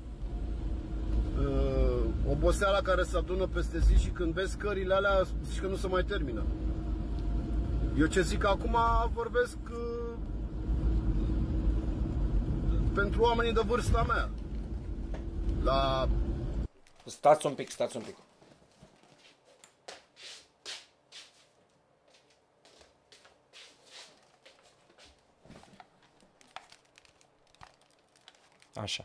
uh, oboseala care se adună peste zi și când vezi cările alea, zici că nu se mai termină. Eu ce zic acum vorbesc uh, pentru oamenii de vârsta mea. La... Stați un pic, stați un pic. Așa.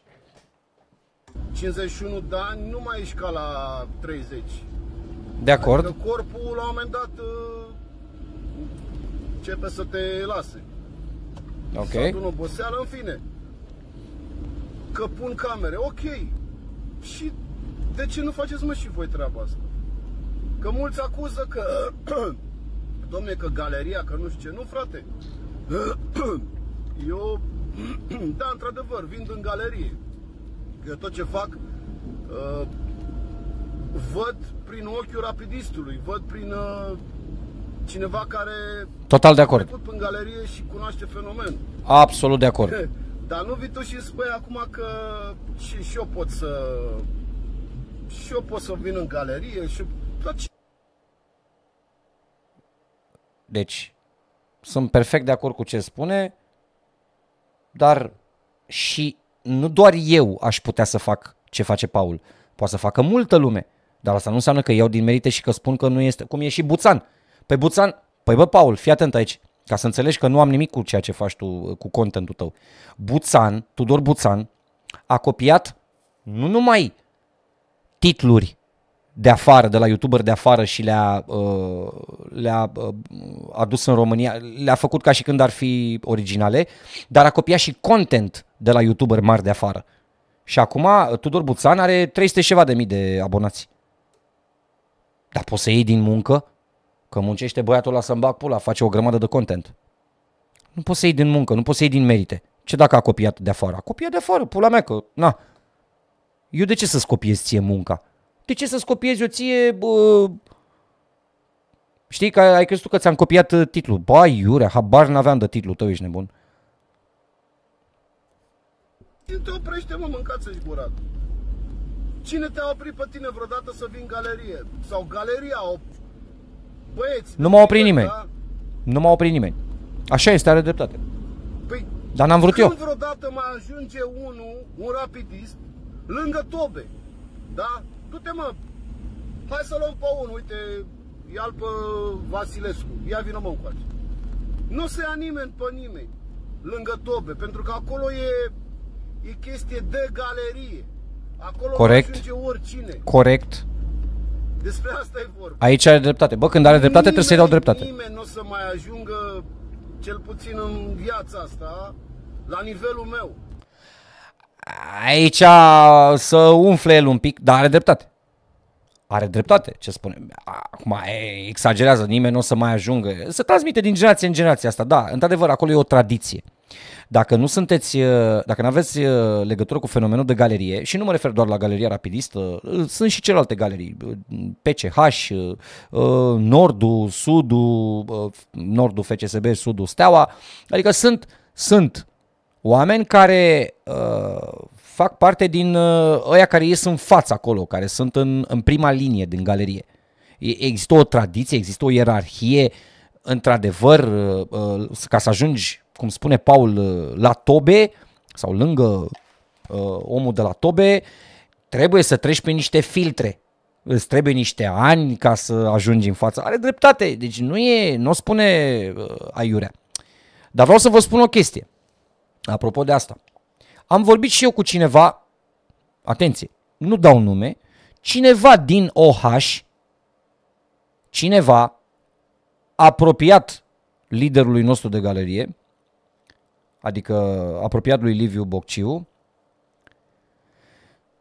51 de ani nu mai ești ca la 30. De acord. Adică corpul la un moment dat uh, începe să te lase. Ok. Să adună oboseală, în fine. Că pun camere, ok. Și de ce nu faceți mă și voi treaba asta? Că mulți acuză că, *clears throat* domne, că galeria, că nu știu ce. Nu, frate. *clears throat* Eu *clears throat* da, într-adevăr, vin în galerie. Eu tot ce fac, uh, văd prin ochiul rapidistului, văd prin uh, cineva care Total de acord. în galerie și cunoaște fenomen. Absolut de acord. *laughs* Dar nu vii tu și spui acum că și, și eu pot să și eu pot să vin în galerie și tot ce... Deci, sunt perfect de acord cu ce spune dar și nu doar eu aș putea să fac ce face Paul. Poate să facă multă lume, dar asta nu înseamnă că iau din merite și că spun că nu este. Cum e și Buțan. Pe păi Buțan, păi bă Paul, fii atent aici, ca să înțelegi că nu am nimic cu ceea ce faci tu, cu contentul tău. Buțan, Tudor Buțan, a copiat nu numai titluri de afară, de la youtuber de afară și le-a, uh, le-a uh, adus în România, le-a făcut ca și când ar fi originale, dar a copiat și content de la youtuber mari de afară. Și acum uh, Tudor Buțan are 300 ceva de mii de abonați. Dar poți să iei din muncă? Că muncește băiatul la să-mi bag pula, face o grămadă de content. Nu poți să iei din muncă, nu poți să iei din merite. Ce dacă a copiat de afară? A copiat de afară, pula mea, că na. Eu de ce să-ți copiez ție munca? De ce să-ți copiezi o ție... Bă, știi că ai crezut că ți-am copiat uh, titlul. Ba, iurea, habar n-aveam de titlul tău, ești nebun. Cine te oprește, mă, mâncați ești gurat? Cine te-a oprit pe tine vreodată să vin galerie? Sau galeria, o... băieți... Nu m-a oprit nimeni. Da? Nu m-a oprit nimeni. Așa este, are dreptate. Păi, Dar n-am vrut când eu. vreodată mai ajunge unul, un rapidist, lângă tobe, da? Du-te, mă! Hai să luăm pe unul, uite, ia pe Vasilescu, ia vină mă încoace. Nu se ia nimeni pe nimeni lângă tobe, pentru că acolo e, e chestie de galerie. Acolo Corect. oricine. Corect. Despre asta e vorba. Aici are dreptate. Bă, când are dreptate, nimeni, trebuie să-i dau dreptate. Nimeni nu o să mai ajungă, cel puțin în viața asta, la nivelul meu aici să umfle el un pic, dar are dreptate. Are dreptate, ce spune. Acum, exagerează, nimeni nu o să mai ajungă. Se transmite din generație în generație asta, da, într-adevăr, acolo e o tradiție. Dacă nu sunteți, dacă nu aveți legătură cu fenomenul de galerie, și nu mă refer doar la galeria rapidistă, sunt și celelalte galerii, PCH, Nordul, Sudul, Nordul FCSB, Sudul Steaua, adică sunt, sunt Oameni care uh, fac parte din uh, ăia care ies în față acolo, care sunt în, în prima linie din galerie. Există o tradiție, există o ierarhie, într-adevăr, uh, uh ca să ajungi, cum spune Paul, uh, la tobe sau lângă uh, omul de la tobe, trebuie să treci pe niște filtre. Îți trebuie niște ani ca să ajungi în față. Are dreptate, deci nu e, nu o spune uh, aiurea. Dar vreau să vă spun o chestie. Apropo de asta, am vorbit și eu cu cineva, atenție, nu dau nume, cineva din OH, cineva apropiat liderului nostru de galerie, adică apropiat lui Liviu Bocciu,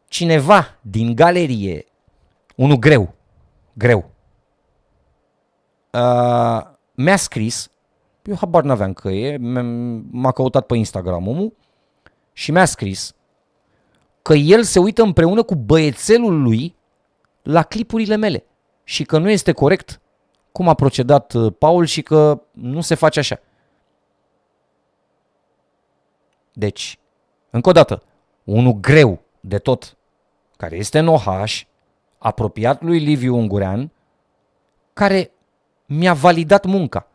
cineva din galerie, unul greu, greu, uh, mi-a scris eu habar n-aveam că e, m-a căutat pe Instagram omul și mi-a scris că el se uită împreună cu băiețelul lui la clipurile mele și că nu este corect cum a procedat uh, Paul și că nu se face așa. Deci, încă o dată, unul greu de tot, care este în OH, apropiat lui Liviu Ungurean, care mi-a validat munca.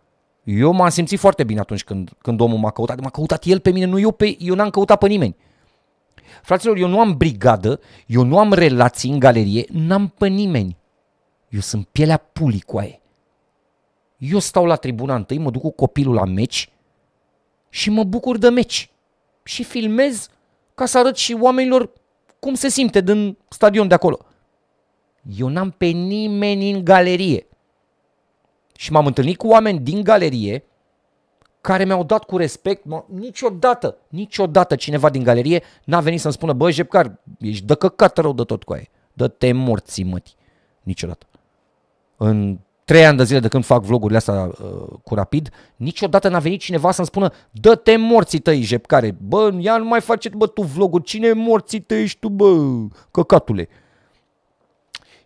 Eu m-am simțit foarte bine atunci când, când omul m-a căutat. M-a căutat el pe mine, nu eu pe... Eu n-am căutat pe nimeni. Fraților, eu nu am brigadă, eu nu am relații în galerie, n-am pe nimeni. Eu sunt pielea pulicoaie. Eu stau la tribuna întâi, mă duc cu copilul la meci și mă bucur de meci. Și filmez ca să arăt și oamenilor cum se simte din stadion de acolo. Eu n-am pe nimeni în galerie și m-am întâlnit cu oameni din galerie care mi-au dat cu respect, mă, niciodată, niciodată cineva din galerie n-a venit să-mi spună, bă, Jepcar, ești de căcat rău de tot cu aia, dă-te morți, măti, niciodată. În trei ani de zile de când fac vlogurile astea uh, cu rapid, niciodată n-a venit cineva să-mi spună dă-te morții tăi, jepcare. Bă, ea nu mai face, bă, tu vloguri, cine morții tăi ești tu, bă, căcatule.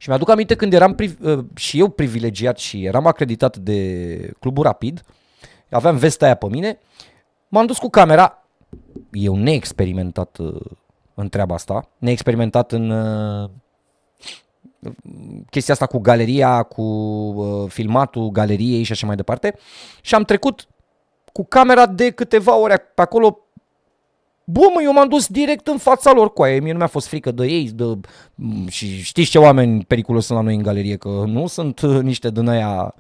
Și mi-aduc aminte când eram pri- uh, și eu privilegiat și eram acreditat de Clubul Rapid, aveam vesta aia pe mine, m-am dus cu camera, eu neexperimentat uh, în treaba asta, neexperimentat în uh, chestia asta cu galeria, cu filmatul galeriei și așa mai departe și am trecut cu camera de câteva ore pe acolo Bă, mă, eu m-am dus direct în fața lor cu aia. Mie nu mi-a fost frică de ei. De... Mm, și știți ce oameni periculos sunt la noi în galerie, că nu sunt uh, niște din aia...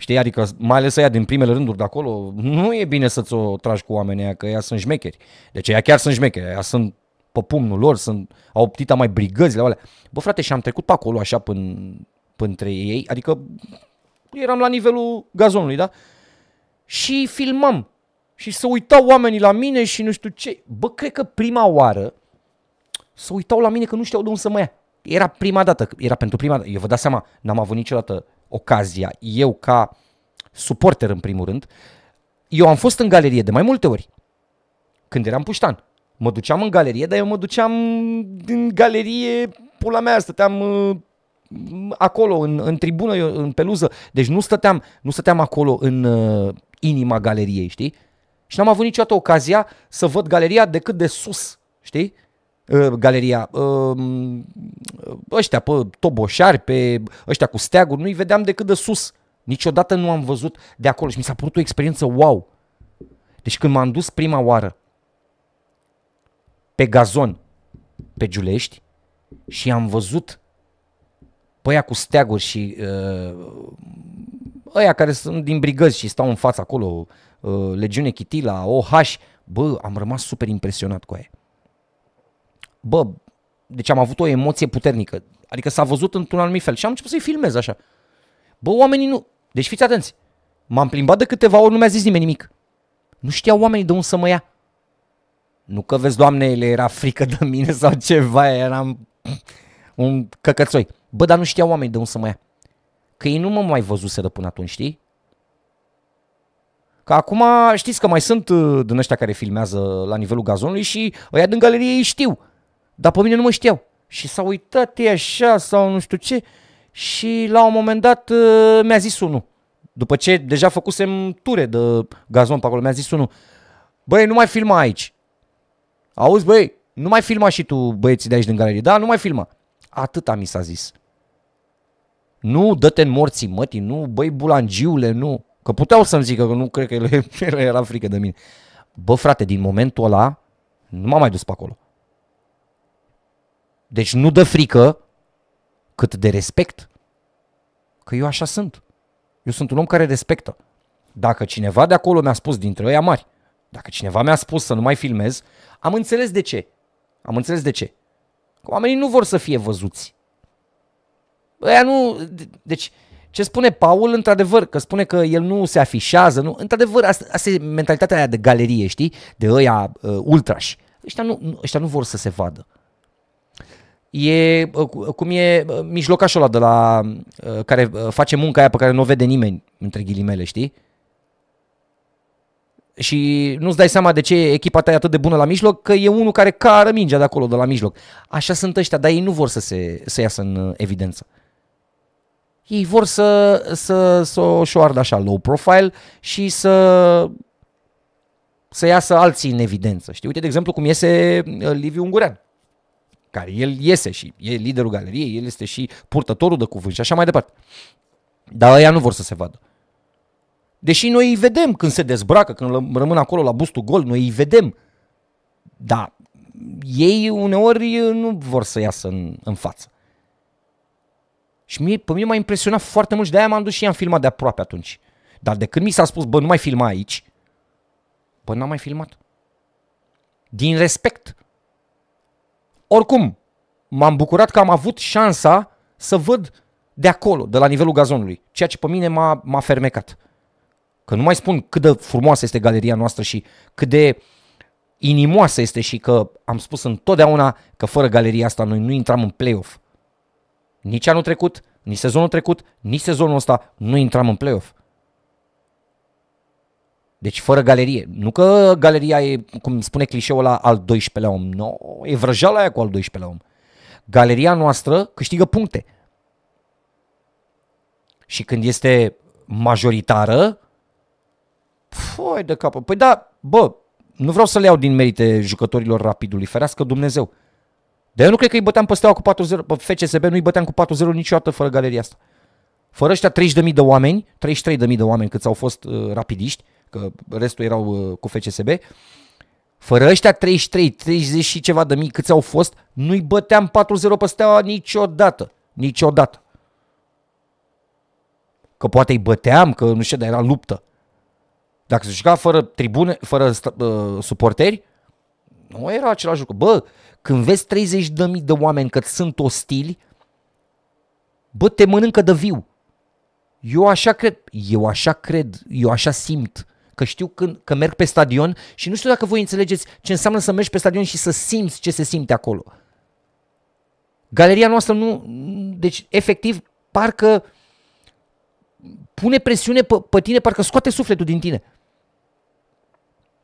Știi, adică mai ales aia din primele rânduri de acolo, nu e bine să-ți o tragi cu oamenii aia, că ea sunt șmecheri. Deci ea chiar sunt șmecheri, ea sunt pe pumnul lor, sunt, au optita mai brigăzile alea. Bă, frate, și am trecut pe acolo așa până, până între ei, adică eram la nivelul gazonului, da? Și filmam și să uitau oamenii la mine și nu știu ce. Bă, cred că prima oară să uitau la mine că nu știau de unde să mă ia. Era prima dată, era pentru prima dată. Eu vă dați seama, n-am avut niciodată ocazia, eu ca suporter în primul rând, eu am fost în galerie de mai multe ori, când eram puștan. Mă duceam în galerie, dar eu mă duceam din galerie, pula mea, stăteam uh, acolo, în, în tribună, în peluză. Deci nu stăteam, nu stăteam acolo în uh, inima galeriei, știi? Și n-am avut niciodată ocazia să văd galeria decât de sus, știi? Uh, galeria, um, ăștia pe toboșari, pe ăștia cu steaguri, nu-i vedeam decât de sus. Niciodată nu am văzut de acolo și mi s-a părut o experiență wow. Deci când m-am dus prima oară pe gazon, pe Giulești și am văzut pe cu steaguri și uh, ăia care sunt din brigăzi și stau în fața acolo, Uh, legiune Chitila, OH, bă, am rămas super impresionat cu aia. Bă, deci am avut o emoție puternică, adică s-a văzut într-un anumit fel și am început să-i filmez așa. Bă, oamenii nu... Deci fiți atenți, m-am plimbat de câteva ori, nu mi-a zis nimeni nimic. Nu știau oamenii de unde să mă ia. Nu că, vezi, doamne, le era frică de mine sau ceva, eram un căcățoi. Bă, dar nu știau oamenii de unde să mă ia. Că ei nu mă mai văzuseră până atunci, știi? Că acum știți că mai sunt uh, din ăștia care filmează la nivelul gazonului și ăia din galerie ei știu. Dar pe mine nu mă știau. Și s-au uitat ei așa sau nu știu ce și la un moment dat uh, mi-a zis unul. După ce deja făcusem ture de gazon pe acolo, mi-a zis unul. Băi, nu mai filma aici. Auzi, băi, nu mai filma și tu băieții de aici din galerie. Da, nu mai filma. Atâta mi s-a zis. Nu dă-te în morții mătii, nu, băi bulangiule, nu. Că puteau să-mi zică că nu cred că el, *laughs* el era frică de mine. Bă, frate, din momentul ăla nu m-am mai dus pe acolo. Deci nu dă frică cât de respect. Că eu așa sunt. Eu sunt un om care respectă. Dacă cineva de acolo mi-a spus dintre ăia mari, dacă cineva mi-a spus să nu mai filmez, am înțeles de ce. Am înțeles de ce. Că oamenii nu vor să fie văzuți. Ăia nu... Deci, ce spune Paul, într-adevăr, că spune că el nu se afișează, nu? într-adevăr, asta, asta e mentalitatea aia de galerie, știi, de ăia uh, ultrași. Ăștia nu, ăștia nu vor să se vadă. E uh, uh, cum e uh, mijlocașul ăla de la, uh, care face munca aia pe care nu o vede nimeni, între ghilimele, știi? și nu-ți dai seama de ce echipa ta e atât de bună la mijloc, că e unul care cară mingea de acolo, de la mijloc. Așa sunt ăștia, dar ei nu vor să, se, să iasă în evidență ei vor să, să, să o șoardă așa low profile și să să iasă alții în evidență. Știi, uite de exemplu cum iese uh, Liviu Ungurean, care el iese și e liderul galeriei, el este și purtătorul de cuvânt și așa mai departe. Dar ăia nu vor să se vadă. Deși noi îi vedem când se dezbracă, când rămân acolo la bustul gol, noi îi vedem. Dar ei uneori nu vor să iasă în, în față. Și mie, pe mine m-a impresionat foarte mult și de-aia m-am dus și am filmat de aproape atunci. Dar de când mi s-a spus, bă, nu mai filma aici, bă, n-am mai filmat. Din respect. Oricum, m-am bucurat că am avut șansa să văd de acolo, de la nivelul gazonului, ceea ce pe mine m-a, m-a fermecat. Că nu mai spun cât de frumoasă este galeria noastră și cât de inimoasă este și că am spus întotdeauna că fără galeria asta noi nu intram în play-off. Nici anul trecut, nici sezonul trecut, nici sezonul ăsta nu intram în play-off. Deci fără galerie. Nu că galeria e, cum spune clișeul ăla, al 12-lea om. No, e vrăjeala aia cu al 12-lea om. Galeria noastră câștigă puncte. Și când este majoritară, foi de capă. Păi da, bă, nu vreau să le iau din merite jucătorilor rapidului, ferească Dumnezeu. De eu nu cred că îi băteam pe Steaua cu 4-0, pe FCSB nu îi băteam cu 4-0 niciodată fără galeria asta. Fără ăștia 30.000 de oameni, 33.000 de oameni câți au fost uh, rapidiști, că restul erau uh, cu FCSB, fără ăștia 33, 30 și ceva de mii câți au fost, nu-i băteam 4-0 pe Steaua niciodată. Niciodată. Că poate îi băteam, că nu știu, dar era luptă. Dacă se juca fără tribune, fără uh, suporteri, nu era același lucru. Bă, când vezi 30.000 de oameni că sunt ostili, bă, te mănâncă de viu. Eu așa cred, eu așa cred, eu așa simt că știu când, că merg pe stadion și nu știu dacă voi înțelegeți ce înseamnă să mergi pe stadion și să simți ce se simte acolo. Galeria noastră nu, deci efectiv parcă pune presiune pe, pe tine, parcă scoate sufletul din tine.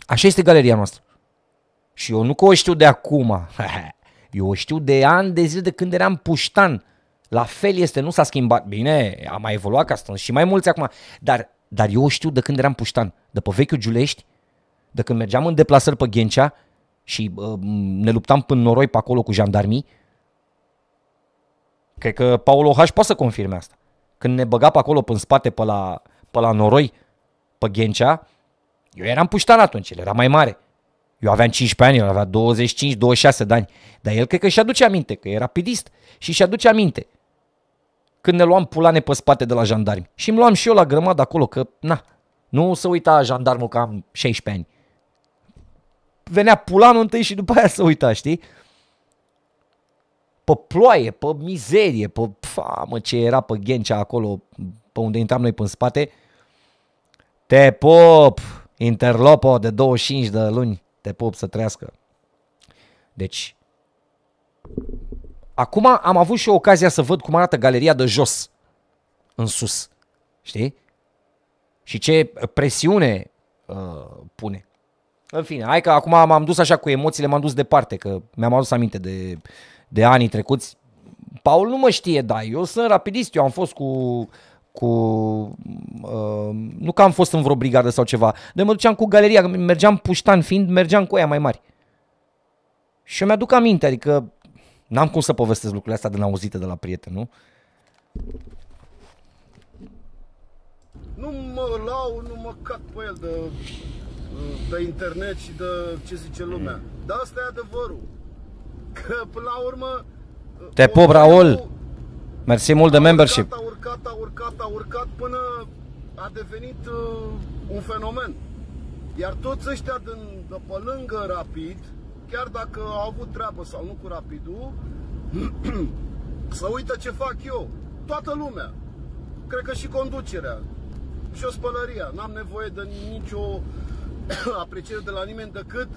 Așa este galeria noastră. Și eu nu că o știu de acum, *laughs* eu o știu de ani de zile de când eram puștan. La fel este, nu s-a schimbat. Bine, a mai evoluat ca sunt și mai mulți acum, dar, dar eu o știu de când eram puștan, de pe vechiul Giulești, de când mergeam în deplasări pe Ghencea și uh, ne luptam până noroi pe acolo cu jandarmii. Cred că Paolo H. poate să confirme asta. Când ne băga pe acolo până spate pe la, pe la noroi, pe Ghencea, eu eram puștan atunci, el era mai mare. Eu aveam 15 ani, el avea 25, 26 de ani. Dar el cred că și-aduce aminte, că e rapidist și și-aduce aminte. Când ne luam pulane pe spate de la jandarmi. Și îmi luam și eu la grămadă acolo, că na, nu se uita jandarmul că am 16 ani. Venea pulanul întâi și după aia se uita, știi? Pe ploaie, pe mizerie, pe fa, ce era pe ghencea acolo, pe unde intram noi în spate. Te pop, interlopo de 25 de luni. Te pup să trăiască. Deci, acum am avut și ocazia să văd cum arată galeria de jos, în sus, știi? Și ce presiune uh, pune. În fine, hai că acum m-am dus așa cu emoțiile, m-am dus departe, că mi-am adus aminte de, de anii trecuți. Paul nu mă știe, da, eu sunt rapidist, eu am fost cu cu... Uh, nu că am fost în vreo brigadă sau ceva. Noi mă duceam cu galeria, mergeam puștan fiind, mergeam cu aia mai mari. Și eu mi-aduc aminte, adică n-am cum să povestesc lucrurile astea de la auzite de la prieten, nu? Nu mă lau, nu mă cac pe el de, de internet și de ce zice lumea. Mm. Dar asta e adevărul. Că până la urmă... Te pop, Raul! Mersi mult de membership! urcat, a urcat, a urcat până a devenit uh, un fenomen. Iar toți ăștia din, de pe lângă Rapid, chiar dacă au avut treabă sau nu cu Rapidul, *clears throat* să uită ce fac eu. Toată lumea. Cred că și conducerea. Și o spălăria. N-am nevoie de nicio *clears throat* apreciere de la nimeni decât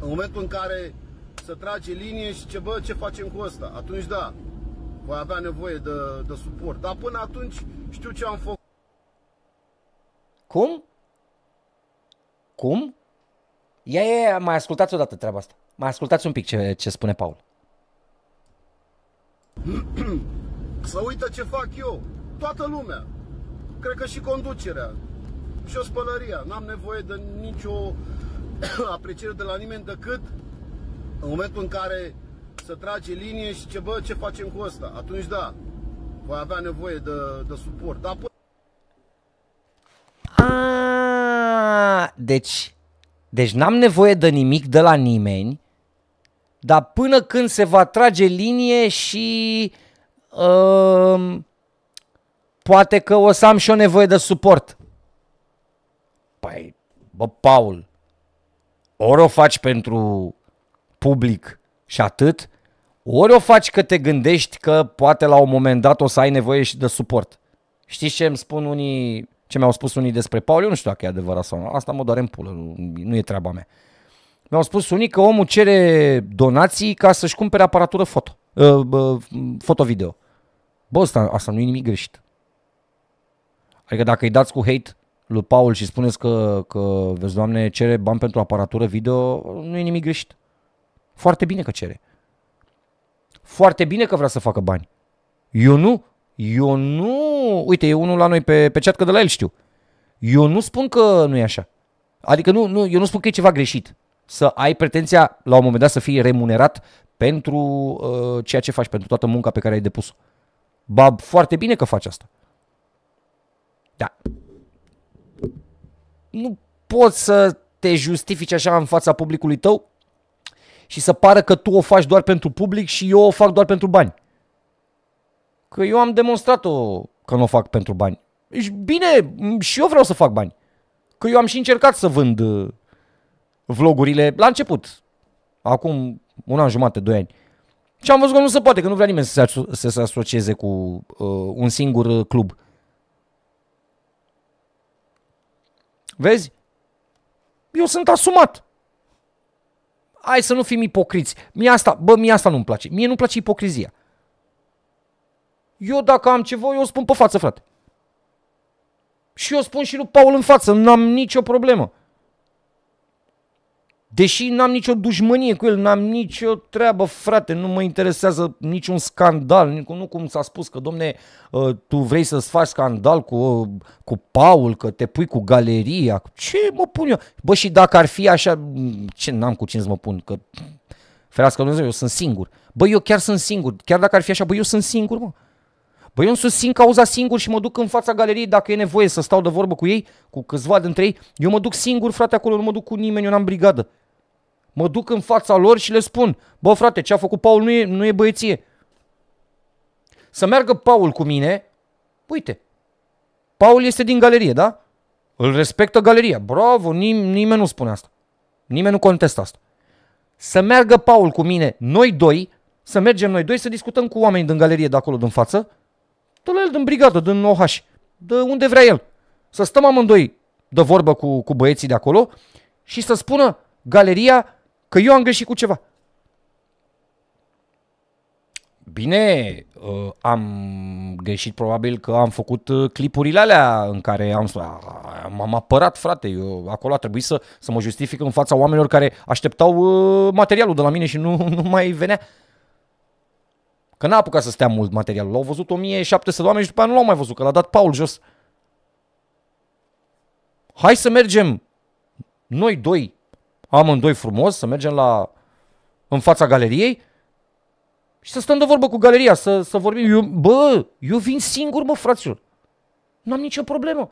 în momentul în care se trage linie și ce bă, ce facem cu asta. Atunci da, voi avea nevoie de, de suport. Dar până atunci știu ce am făcut. Cum? Cum? Ia, ia, ia, mai ascultați o dată treaba asta. Mai ascultați un pic ce, ce spune Paul. *clears throat* Să uită ce fac eu. Toată lumea. Cred că și conducerea. Și o spălăria. N-am nevoie de nicio *clears throat* apreciere de la nimeni decât în momentul în care să trage linie și ce, bă, ce facem cu asta? Atunci da, voi avea nevoie de, de suport. Dar pă- A, deci, deci n-am nevoie de nimic de la nimeni, dar până când se va trage linie și uh, poate că o să am și o nevoie de suport. Păi, bă, Paul, ori o faci pentru public și atât, ori o faci că te gândești că poate la un moment dat o să ai nevoie și de suport. Știți ce îmi spun unii, ce mi-au spus unii despre Paul? Eu nu știu dacă e adevărat sau nu. Asta mă doare în pulă, nu, nu e treaba mea. Mi-au spus unii că omul cere donații ca să-și cumpere aparatură foto, uh, ă, uh, foto-video. Bă, asta, asta nu e nimic greșit. Adică dacă îi dați cu hate lui Paul și spuneți că, că vezi, doamne, cere bani pentru aparatură video, nu e nimic greșit. Foarte bine că cere. Foarte bine că vrea să facă bani. Eu nu, eu nu, uite, e unul la noi pe, pe chat că de la el știu. Eu nu spun că nu e așa. Adică nu, nu, eu nu spun că e ceva greșit să ai pretenția la un moment dat să fii remunerat pentru uh, ceea ce faci, pentru toată munca pe care ai depus-o. Ba, foarte bine că faci asta. Da. Nu poți să te justifici așa în fața publicului tău și să pară că tu o faci doar pentru public și eu o fac doar pentru bani. Că eu am demonstrat-o că nu o fac pentru bani. Și bine, și eu vreau să fac bani. Că eu am și încercat să vând uh, vlogurile la început. Acum un an jumate, doi ani. Și am văzut că nu se poate, că nu vrea nimeni să se, aso- să se asocieze cu uh, un singur uh, club. Vezi? Eu sunt asumat hai să nu fim ipocriți. Mie asta, bă, mie asta nu-mi place. Mie nu-mi place ipocrizia. Eu dacă am ceva, eu o spun pe față, frate. Și eu spun și lui Paul în față, n-am nicio problemă. Deși n-am nicio dușmănie cu el, n-am nicio treabă, frate, nu mă interesează niciun scandal, nu cum s-a spus că, domne, ă, tu vrei să-ți faci scandal cu, ă, cu Paul, că te pui cu galeria, ce mă pun eu? Bă, și dacă ar fi așa, ce n-am cu cine să mă pun, că ferească Dumnezeu, eu sunt singur. Bă, eu chiar sunt singur, chiar dacă ar fi așa, bă, eu sunt singur, mă. Bă, eu îmi susțin cauza singur și mă duc în fața galeriei dacă e nevoie să stau de vorbă cu ei, cu câțiva dintre ei. Eu mă duc singur, frate, acolo, nu mă duc cu nimeni, eu n-am brigadă. Mă duc în fața lor și le spun, bă frate, ce a făcut Paul nu e, nu e băieție. Să meargă Paul cu mine, uite, Paul este din galerie, da? Îl respectă galeria, bravo, nim- nimeni nu spune asta. Nimeni nu contestă asta. Să meargă Paul cu mine, noi doi, să mergem noi doi să discutăm cu oamenii din galerie de acolo, din față, de la el din brigadă, din OH, de unde vrea el. Să stăm amândoi de vorbă cu, cu băieții de acolo și să spună galeria Că eu am greșit cu ceva. Bine, uh, am greșit probabil că am făcut uh, clipurile alea în care am m-am apărat, frate. Eu acolo a trebuit să, să mă justific în fața oamenilor care așteptau uh, materialul de la mine și nu, *laughs* nu mai venea. Că n-a apucat să stea mult materialul. L-au văzut 1700 de oameni și după aia nu l-au mai văzut, că l-a dat Paul jos. Hai să mergem noi doi amândoi frumos, să mergem la, în fața galeriei și să stăm de vorbă cu galeria, să, să vorbim. Eu, bă, eu vin singur, mă, fraților. Nu am nicio problemă.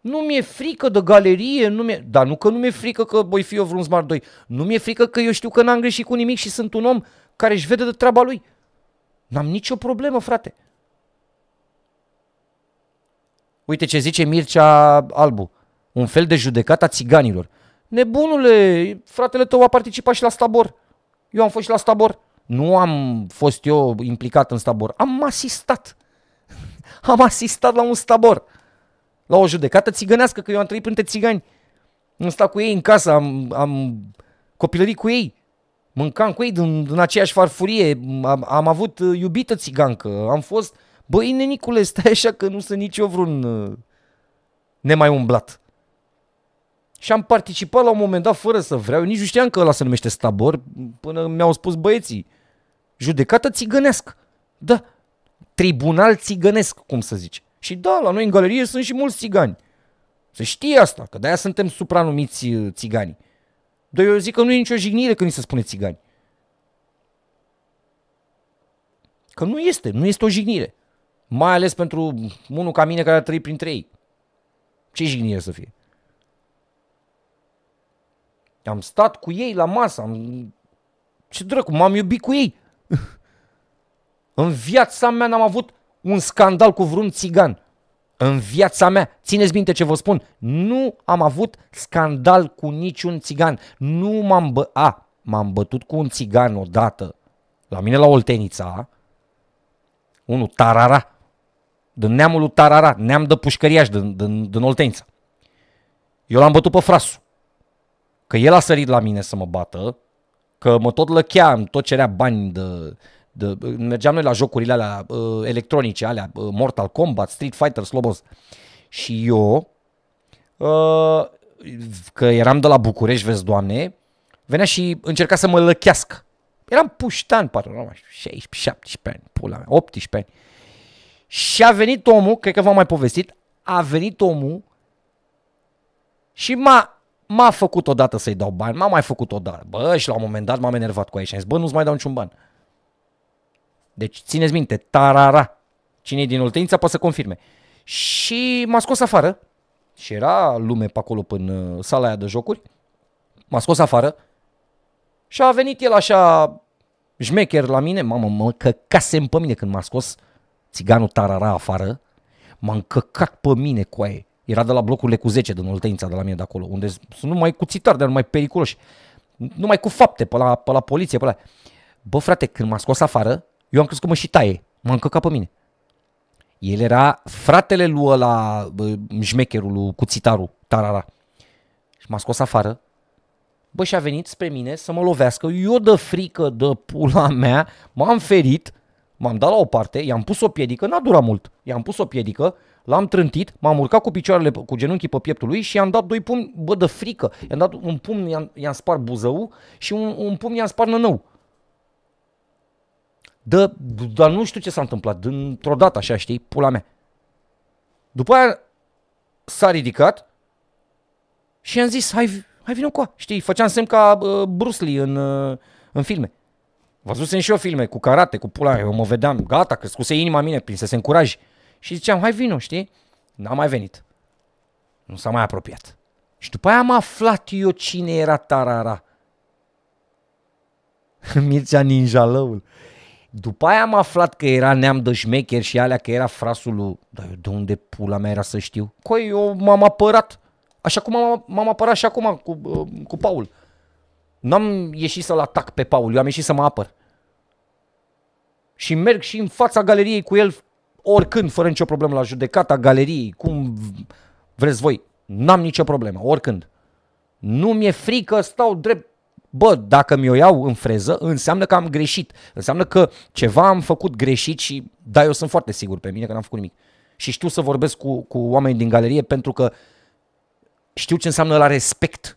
Nu mi-e frică de galerie, nu mi-e... dar nu că nu mi-e frică că voi fi eu vreun Smart 2. Nu mi-e frică că eu știu că n-am greșit cu nimic și sunt un om care își vede de treaba lui. N-am nicio problemă, frate. Uite ce zice Mircea Albu. Un fel de judecată a țiganilor. Nebunule, fratele tău a participat și la stabor. Eu am fost și la stabor. Nu am fost eu implicat în stabor. Am asistat. *laughs* Am asistat la un stabor. La o judecată țigănească, că eu am trăit printre țigani. Am stat cu ei în casă, am, am copilărit cu ei. Mâncam cu ei din, din aceeași farfurie. Am, am avut uh, iubită țigancă. Am fost... Băi, nenicule, stai așa că nu sunt nici eu vreun uh, nemai umblat. Și am participat la un moment dat fără să vreau. Nici nu știam că ăla se numește Stabor până mi-au spus băieții. Judecată țigănesc. Da. Tribunal țigănesc, cum să zice. Și da, la noi în galerie sunt și mulți țigani. Să știi asta, că de-aia suntem supranumiți uh, țigani. Dar eu zic că nu e nicio jignire când îi se spune țigani. Că nu este, nu este o jignire. Mai ales pentru unul ca mine care a trăit printre ei. Ce jignire să fie? Am stat cu ei la masă, am... ce dracu, m-am iubit cu ei. *laughs* În viața mea n-am avut un scandal cu vreun țigan. În viața mea, țineți minte ce vă spun, nu am avut scandal cu niciun țigan. Nu m-am bă... A, m-am bătut cu un țigan odată, la mine la Oltenița, unul Tarara, din neamul lui Tarara, neam de pușcăriaș din, din, din Oltenița. Eu l-am bătut pe frasul că el a sărit la mine să mă bată, că mă tot lăcheam, tot cerea bani de, de, mergeam noi la jocurile alea uh, electronice, alea uh, Mortal Kombat, Street Fighter, Slobos. Și eu, uh, că eram de la București, vezi, doamne, venea și încerca să mă lăchească. Eram puștan, parcă, 16, 17 ani, pula mea, 18 ani. Și a venit omul, cred că v-am mai povestit, a venit omul și m-a M-a făcut odată să-i dau bani, m-a mai făcut odată. Bă, și la un moment dat m-am enervat cu ei, și am zis, bă, nu-ți mai dau niciun ban. Deci, țineți minte, tarara. Cine e din Oltenița poate să confirme. Și m-a scos afară. Și era lume pe acolo până uh, sala aia de jocuri. M-a scos afară. Și a venit el așa jmecher la mine. Mamă, mă căcasem pe mine când m-a scos țiganul tarara afară. M-a încăcat pe mine cu aia. Era de la blocurile cu 10 din Oltenița, de la mine de acolo, unde sunt numai cuțitari, dar numai periculoși. Numai cu fapte, pe la, pe la poliție, pe la... Bă, frate, când m-a scos afară, eu am crezut că mă și taie. M-a încăcat pe mine. El era fratele lui ăla, șmecherul lui cuțitaru, tarara. Și m-a scos afară. Bă, și a venit spre mine să mă lovească. Eu de frică, de pula mea, m-am ferit, m-am dat la o parte, i-am pus o piedică, n-a durat mult. I-am pus o piedică L-am trântit, m-am urcat cu picioarele, cu genunchii pe pieptul lui și i-am dat doi pumni, bă, de frică. I-am dat un pumn, i-am, i-am spart buzău și un, un pumn i-am spart nănău. Dă, dar nu știu ce s-a întâmplat, într-o dată așa, știi, pula mea. După aia s-a ridicat și i-am zis, hai, hai vină cu a. Știi, făceam semn ca uh, Bruce Lee în, uh, în filme. Văzusem și eu filme cu karate, cu pula mea, eu mă vedeam, gata, crescuse inima mine, prinsese în curaj. încuraje și ziceam, hai vino, știi? N-a mai venit. Nu s-a mai apropiat. Și după aia am aflat eu cine era Tarara. *laughs* Mircea Ninjalăul. După aia am aflat că era neam de șmecher și alea că era frasul lui... Dar eu de unde pula mea era să știu? Coi, eu m-am apărat. Așa cum m-am, m-am apărat și acum cu, uh, cu Paul. N-am ieșit să-l atac pe Paul, eu am ieșit să mă apăr. Și merg și în fața galeriei cu el oricând, fără nicio problemă, la judecata galeriei, cum vreți voi. N-am nicio problemă, oricând. Nu mi-e frică, stau drept. Bă, dacă mi-o iau în freză, înseamnă că am greșit. Înseamnă că ceva am făcut greșit și, da, eu sunt foarte sigur pe mine că n-am făcut nimic. Și știu să vorbesc cu, cu oameni din galerie pentru că știu ce înseamnă la respect.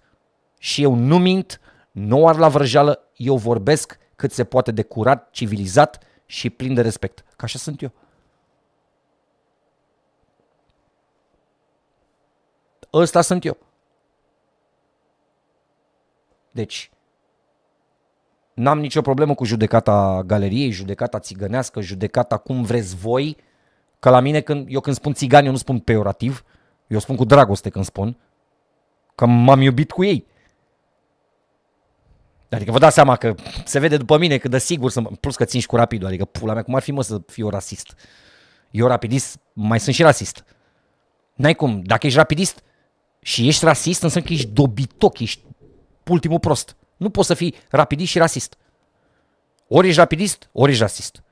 Și eu nu mint, nu ar la vrăjeală, eu vorbesc cât se poate de curat, civilizat și plin de respect. Ca așa sunt eu. ăsta sunt eu. Deci, n-am nicio problemă cu judecata galeriei, judecata țigănească, judecata cum vreți voi, că la mine, când, eu când spun țigani, eu nu spun peorativ, eu spun cu dragoste când spun, că m-am iubit cu ei. Adică vă dați seama că se vede după mine că de sigur sunt, plus că țin și cu rapidul, adică pula mea, cum ar fi mă să fiu rasist? Eu rapidist, mai sunt și rasist. N-ai cum, dacă ești rapidist, și ești rasist înseamnă că ești dobitoc, ești ultimul prost. Nu poți să fii rapidist și rasist. Ori ești rapidist, ori ești rasist.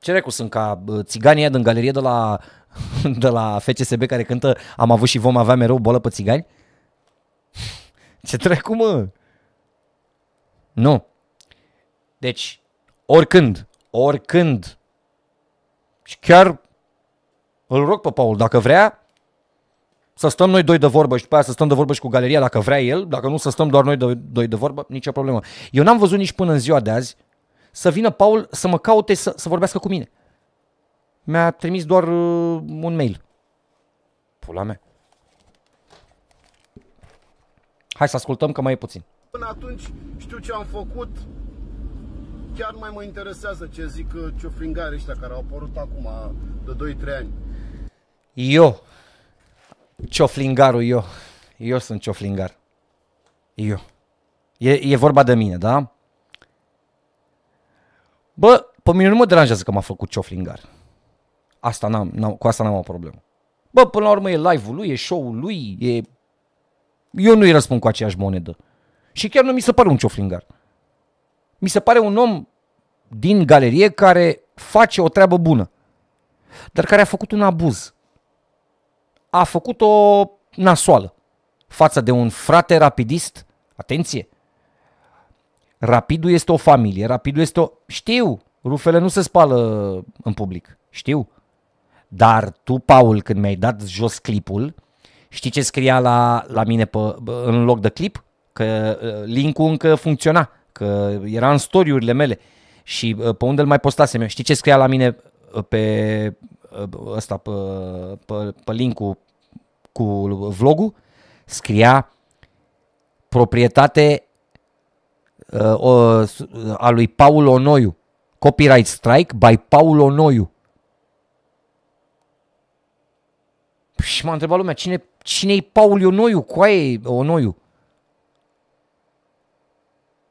Ce recu sunt ca țiganii din galerie de la, *laughs* de la FCSB care cântă Am avut și vom avea mereu bolă pe țigani? *laughs* Ce trecu, mă? Nu. Deci, oricând, oricând, și chiar îl rog pe Paul, dacă vrea, să stăm noi doi de vorbă și după aia să stăm de vorbă și cu galeria dacă vrea el, dacă nu să stăm doar noi doi de vorbă, nicio problemă. Eu n-am văzut nici până în ziua de azi să vină Paul să mă caute să, să vorbească cu mine. Mi-a trimis doar uh, un mail. Pula mea. Hai să ascultăm că mai e puțin. Până atunci știu ce am făcut. Chiar mai mă interesează ce zic uh, ciofringare ăștia care au apărut acum uh, de 2-3 ani. Eu, cioflingarul eu, eu sunt cioflingar. Eu. E, e vorba de mine, da? Bă, pe mine nu mă deranjează că m-a făcut cioflingar. Asta n-am, n-am, cu asta n-am o problemă. Bă, până la urmă e live-ul lui, e show-ul lui, e... Eu nu-i răspund cu aceeași monedă. Și chiar nu mi se pare un cioflingar. Mi se pare un om din galerie care face o treabă bună, dar care a făcut un abuz a făcut-o nasoală față de un frate rapidist. Atenție! Rapidul este o familie, rapidul este o... Știu, rufele nu se spală în public, știu. Dar tu, Paul, când mi-ai dat jos clipul, știi ce scria la, la mine pe, în loc de clip? Că ă, linkul încă funcționa, că era în storiurile mele și ă, pe unde îl mai postasem eu. Știi ce scria la mine ă, pe Ă, ăsta pe, pe, pe linkul cu vlogul, scria proprietate ă, a lui Paul Onoiu. Copyright strike by Paul Onoiu. Și m-a întrebat lumea, cine, cine e Paul Onoiu? e Onoiu?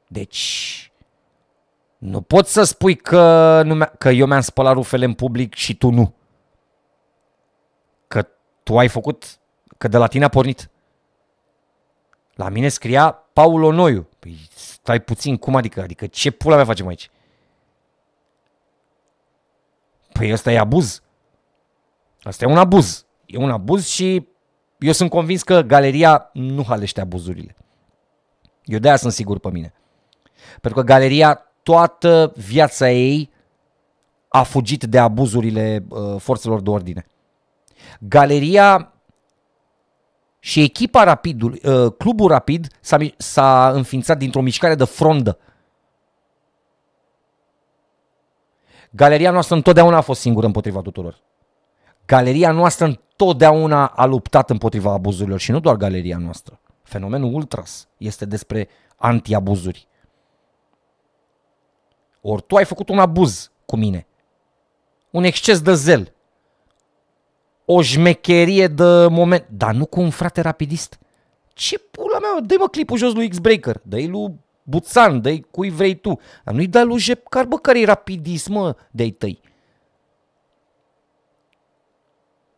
Deci, nu pot să spui că, nu, că eu mi-am spălat rufele în public și tu nu tu ai făcut, că de la tine a pornit. La mine scria Paul Onoiu. Păi stai puțin, cum adică? Adică ce pula mea facem aici? Păi ăsta e abuz. Asta e un abuz. E un abuz și eu sunt convins că galeria nu halește abuzurile. Eu de aia sunt sigur pe mine. Pentru că galeria toată viața ei a fugit de abuzurile uh, forțelor de ordine. Galeria și echipa Rapidului, uh, clubul Rapid s-a, s-a înființat dintr-o mișcare de frondă. Galeria noastră întotdeauna a fost singură împotriva tuturor. Galeria noastră întotdeauna a luptat împotriva abuzurilor și nu doar galeria noastră. Fenomenul Ultras este despre antiabuzuri. Ori tu ai făcut un abuz cu mine, un exces de zel, o șmecherie de moment. Dar nu cu un frate rapidist. Ce pula mea, dă mă clipul jos lui X-Breaker, dă-i lui Buțan, dă-i cui vrei tu. Dar nu-i dai lui Jepcar, bă, care i rapidist, mă, de tăi.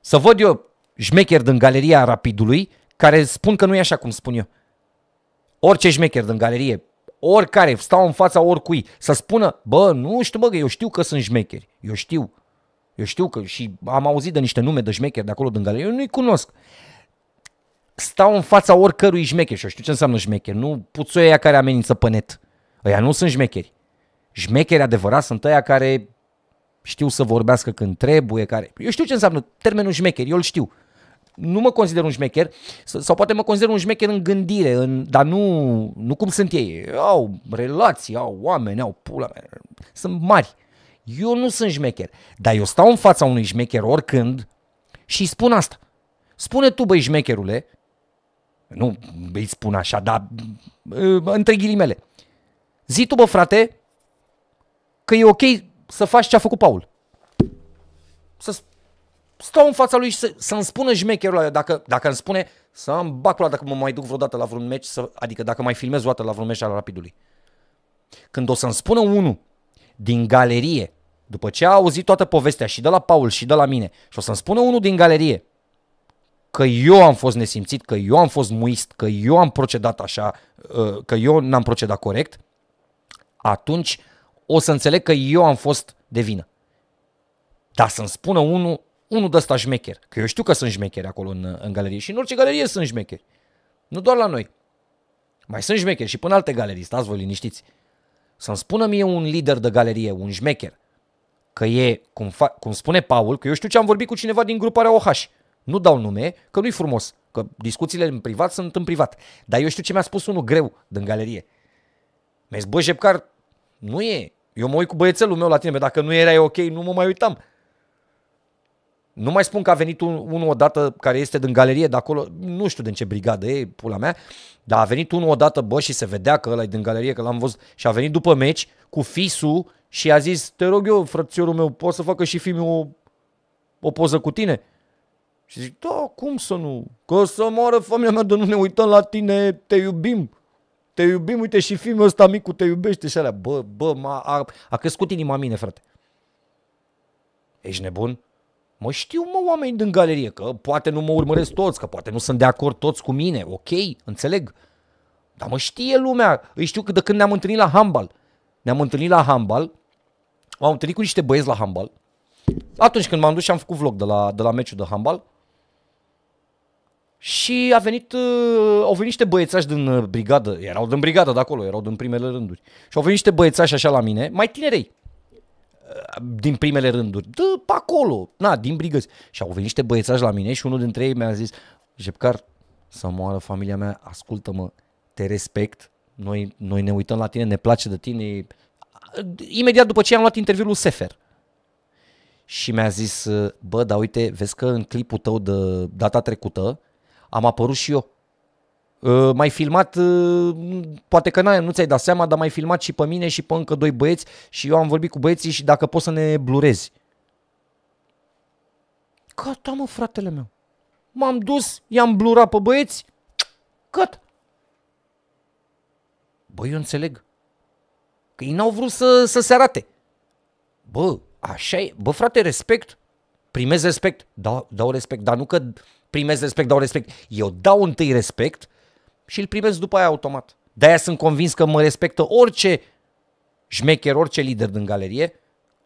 Să văd eu șmecher din galeria rapidului care spun că nu e așa cum spun eu. Orice șmecher din galerie, oricare, stau în fața oricui, să spună, bă, nu știu, bă, că eu știu că sunt șmecheri, eu știu, eu știu că și am auzit de niște nume de șmecheri de acolo din galerie, eu nu-i cunosc. Stau în fața oricărui șmecher și eu știu ce înseamnă șmecher, nu aia care amenință pe net. Ăia nu sunt șmecheri. Șmecheri adevărat sunt aia care știu să vorbească când trebuie, care... Eu știu ce înseamnă termenul șmecher, eu îl știu. Nu mă consider un șmecher, sau poate mă consider un șmecher în gândire, în... dar nu, nu cum sunt ei. Au relații, au oameni, au pula mea. Sunt mari. Eu nu sunt șmecher, dar eu stau în fața unui șmecher oricând și spun asta. Spune tu, băi, șmecherule, nu îi spun așa, dar ă, între ghilimele. Zi tu, bă, frate, că e ok să faci ce a făcut Paul. Să stau în fața lui și să, să-mi spună șmecherul ăla, dacă, dacă îmi spune, să am bacul dacă mă mai duc vreodată la vreun meci, să, adică dacă mai filmez o dată la vreun meci al Rapidului. Când o să-mi spună unul din galerie după ce a auzit toată povestea și de la Paul și de la mine și o să-mi spună unul din galerie că eu am fost nesimțit, că eu am fost muist, că eu am procedat așa, uh, că eu n-am procedat corect, atunci o să înțeleg că eu am fost de vină. Dar să-mi spună unul, unul de ăsta șmecher, că eu știu că sunt șmecheri acolo în, în galerie și în orice galerie sunt șmecheri. Nu doar la noi. Mai sunt șmecheri și până alte galerii, stați voi liniștiți. Să-mi spună mie un lider de galerie, un șmecher, că e, cum, fa- cum spune Paul, că eu știu ce am vorbit cu cineva din gruparea OH. Nu dau nume, că nu-i frumos, că discuțiile în privat sunt în privat. Dar eu știu ce mi-a spus unul greu din galerie. Mi-a zis, bă, Jepcar, nu e. Eu mă uit cu băiețelul meu la tine, dacă nu era ok, nu mă mai uitam. Nu mai spun că a venit un, unul odată care este din galerie de acolo, nu știu din ce brigadă e, pula mea, dar a venit unul odată, bă, și se vedea că ăla e din galerie, că l-am văzut, și a venit după meci cu fisul și a zis, te rog eu, frățiorul meu, poți să facă și fiul o, o poză cu tine? Și zic, da, cum să nu? Că să moară familia mea de nu ne uităm la tine, te iubim. Te iubim, uite și filmul ăsta micu te iubește și alea. Bă, bă, a a, a crescut inima mine, frate. Ești nebun? Mă știu, mă, oameni din galerie, că poate nu mă urmăresc toți, că poate nu sunt de acord toți cu mine, ok, înțeleg. Dar mă știe lumea, îi știu că de când ne-am întâlnit la Hambal, Ne-am întâlnit la Hambal M-am întâlnit cu niște băieți la handbal. Atunci când m-am dus și am făcut vlog de la, de la meciul de handbal. Și a venit, uh, au venit niște băiețași din uh, brigadă, erau din brigadă de acolo, erau din primele rânduri. Și au venit niște băiețași așa la mine, mai tinerei, uh, din primele rânduri, de pe acolo, na, din brigăți. Și au venit niște băiețași la mine și unul dintre ei mi-a zis, Jepcar, să moară familia mea, ascultă-mă, te respect, noi, noi ne uităm la tine, ne place de tine, imediat după ce am luat interviul lui Sefer. Și mi-a zis, ă, bă, dar uite, vezi că în clipul tău de data trecută am apărut și eu. Uh, mai filmat, uh, poate că n-ai, nu ți-ai dat seama, dar mai filmat și pe mine și pe încă doi băieți și eu am vorbit cu băieții și dacă poți să ne blurezi. Gata mă, fratele meu. M-am dus, i-am blurat pe băieți, Cat? Băi, eu înțeleg. Că ei n-au vrut să, să se arate. Bă, așa e. Bă, frate, respect. Primez respect. Da, dau respect. Dar nu că primez respect, dau respect. Eu dau întâi respect și îl primez după aia automat. De-aia sunt convins că mă respectă orice șmecher, orice lider din galerie,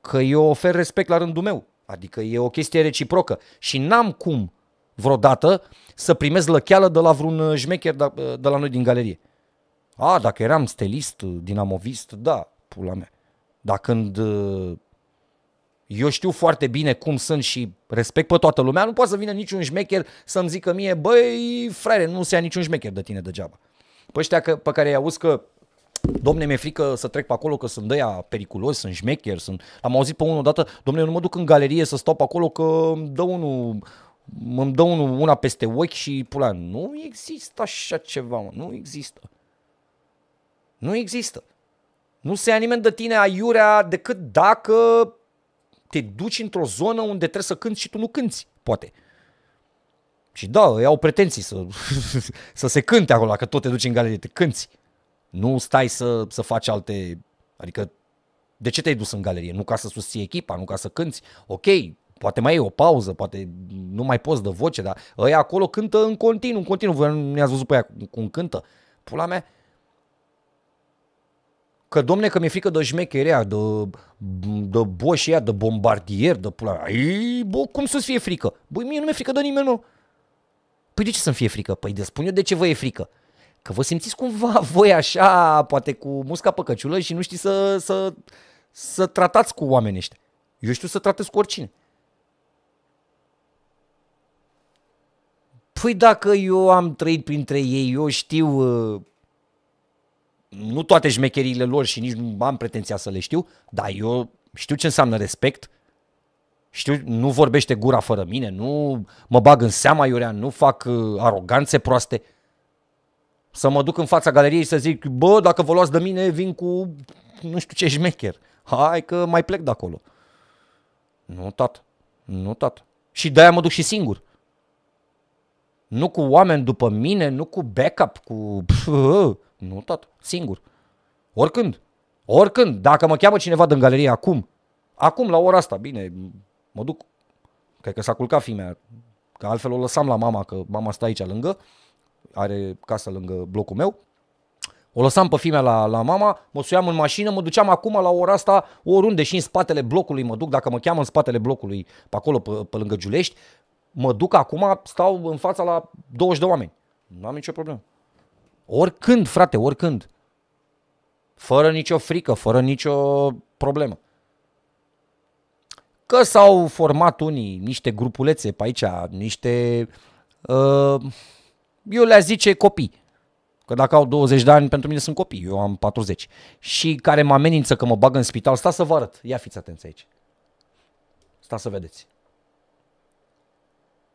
că eu ofer respect la rândul meu. Adică e o chestie reciprocă. Și n-am cum vreodată să primez lăcheală de la vreun șmecher de, de la noi din galerie. A, dacă eram stelist, dinamovist, da, pula mea. Dar când uh, eu știu foarte bine cum sunt și respect pe toată lumea, nu poate să vină niciun șmecher să-mi zică mie, băi, frere, nu se ia niciun șmecher de tine degeaba. Pe ăștia că, pe care i auzi că Domne, mi-e frică să trec pe acolo că sunt dăia periculos, sunt șmecheri, sunt... Am auzit pe unul odată, domne, eu nu mă duc în galerie să stau pe acolo că îmi dă unul îmi dă unul una peste ochi și pula, nu există așa ceva, mă, nu există. Nu există. Nu se ia nimeni de tine aiurea decât dacă te duci într-o zonă unde trebuie să cânti și tu nu cânti, poate. Și da, ei au pretenții să, *laughs* să se cânte acolo, că tot te duci în galerie, te cânti. Nu stai să, să faci alte... Adică, de ce te-ai dus în galerie? Nu ca să susții echipa, nu ca să cânti. Ok, poate mai e o pauză, poate nu mai poți de voce, dar ăia acolo cântă în continuu, în continuu. Voi nu ne-ați văzut pe aia cum cântă. Pula mea, Că domne, că mi-e frică de șmecherea, de, de boșia, de bombardier, de pula. Ei, bă, cum să-ți fie frică? Băi, mie nu mi-e frică de nimeni, nu. Păi de ce să-mi fie frică? Păi de spun eu de ce vă e frică. Că vă simțiți cumva *laughs* voi așa, poate cu musca căciulă și nu știți să, să, să tratați cu oamenii ăștia. Eu știu să tratez cu oricine. Păi dacă eu am trăit printre ei, eu știu uh, nu toate șmecheriile lor și nici nu am pretenția să le știu, dar eu știu ce înseamnă respect, știu, nu vorbește gura fără mine, nu mă bag în seama iurea, nu fac uh, aroganțe proaste. Să mă duc în fața galeriei să zic, bă, dacă vă luați de mine, vin cu nu știu ce șmecher. Hai că mai plec de acolo. Nu, tat. Nu, tat. Și de-aia mă duc și singur. Nu cu oameni după mine, nu cu backup, cu... Pf, nu, tot, singur. Oricând. Oricând. Dacă mă cheamă cineva din galerie acum, acum, la ora asta, bine, mă duc. Cred că s-a culcat fimea, că altfel o lăsam la mama, că mama stă aici lângă, are casă lângă blocul meu. O lăsam pe fimea la, la mama, mă suiam în mașină, mă duceam acum la ora asta oriunde și în spatele blocului mă duc, dacă mă cheamă în spatele blocului, pe acolo, pe, pe lângă Giulești, mă duc acum, stau în fața la 20 de oameni. Nu am nicio problemă. Oricând, frate, oricând. Fără nicio frică, fără nicio problemă. Că s-au format unii niște grupulețe pe aici, niște, uh, eu le zice copii. Că dacă au 20 de ani, pentru mine sunt copii, eu am 40. Și care mă amenință că mă bag în spital, stați să vă arăt. Ia fiți atenți aici. Stați să vedeți.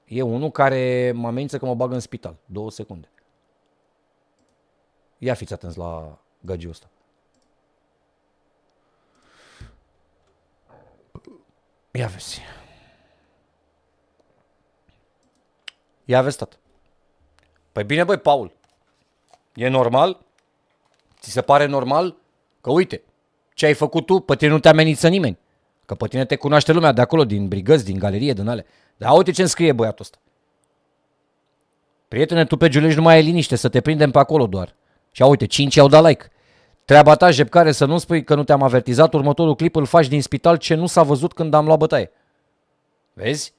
E unul care mă amenință că mă bag în spital. Două secunde. Ia fiți atenți la gagiul ăsta. Ia vezi. Ia vezi, tată. Păi bine, băi, Paul. E normal? Ți se pare normal? Că uite, ce ai făcut tu, pe tine nu te amenință nimeni. Că pe tine te cunoaște lumea de acolo, din brigăzi, din galerie, din ale. Dar uite ce îmi scrie băiatul ăsta. Prietene, tu pe Giulești nu mai ai liniște, să te prindem pe acolo doar. Și a, uite, 5 au dat like. Treaba ta, jepcare, să nu spui că nu te-am avertizat, următorul clip îl faci din spital ce nu s-a văzut când am luat bătaie. Vezi?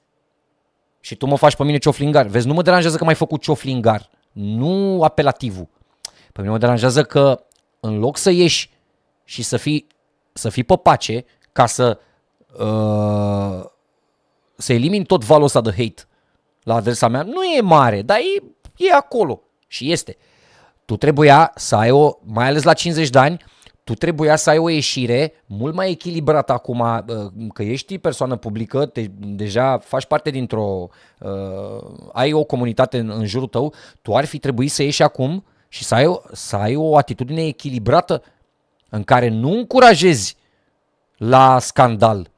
Și tu mă faci pe mine cioflingar. Vezi, nu mă deranjează că mai ai făcut cioflingar. Nu apelativul. Pe mine mă deranjează că în loc să ieși și să fii, să fii pe pace ca să uh, să elimini tot valul ăsta de hate la adresa mea, nu e mare, dar e, e acolo și este tu trebuia să ai o, mai ales la 50 de ani, tu trebuia să ai o ieșire mult mai echilibrată acum, uh, că ești persoană publică, te, deja faci parte dintr-o, uh, ai o comunitate în, în jurul tău, tu ar fi trebuit să ieși acum și să ai, să ai o atitudine echilibrată în care nu încurajezi la scandal.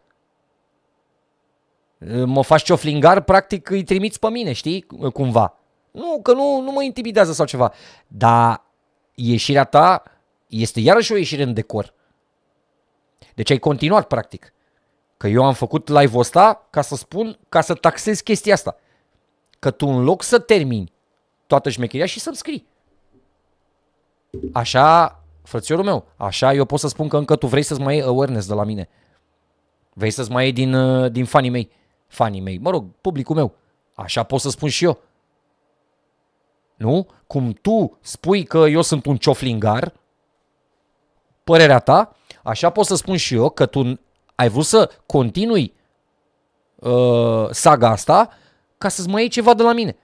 Uh, mă faci cioflingar, practic îi trimiți pe mine, știi, cumva. Nu, că nu, nu mă intimidează sau ceva. Dar ieșirea ta este iarăși o ieșire în decor. Deci ai continuat, practic. Că eu am făcut live-ul ăsta ca să spun, ca să taxez chestia asta. Că tu în loc să termini toată șmecheria și să-mi scrii. Așa, frățiorul meu, așa eu pot să spun că încă tu vrei să-ți mai iei awareness de la mine. Vrei să-ți mai iei din, uh, din fanii mei. Fanii mei, mă rog, publicul meu. Așa pot să spun și eu nu? Cum tu spui că eu sunt un cioflingar, părerea ta, așa pot să spun și eu că tu ai vrut să continui uh, saga asta ca să-ți mai iei ceva de la mine.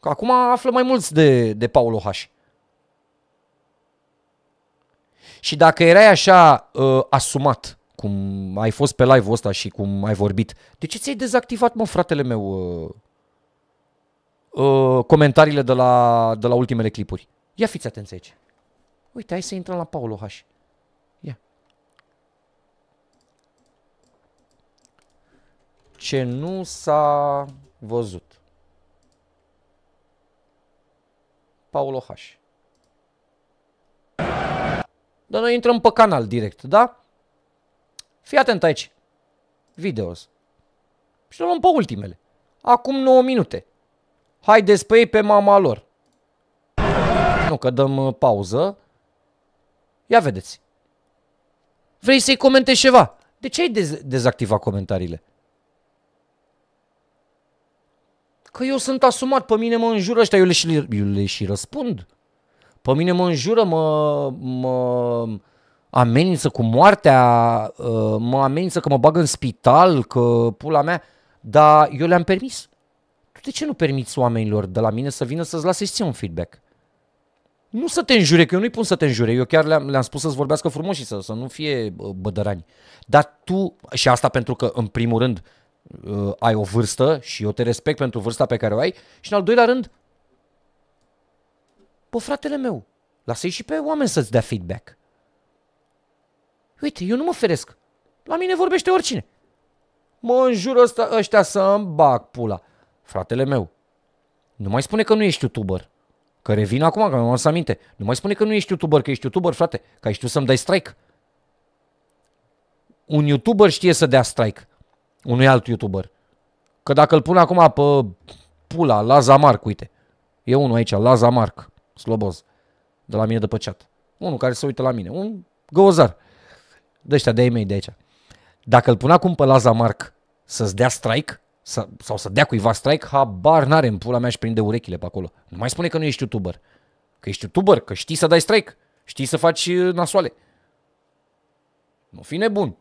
Că acum află mai mulți de, de Paulo H. Și dacă erai așa uh, asumat, cum ai fost pe live-ul ăsta și cum ai vorbit, de ce ți-ai dezactivat, mă, fratele meu, uh, uh, comentariile de la, de la ultimele clipuri. Ia fiți atenți aici. Uite, hai să intrăm la Paul H. Ia. Ce nu s-a văzut. Paul H. Dar noi intrăm pe canal direct, da? Fii atent aici. Videos. Și luăm pe ultimele. Acum 9 minute. Haideți pe ei pe mama lor. Nu, că dăm uh, pauză. Ia vedeți. Vrei să-i comentezi ceva? De ce ai dez dezactivat comentariile? Că eu sunt asumat, pe mine mă înjură ăștia, eu le și, eu le și răspund. Pe mine mă înjură, mă, mă amenință cu moartea, uh, mă amenință că mă bag în spital, că pula mea, dar eu le-am permis de ce nu permiți oamenilor de la mine să vină să-ți lase și un feedback? Nu să te înjure, că eu nu-i pun să te înjure, eu chiar le-am, le-am spus să-ți vorbească frumos și să, să nu fie bădărani. Dar tu, și asta pentru că, în primul rând, uh, ai o vârstă și eu te respect pentru vârsta pe care o ai, și în al doilea rând, bă, fratele meu, lasă-i și pe oameni să-ți dea feedback. Uite, eu nu mă feresc. La mine vorbește oricine. Mă înjură ăsta, ăștia să-mi bag pula fratele meu, nu mai spune că nu ești YouTuber. Că revin acum, că mi-am adus aminte. Nu mai spune că nu ești YouTuber, că ești YouTuber, frate, că ai știut să-mi dai strike. Un YouTuber știe să dea strike unui alt YouTuber. Că dacă îl pun acum pe pula, Laza Marc, uite. E unul aici, Laza Marc, sloboz, de la mine de pe chat. Unul care se uită la mine, un găozar. De ăștia de ei mei de aici. Dacă îl pun acum pe Laza Marc să-ți dea strike, să, sau să dea cuiva strike, habar n-are în pula mea și prinde urechile pe acolo. Nu mai spune că nu ești youtuber. Că ești youtuber, că știi să dai strike, știi să faci uh, nasoale. Nu fi nebun.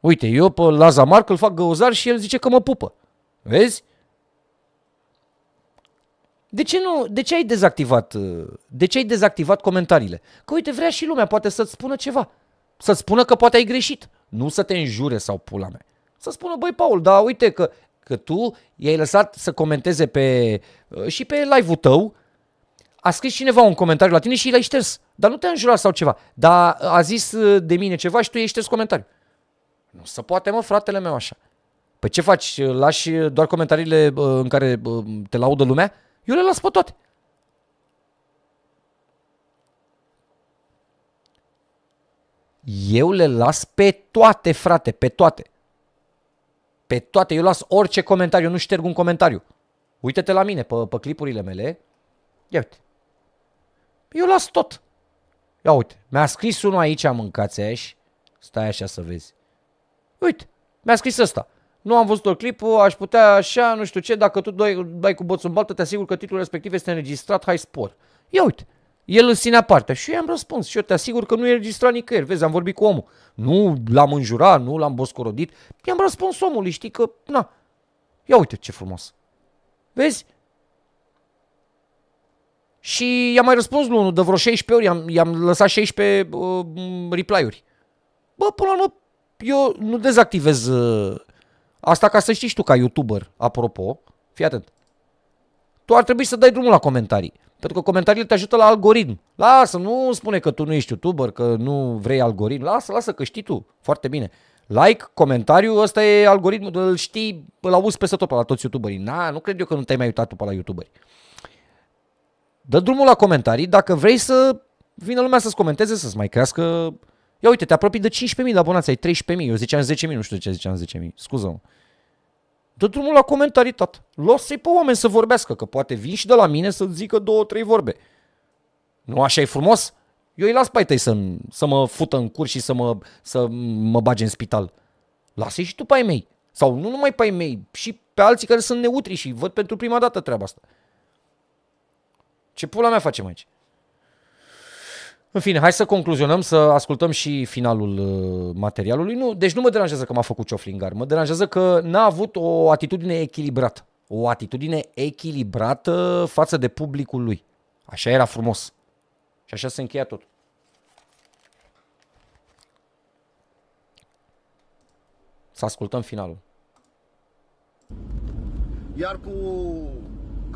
Uite, eu pe Laza Marc îl fac găuzar și el zice că mă pupă. Vezi? De ce, nu, de ce ai dezactivat, uh, de ce ai dezactivat comentariile? Că uite, vrea și lumea, poate să-ți spună ceva. Să-ți spună că poate ai greșit. Nu să te înjure sau pula mea să spună, băi Paul, da, uite că, că tu i-ai lăsat să comenteze pe, uh, și pe live-ul tău, a scris cineva un comentariu la tine și l-ai șters. Dar nu te-a înjurat sau ceva. Dar uh, a zis uh, de mine ceva și tu i-ai șters comentariu. Nu se poate, mă, fratele meu, așa. Păi ce faci? Lași doar comentariile în care te laudă lumea? Eu le las pe toate. Eu le las pe toate, frate, pe toate. Pe toate, eu las orice comentariu, nu șterg un comentariu. Uită-te la mine pe, pe clipurile mele. Ia uite. Eu las tot. Ia uite, mi-a scris unul aici, mâncați aici. Stai așa să vezi. Uite, mi-a scris ăsta. Nu am văzut clipul, aș putea așa, nu știu ce, dacă tu dai, dai cu boțul în baltă, te asigur că titlul respectiv este înregistrat, hai spor. Ia uite, el îl ține aparte. Și eu i-am răspuns. Și eu te asigur că nu e registrat nicăieri. Vezi, am vorbit cu omul. Nu l-am înjurat, nu l-am boscorodit. I-am răspuns omului, știi că, na, ia uite ce frumos. Vezi? Și i-am mai răspuns nu, de vreo 16 ori, i-am, i-am lăsat 16 uh, reply-uri. Bă, până la urmă, eu nu dezactivez uh, asta ca să știi și tu ca youtuber, apropo. Fii atent. Tu ar trebui să dai drumul la comentarii. Pentru că comentariile te ajută la algoritm. Lasă, nu spune că tu nu ești YouTuber, că nu vrei algoritm. Lasă, lasă, că știi tu. Foarte bine. Like, comentariu, ăsta e algoritmul, îl știi, îl auzi peste tot pe la toți YouTuberii. Na, nu cred eu că nu te-ai mai uitat tu pe la YouTuberi. Dă drumul la comentarii dacă vrei să vină lumea să-ți comenteze, să-ți mai crească. Ia uite, te apropii de 15.000 de abonați, ai 13.000, eu ziceam 10.000, nu știu de ce ziceam 10.000, scuză-mă. Dă drumul la comentarii, tată. Lasă-i pe oameni să vorbească, că poate vin și de la mine să zică două, trei vorbe. Nu așa e frumos? Eu îi las pe tăi să, să mă fută în cur și să mă, să mă bage în spital. Lasă-i și tu pe ai mei. Sau nu numai pe ai mei, și pe alții care sunt neutri și văd pentru prima dată treaba asta. Ce pula mea facem aici? În fine, hai să concluzionăm, să ascultăm și finalul uh, materialului. Nu, deci nu mă deranjează că m-a făcut Cioflingar, mă deranjează că n-a avut o atitudine echilibrată. O atitudine echilibrată față de publicul lui. Așa era frumos. Și așa se încheia tot. Să ascultăm finalul. Iar cu...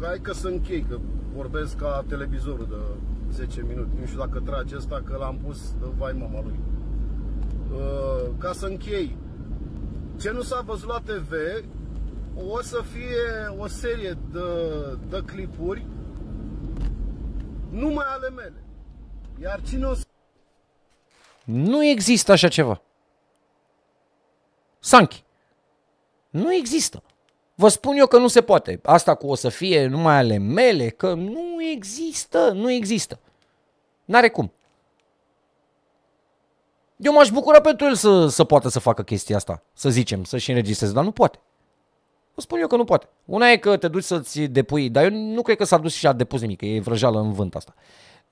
ai că să închei, că vorbesc ca televizorul de 10 minute. Nu știu dacă trage asta, că l-am pus, vai mama lui. Uh, ca să închei, ce nu s-a văzut la TV, o să fie o serie de, de clipuri numai ale mele. Iar cine o să... Nu există așa ceva. Sanchi. Nu există. Vă spun eu că nu se poate. Asta cu o să fie numai ale mele, că nu există, nu există. N-are cum. Eu m-aș bucura pentru el să, să poată să facă chestia asta, să zicem, să-și înregistreze, dar nu poate. Vă spun eu că nu poate. Una e că te duci să-ți depui, dar eu nu cred că s-a dus și a depus nimic, e vrăjeală în vânt asta.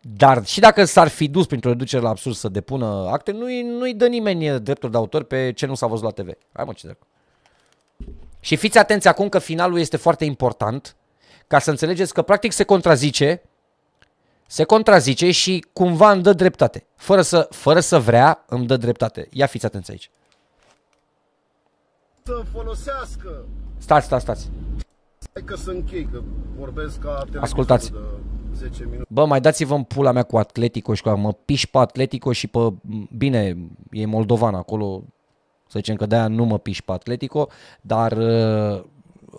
Dar și dacă s-ar fi dus printr-o reducere la absurd să depună acte, nu-i, nu-i dă nimeni drepturi de autor pe ce nu s-a văzut la TV. Hai mă, ce dracu. Și fiți atenți acum că finalul este foarte important, ca să înțelegeți că practic se contrazice, se contrazice și cumva îmi dă dreptate. Fără să, fără să vrea, îmi dă dreptate. Ia fiți atenți aici. Să folosească. Stați, stați, stați. Hai că să închei, că vorbesc ca Ascultați. De 10 minute. Bă, mai dați-vă în pula mea cu Atletico și cu mă piși pe Atletico și pe... Bine, e Moldovan acolo, să zicem că de-aia nu mă piș pe Atletico, dar uh,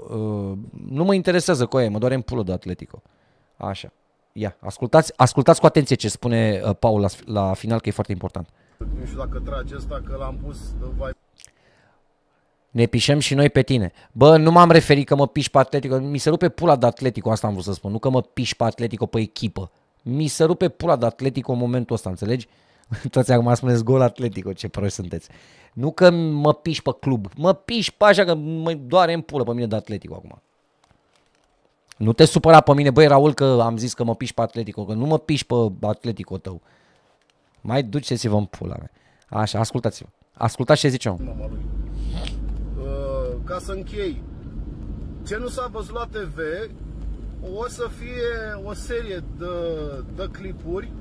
uh, nu mă interesează cu aia, mă doare în pulă de Atletico. Așa. Ia, ascultați, ascultați cu atenție ce spune uh, Paul la, la final, că e foarte important. Nu știu dacă trage asta, că l-am pus... Vai... Ne pișem și noi pe tine. Bă, nu m-am referit că mă piș pe Atletico. Mi se rupe pula de Atletico, asta am vrut să spun. Nu că mă piș pe Atletico pe echipă. Mi se rupe pula de Atletico în momentul ăsta, înțelegi? *laughs* Toți acum spuneți gol Atletico, ce proști sunteți. Nu că mă piși pe club, mă piși pe așa că mă doare în pulă pe mine de Atletico acum. Nu te supăra pe mine, băi Raul, că am zis că mă piși pe Atletico, că nu mă piși pe Atletico tău. Mai duceți-vă în pula mea. Așa, ascultați-vă. Ascultați ce zice Uh, ca să închei, ce nu s-a văzut la TV o să fie o serie de, de clipuri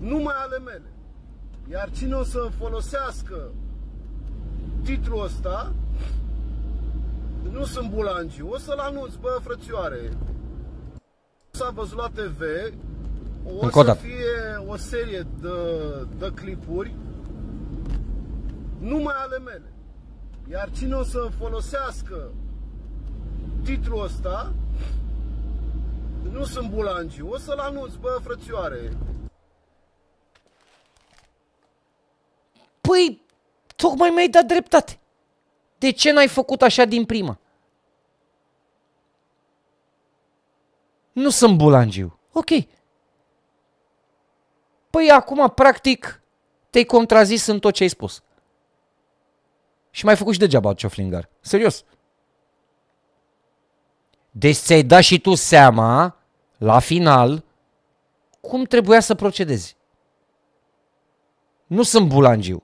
numai ale mele. Iar cine o să folosească titlul ăsta, nu sunt bulangiu, o să-l anunț, bă, frățioare. S-a văzut la TV, o Încă să fie o serie de, de clipuri numai ale mele. Iar cine o să folosească titlul ăsta, nu sunt bulangiu, o să-l anunț, bă, frățioare. Păi, tocmai mi-ai dat dreptate. De ce n-ai făcut așa din prima? Nu sunt bulangiu. Ok. Păi acum, practic, te-ai contrazis în tot ce ai spus. Și mai ai făcut și degeaba cioflingar. Serios. Deci ți-ai dat și tu seama, la final, cum trebuia să procedezi. Nu sunt bulangiu.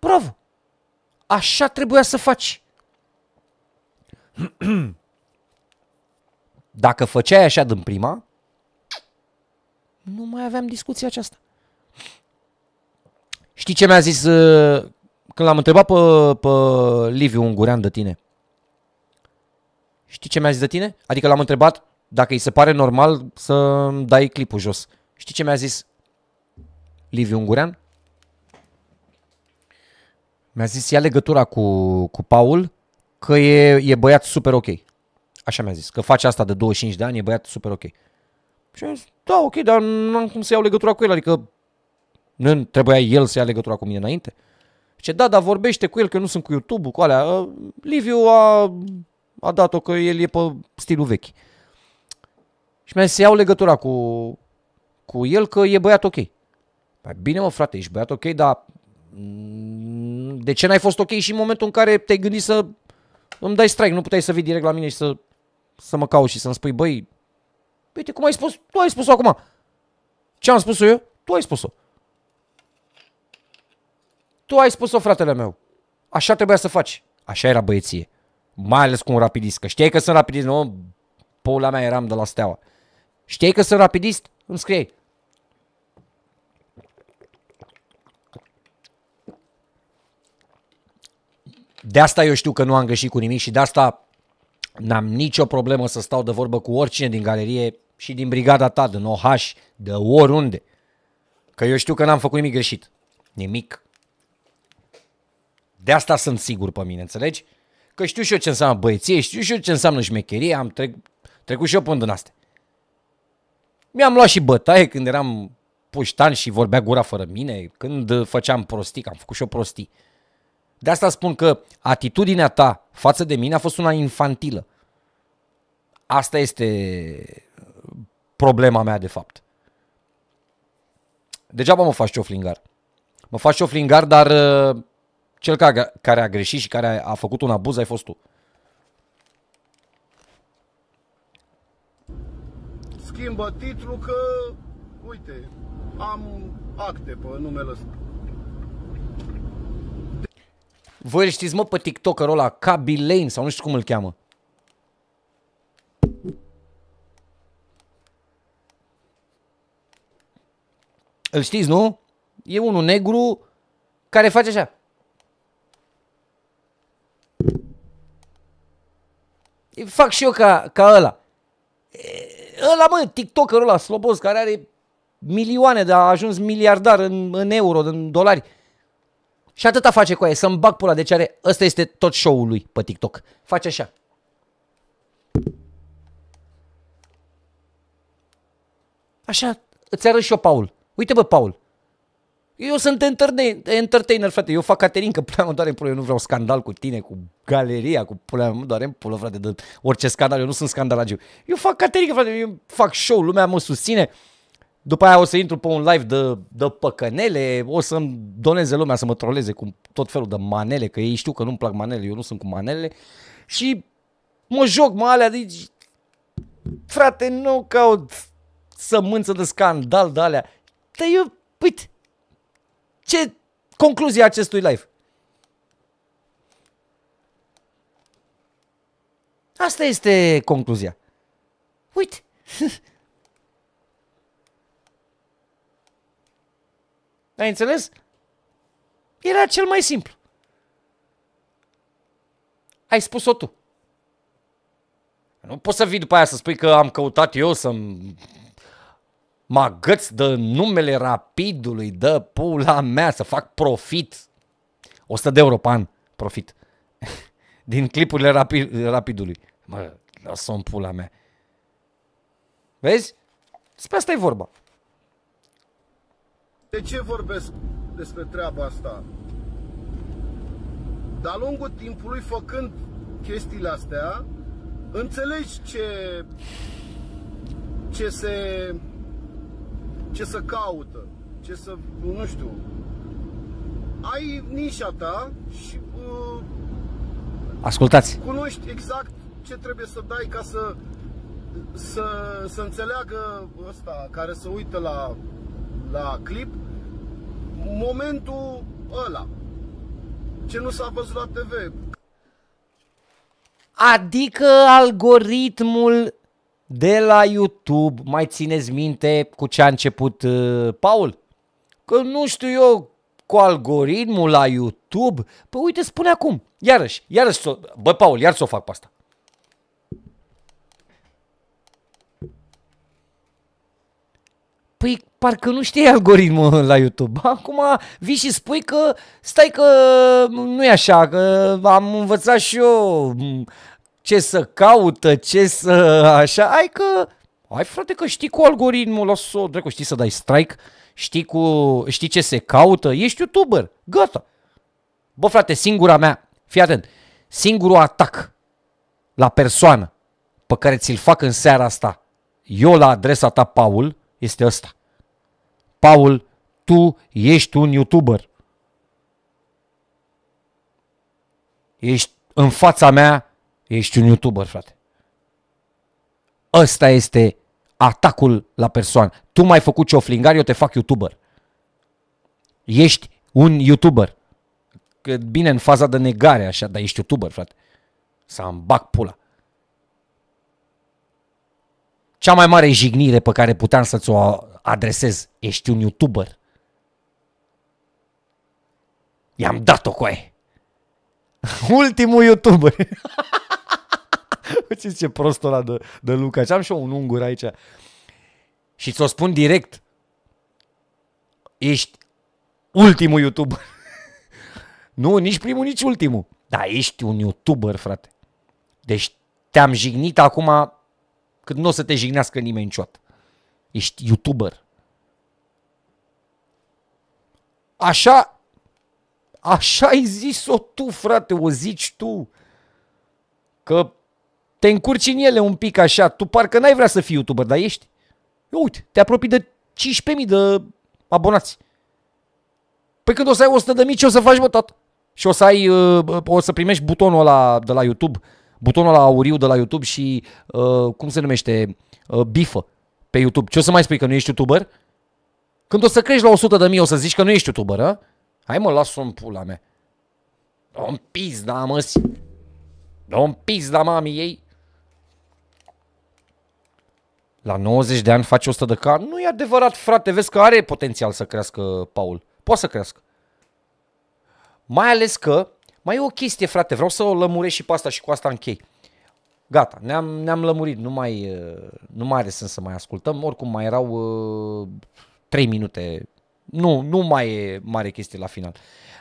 Bravo! Așa trebuia să faci. *clears throat* Dacă făceai așa din prima, nu mai aveam discuția aceasta. Știi ce mi-a zis uh, când l-am întrebat pe, pe Liviu Ungurean de tine? Știi ce mi-a zis de tine? Adică l-am întrebat dacă îi se pare normal să dai clipul jos. Știi ce mi-a zis Liviu Ungurean? Mi-a zis, ia legătura cu, cu Paul, că e, e băiat super ok. Așa mi-a zis, că face asta de 25 de ani, e băiat super ok. Și am zis, da, ok, dar nu am cum să iau legătura cu el, adică nu trebuia el să ia legătura cu mine înainte. Ce da, dar vorbește cu el că nu sunt cu YouTube-ul, cu alea. Uh, Liviu a, a dat-o că el e pe stilul vechi. Și mi-a zis să iau legătura cu, cu el că e băiat ok. Păi, bine mă frate, ești băiat ok, dar Mm, de ce n-ai fost ok și în momentul în care te-ai gândit să îmi dai strike? Nu puteai să vii direct la mine și să, să mă cauți și să-mi spui, băi, uite cum ai spus, tu ai spus-o acum. Ce am spus eu? Tu ai spus-o. Tu ai spus-o, fratele meu. Așa trebuia să faci. Așa era băieție. Mai ales cu un rapidist. Că știai că sunt rapidist, nu? Pula mea eram de la steaua. Știai că sunt rapidist? Îmi scriei. De asta eu știu că nu am greșit cu nimic și de asta n-am nicio problemă să stau de vorbă cu oricine din galerie și din brigada ta, din OH, de oriunde. Că eu știu că n-am făcut nimic greșit. Nimic. De asta sunt sigur pe mine, înțelegi? Că știu și eu ce înseamnă băieție, știu și eu ce înseamnă șmecherie, am trec, trecut și eu până în astea. Mi-am luat și bătaie când eram puștan și vorbea gura fără mine, când făceam prostii, că am făcut și eu prostii. De asta spun că atitudinea ta față de mine a fost una infantilă. Asta este uh, problema mea, de fapt. Degeaba mă faci șoflingar. Mă faci șoflingar, dar uh, cel care a greșit și care a făcut un abuz ai fost tu. Schimbă titlul că, uite, am acte pe numele ăsta. Voi îl știți, mă, pe TikTokerul ăla, Kaby Lane sau nu știu cum îl cheamă. Îl știți, nu? E unul negru care face așa. Fac și eu ca, ca ăla. E, ăla, mă, TikTokerul ăla, slobos, care are milioane, dar a ajuns miliardar în, în euro, în dolari și atâta face cu aia, să-mi bag pula de ce are. Ăsta este tot show-ul lui pe TikTok. Face așa. Așa, îți arăt și eu, Paul. Uite bă, Paul. Eu sunt entertainer, frate. Eu fac Caterin, că pula mă doare în pula. Eu nu vreau scandal cu tine, cu galeria, cu pula mă doare în pula, frate, de orice scandal. Eu nu sunt scandalagiu. Eu fac Caterin, frate. Eu fac show, lumea mă susține. După aia o să intru pe un live de, de păcănele, o să-mi doneze lumea să mă troleze cu tot felul de manele, că ei știu că nu-mi plac manele, eu nu sunt cu manele. Și mă joc, mă alea, deci, frate, nu caut sămânță de scandal de alea. Te eu, uite, ce concluzia acestui live? Asta este concluzia. Uite, *laughs* Ai înțeles? Era cel mai simplu. Ai spus-o tu. Nu poți să vii după aia să spui că am căutat eu să mă agăț de numele rapidului, de pula mea, să fac profit. 100 de euro pan profit. *laughs* Din clipurile rapi- rapidului. Mă, lasă-mi pula mea. Vezi? Despre asta e vorba. De ce vorbesc despre treaba asta? De-a lungul timpului, făcând chestiile astea, înțelegi ce, ce se ce să caută, ce să, nu știu, ai nișa ta și uh, Ascultați. cunoști exact ce trebuie să dai ca să, să, să înțeleagă ăsta care se uită la la clip momentul ăla. Ce nu s-a văzut la TV. Adică algoritmul de la YouTube, mai țineți minte cu ce a început uh, Paul? Că nu știu eu cu algoritmul la YouTube. Păi uite, spune acum, iarăși, iarăși, bă Paul, iar să o fac pe asta. Păi parcă nu știi algoritmul la YouTube. Acum vii și spui că stai că nu e așa, că am învățat și eu ce să caută, ce să așa. Ai că, ai frate că știi cu algoritmul, lasă-o, dracu, știi să dai strike, știi, cu, știi ce se caută, ești YouTuber, gata. Bă frate, singura mea, fii atent, singurul atac la persoană pe care ți-l fac în seara asta, eu la adresa ta, Paul, este ăsta. Paul, tu ești un youtuber. Ești în fața mea, ești un youtuber, frate. Ăsta este atacul la persoană. Tu m-ai făcut cioflingar, eu te fac youtuber. Ești un youtuber. Că bine în faza de negare, așa, dar ești youtuber, frate. Să-mi bag pula. Cea mai mare jignire pe care puteam să-ți o adresez, ești un youtuber. I-am dat-o cu *laughs* Ultimul youtuber. *laughs* Uite ce prost ăla de, de Luca. Și am și eu un ungur aici. Și ți-o spun direct. Ești ultimul youtuber. *laughs* nu, nici primul, nici ultimul. Dar ești un youtuber, frate. Deci te-am jignit acum când nu o să te jignească nimeni niciodată. Ești youtuber. Așa, așa ai zis-o tu, frate, o zici tu. Că te încurci în ele un pic așa, tu parcă n-ai vrea să fii youtuber, dar ești. Eu uite, te apropii de 15.000 de abonați. Păi când o să ai 100.000, ce o să faci, bă, tot? Și o să ai, uh, o să primești butonul ăla de la YouTube butonul la auriu de la YouTube și, uh, cum se numește, uh, bifă pe YouTube. Ce o să mai spui că nu ești YouTuber? Când o să crești la 100 de mii, o să zici că nu ești YouTuber, a? Ă? Hai mă, las-o în pula mea. Dă-o în pizda, mă, dă în pizda, mami ei. La 90 de ani face 100 de ca. Nu e adevărat, frate. Vezi că are potențial să crească Paul. Poate să crească. Mai ales că mai e o chestie, frate, vreau să o lămuresc și pe asta și cu asta închei. Gata, ne-am, ne-am lămurit, nu mai, uh, nu mai are sens să mai ascultăm, oricum mai erau uh, 3 minute, nu, nu mai e mare chestie la final.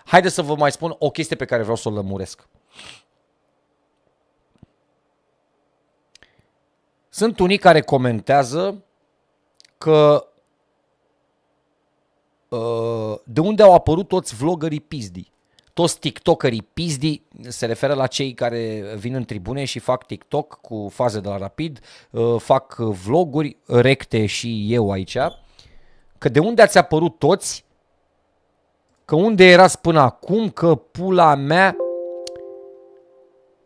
Haideți să vă mai spun o chestie pe care vreau să o lămuresc. Sunt unii care comentează că uh, de unde au apărut toți vlogării pizdii toți tiktokerii pizdi se referă la cei care vin în tribune și fac TikTok cu faze de la rapid, uh, fac vloguri recte și eu aici. Că de unde ați apărut toți? Că unde erați până acum? Că pula mea...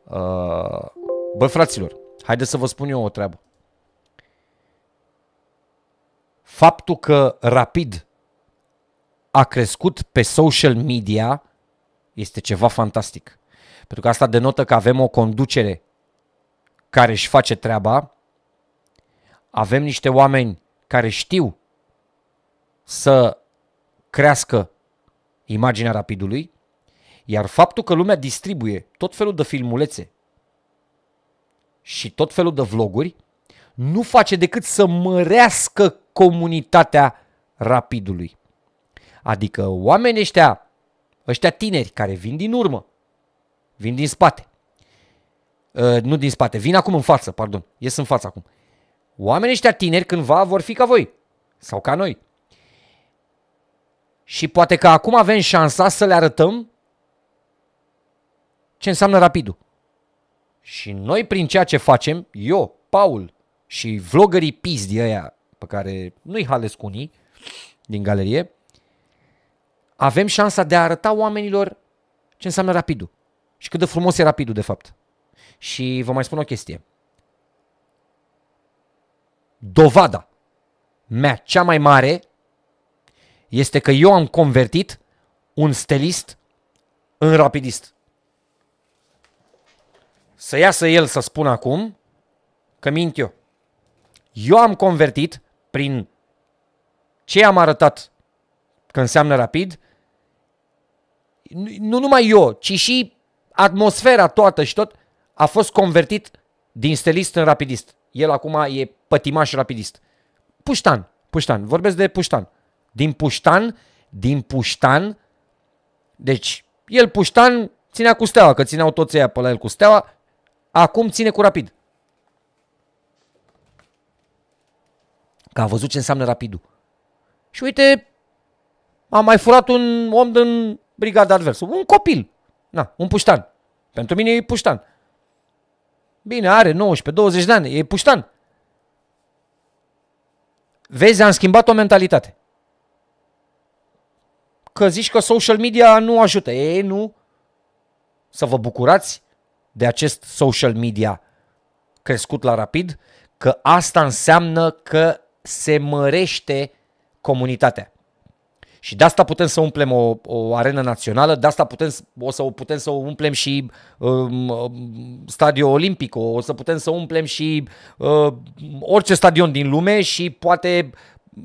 Uh, bă, fraților, haideți să vă spun eu o treabă. Faptul că rapid a crescut pe social media este ceva fantastic. Pentru că asta denotă că avem o conducere care își face treaba, avem niște oameni care știu să crească imaginea rapidului, iar faptul că lumea distribuie tot felul de filmulețe și tot felul de vloguri nu face decât să mărească comunitatea rapidului. Adică oamenii ăștia ăștia tineri care vin din urmă, vin din spate, uh, nu din spate, vin acum în față, pardon, ies în față acum. Oamenii ăștia tineri cândva vor fi ca voi sau ca noi. Și poate că acum avem șansa să le arătăm ce înseamnă rapidul. Și noi prin ceea ce facem, eu, Paul și vlogării pizdii aia pe care nu-i halesc unii din galerie, avem șansa de a arăta oamenilor ce înseamnă rapidul și cât de frumos e rapidul de fapt. Și vă mai spun o chestie. Dovada mea cea mai mare este că eu am convertit un stelist în rapidist. Să iasă el să spună acum că mint eu. Eu am convertit prin ce am arătat că înseamnă rapid nu numai eu, ci și atmosfera toată și tot, a fost convertit din stelist în rapidist. El acum e pătimaș rapidist. Puștan, Puștan, vorbesc de Puștan. Din Puștan, din Puștan, deci el Puștan ținea cu steaua, că țineau toți ăia pe la el cu steaua, acum ține cu rapid. Că a văzut ce înseamnă rapidul. Și uite, a mai furat un om din brigada adversă. Un copil. Na, un puștan. Pentru mine e puștan. Bine, are 19-20 de ani, e puștan. Vezi, am schimbat o mentalitate. Că zici că social media nu ajută. e nu. Să vă bucurați de acest social media crescut la rapid, că asta înseamnă că se mărește comunitatea. Și de asta putem să umplem o, o arenă națională, de asta putem, o să putem să umplem și um, um stadion olimpic, o să putem să umplem și uh, orice stadion din lume și poate,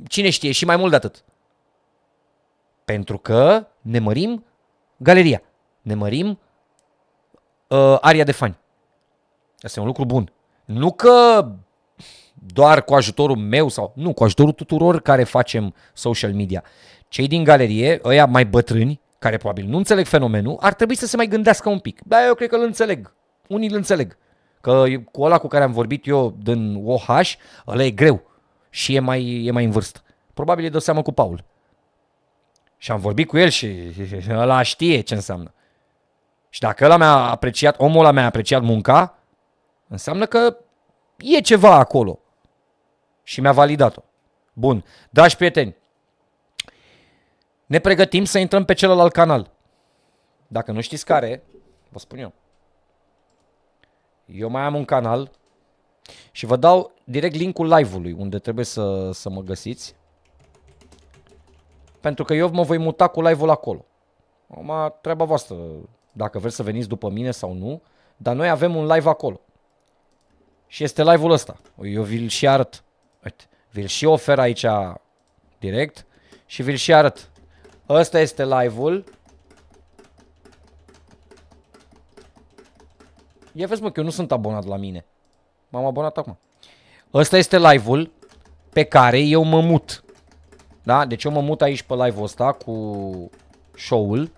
cine știe, și mai mult de atât. Pentru că ne mărim galeria, ne mărim uh, aria de fani. Asta e un lucru bun. Nu că doar cu ajutorul meu sau nu, cu ajutorul tuturor care facem social media, cei din galerie, ăia mai bătrâni, care probabil nu înțeleg fenomenul, ar trebui să se mai gândească un pic. Da, eu cred că îl înțeleg. Unii îl înțeleg. Că cu ăla cu care am vorbit eu din OH, ăla e greu și e mai, e mai în vârstă. Probabil e de seamă cu Paul. Și am vorbit cu el și *laughs* ăla știe ce înseamnă. Și dacă ăla mi-a apreciat, omul ăla mi-a apreciat munca, înseamnă că e ceva acolo. Și mi-a validat-o. Bun, dragi prieteni, ne pregătim să intrăm pe celălalt canal. Dacă nu știți care, vă spun eu. Eu mai am un canal și vă dau direct linkul live-ului unde trebuie să, să mă găsiți. Pentru că eu mă voi muta cu live-ul acolo. Acum, treaba voastră, dacă vreți să veniți după mine sau nu, dar noi avem un live acolo. Și este live-ul ăsta. Eu vi-l și arăt. Uite, vi-l și ofer aici direct și vi-l și arăt. Ăsta este live-ul. Ia vezi mă că eu nu sunt abonat la mine. M-am abonat acum. Ăsta este live-ul pe care eu mă mut. Da? Deci eu mă mut aici pe live-ul ăsta cu show-ul.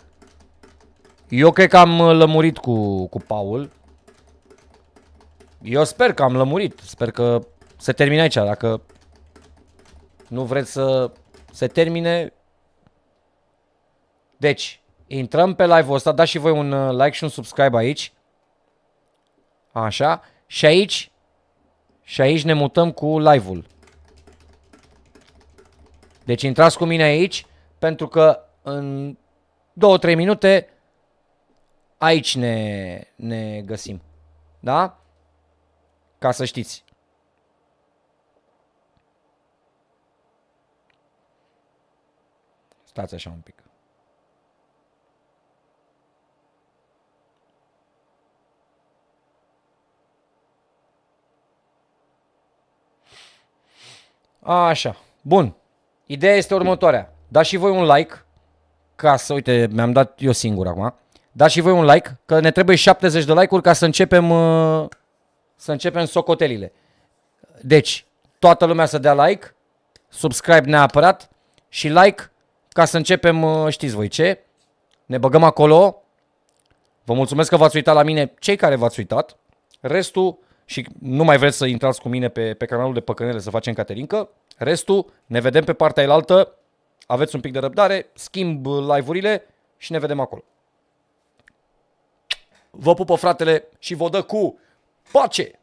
Eu cred că am uh, lămurit cu, cu Paul. Eu sper că am lămurit. Sper că se termine aici. Dacă nu vreți să se termine, deci, intrăm pe live-ul ăsta, dați și voi un uh, like și un subscribe aici. Așa. Și aici, și aici ne mutăm cu live-ul. Deci intrați cu mine aici, pentru că în 2-3 minute aici ne, ne găsim. Da? Ca să știți. Stați așa un pic. Așa. Bun. Ideea este următoarea. Dați și voi un like, ca să, uite, mi-am dat eu singur acum. Dați și voi un like, că ne trebuie 70 de like-uri ca să începem, uh, să începem socotelile. Deci, toată lumea să dea like, subscribe neapărat și like ca să începem, uh, știți voi ce, ne băgăm acolo. Vă mulțumesc că v-ați uitat la mine, cei care v-ați uitat. Restul și nu mai vreți să intrați cu mine pe, pe canalul de păcănele să facem caterincă, restul ne vedem pe partea elaltă, aveți un pic de răbdare, schimb live-urile și ne vedem acolo. Vă pupă fratele și vă dă cu pace!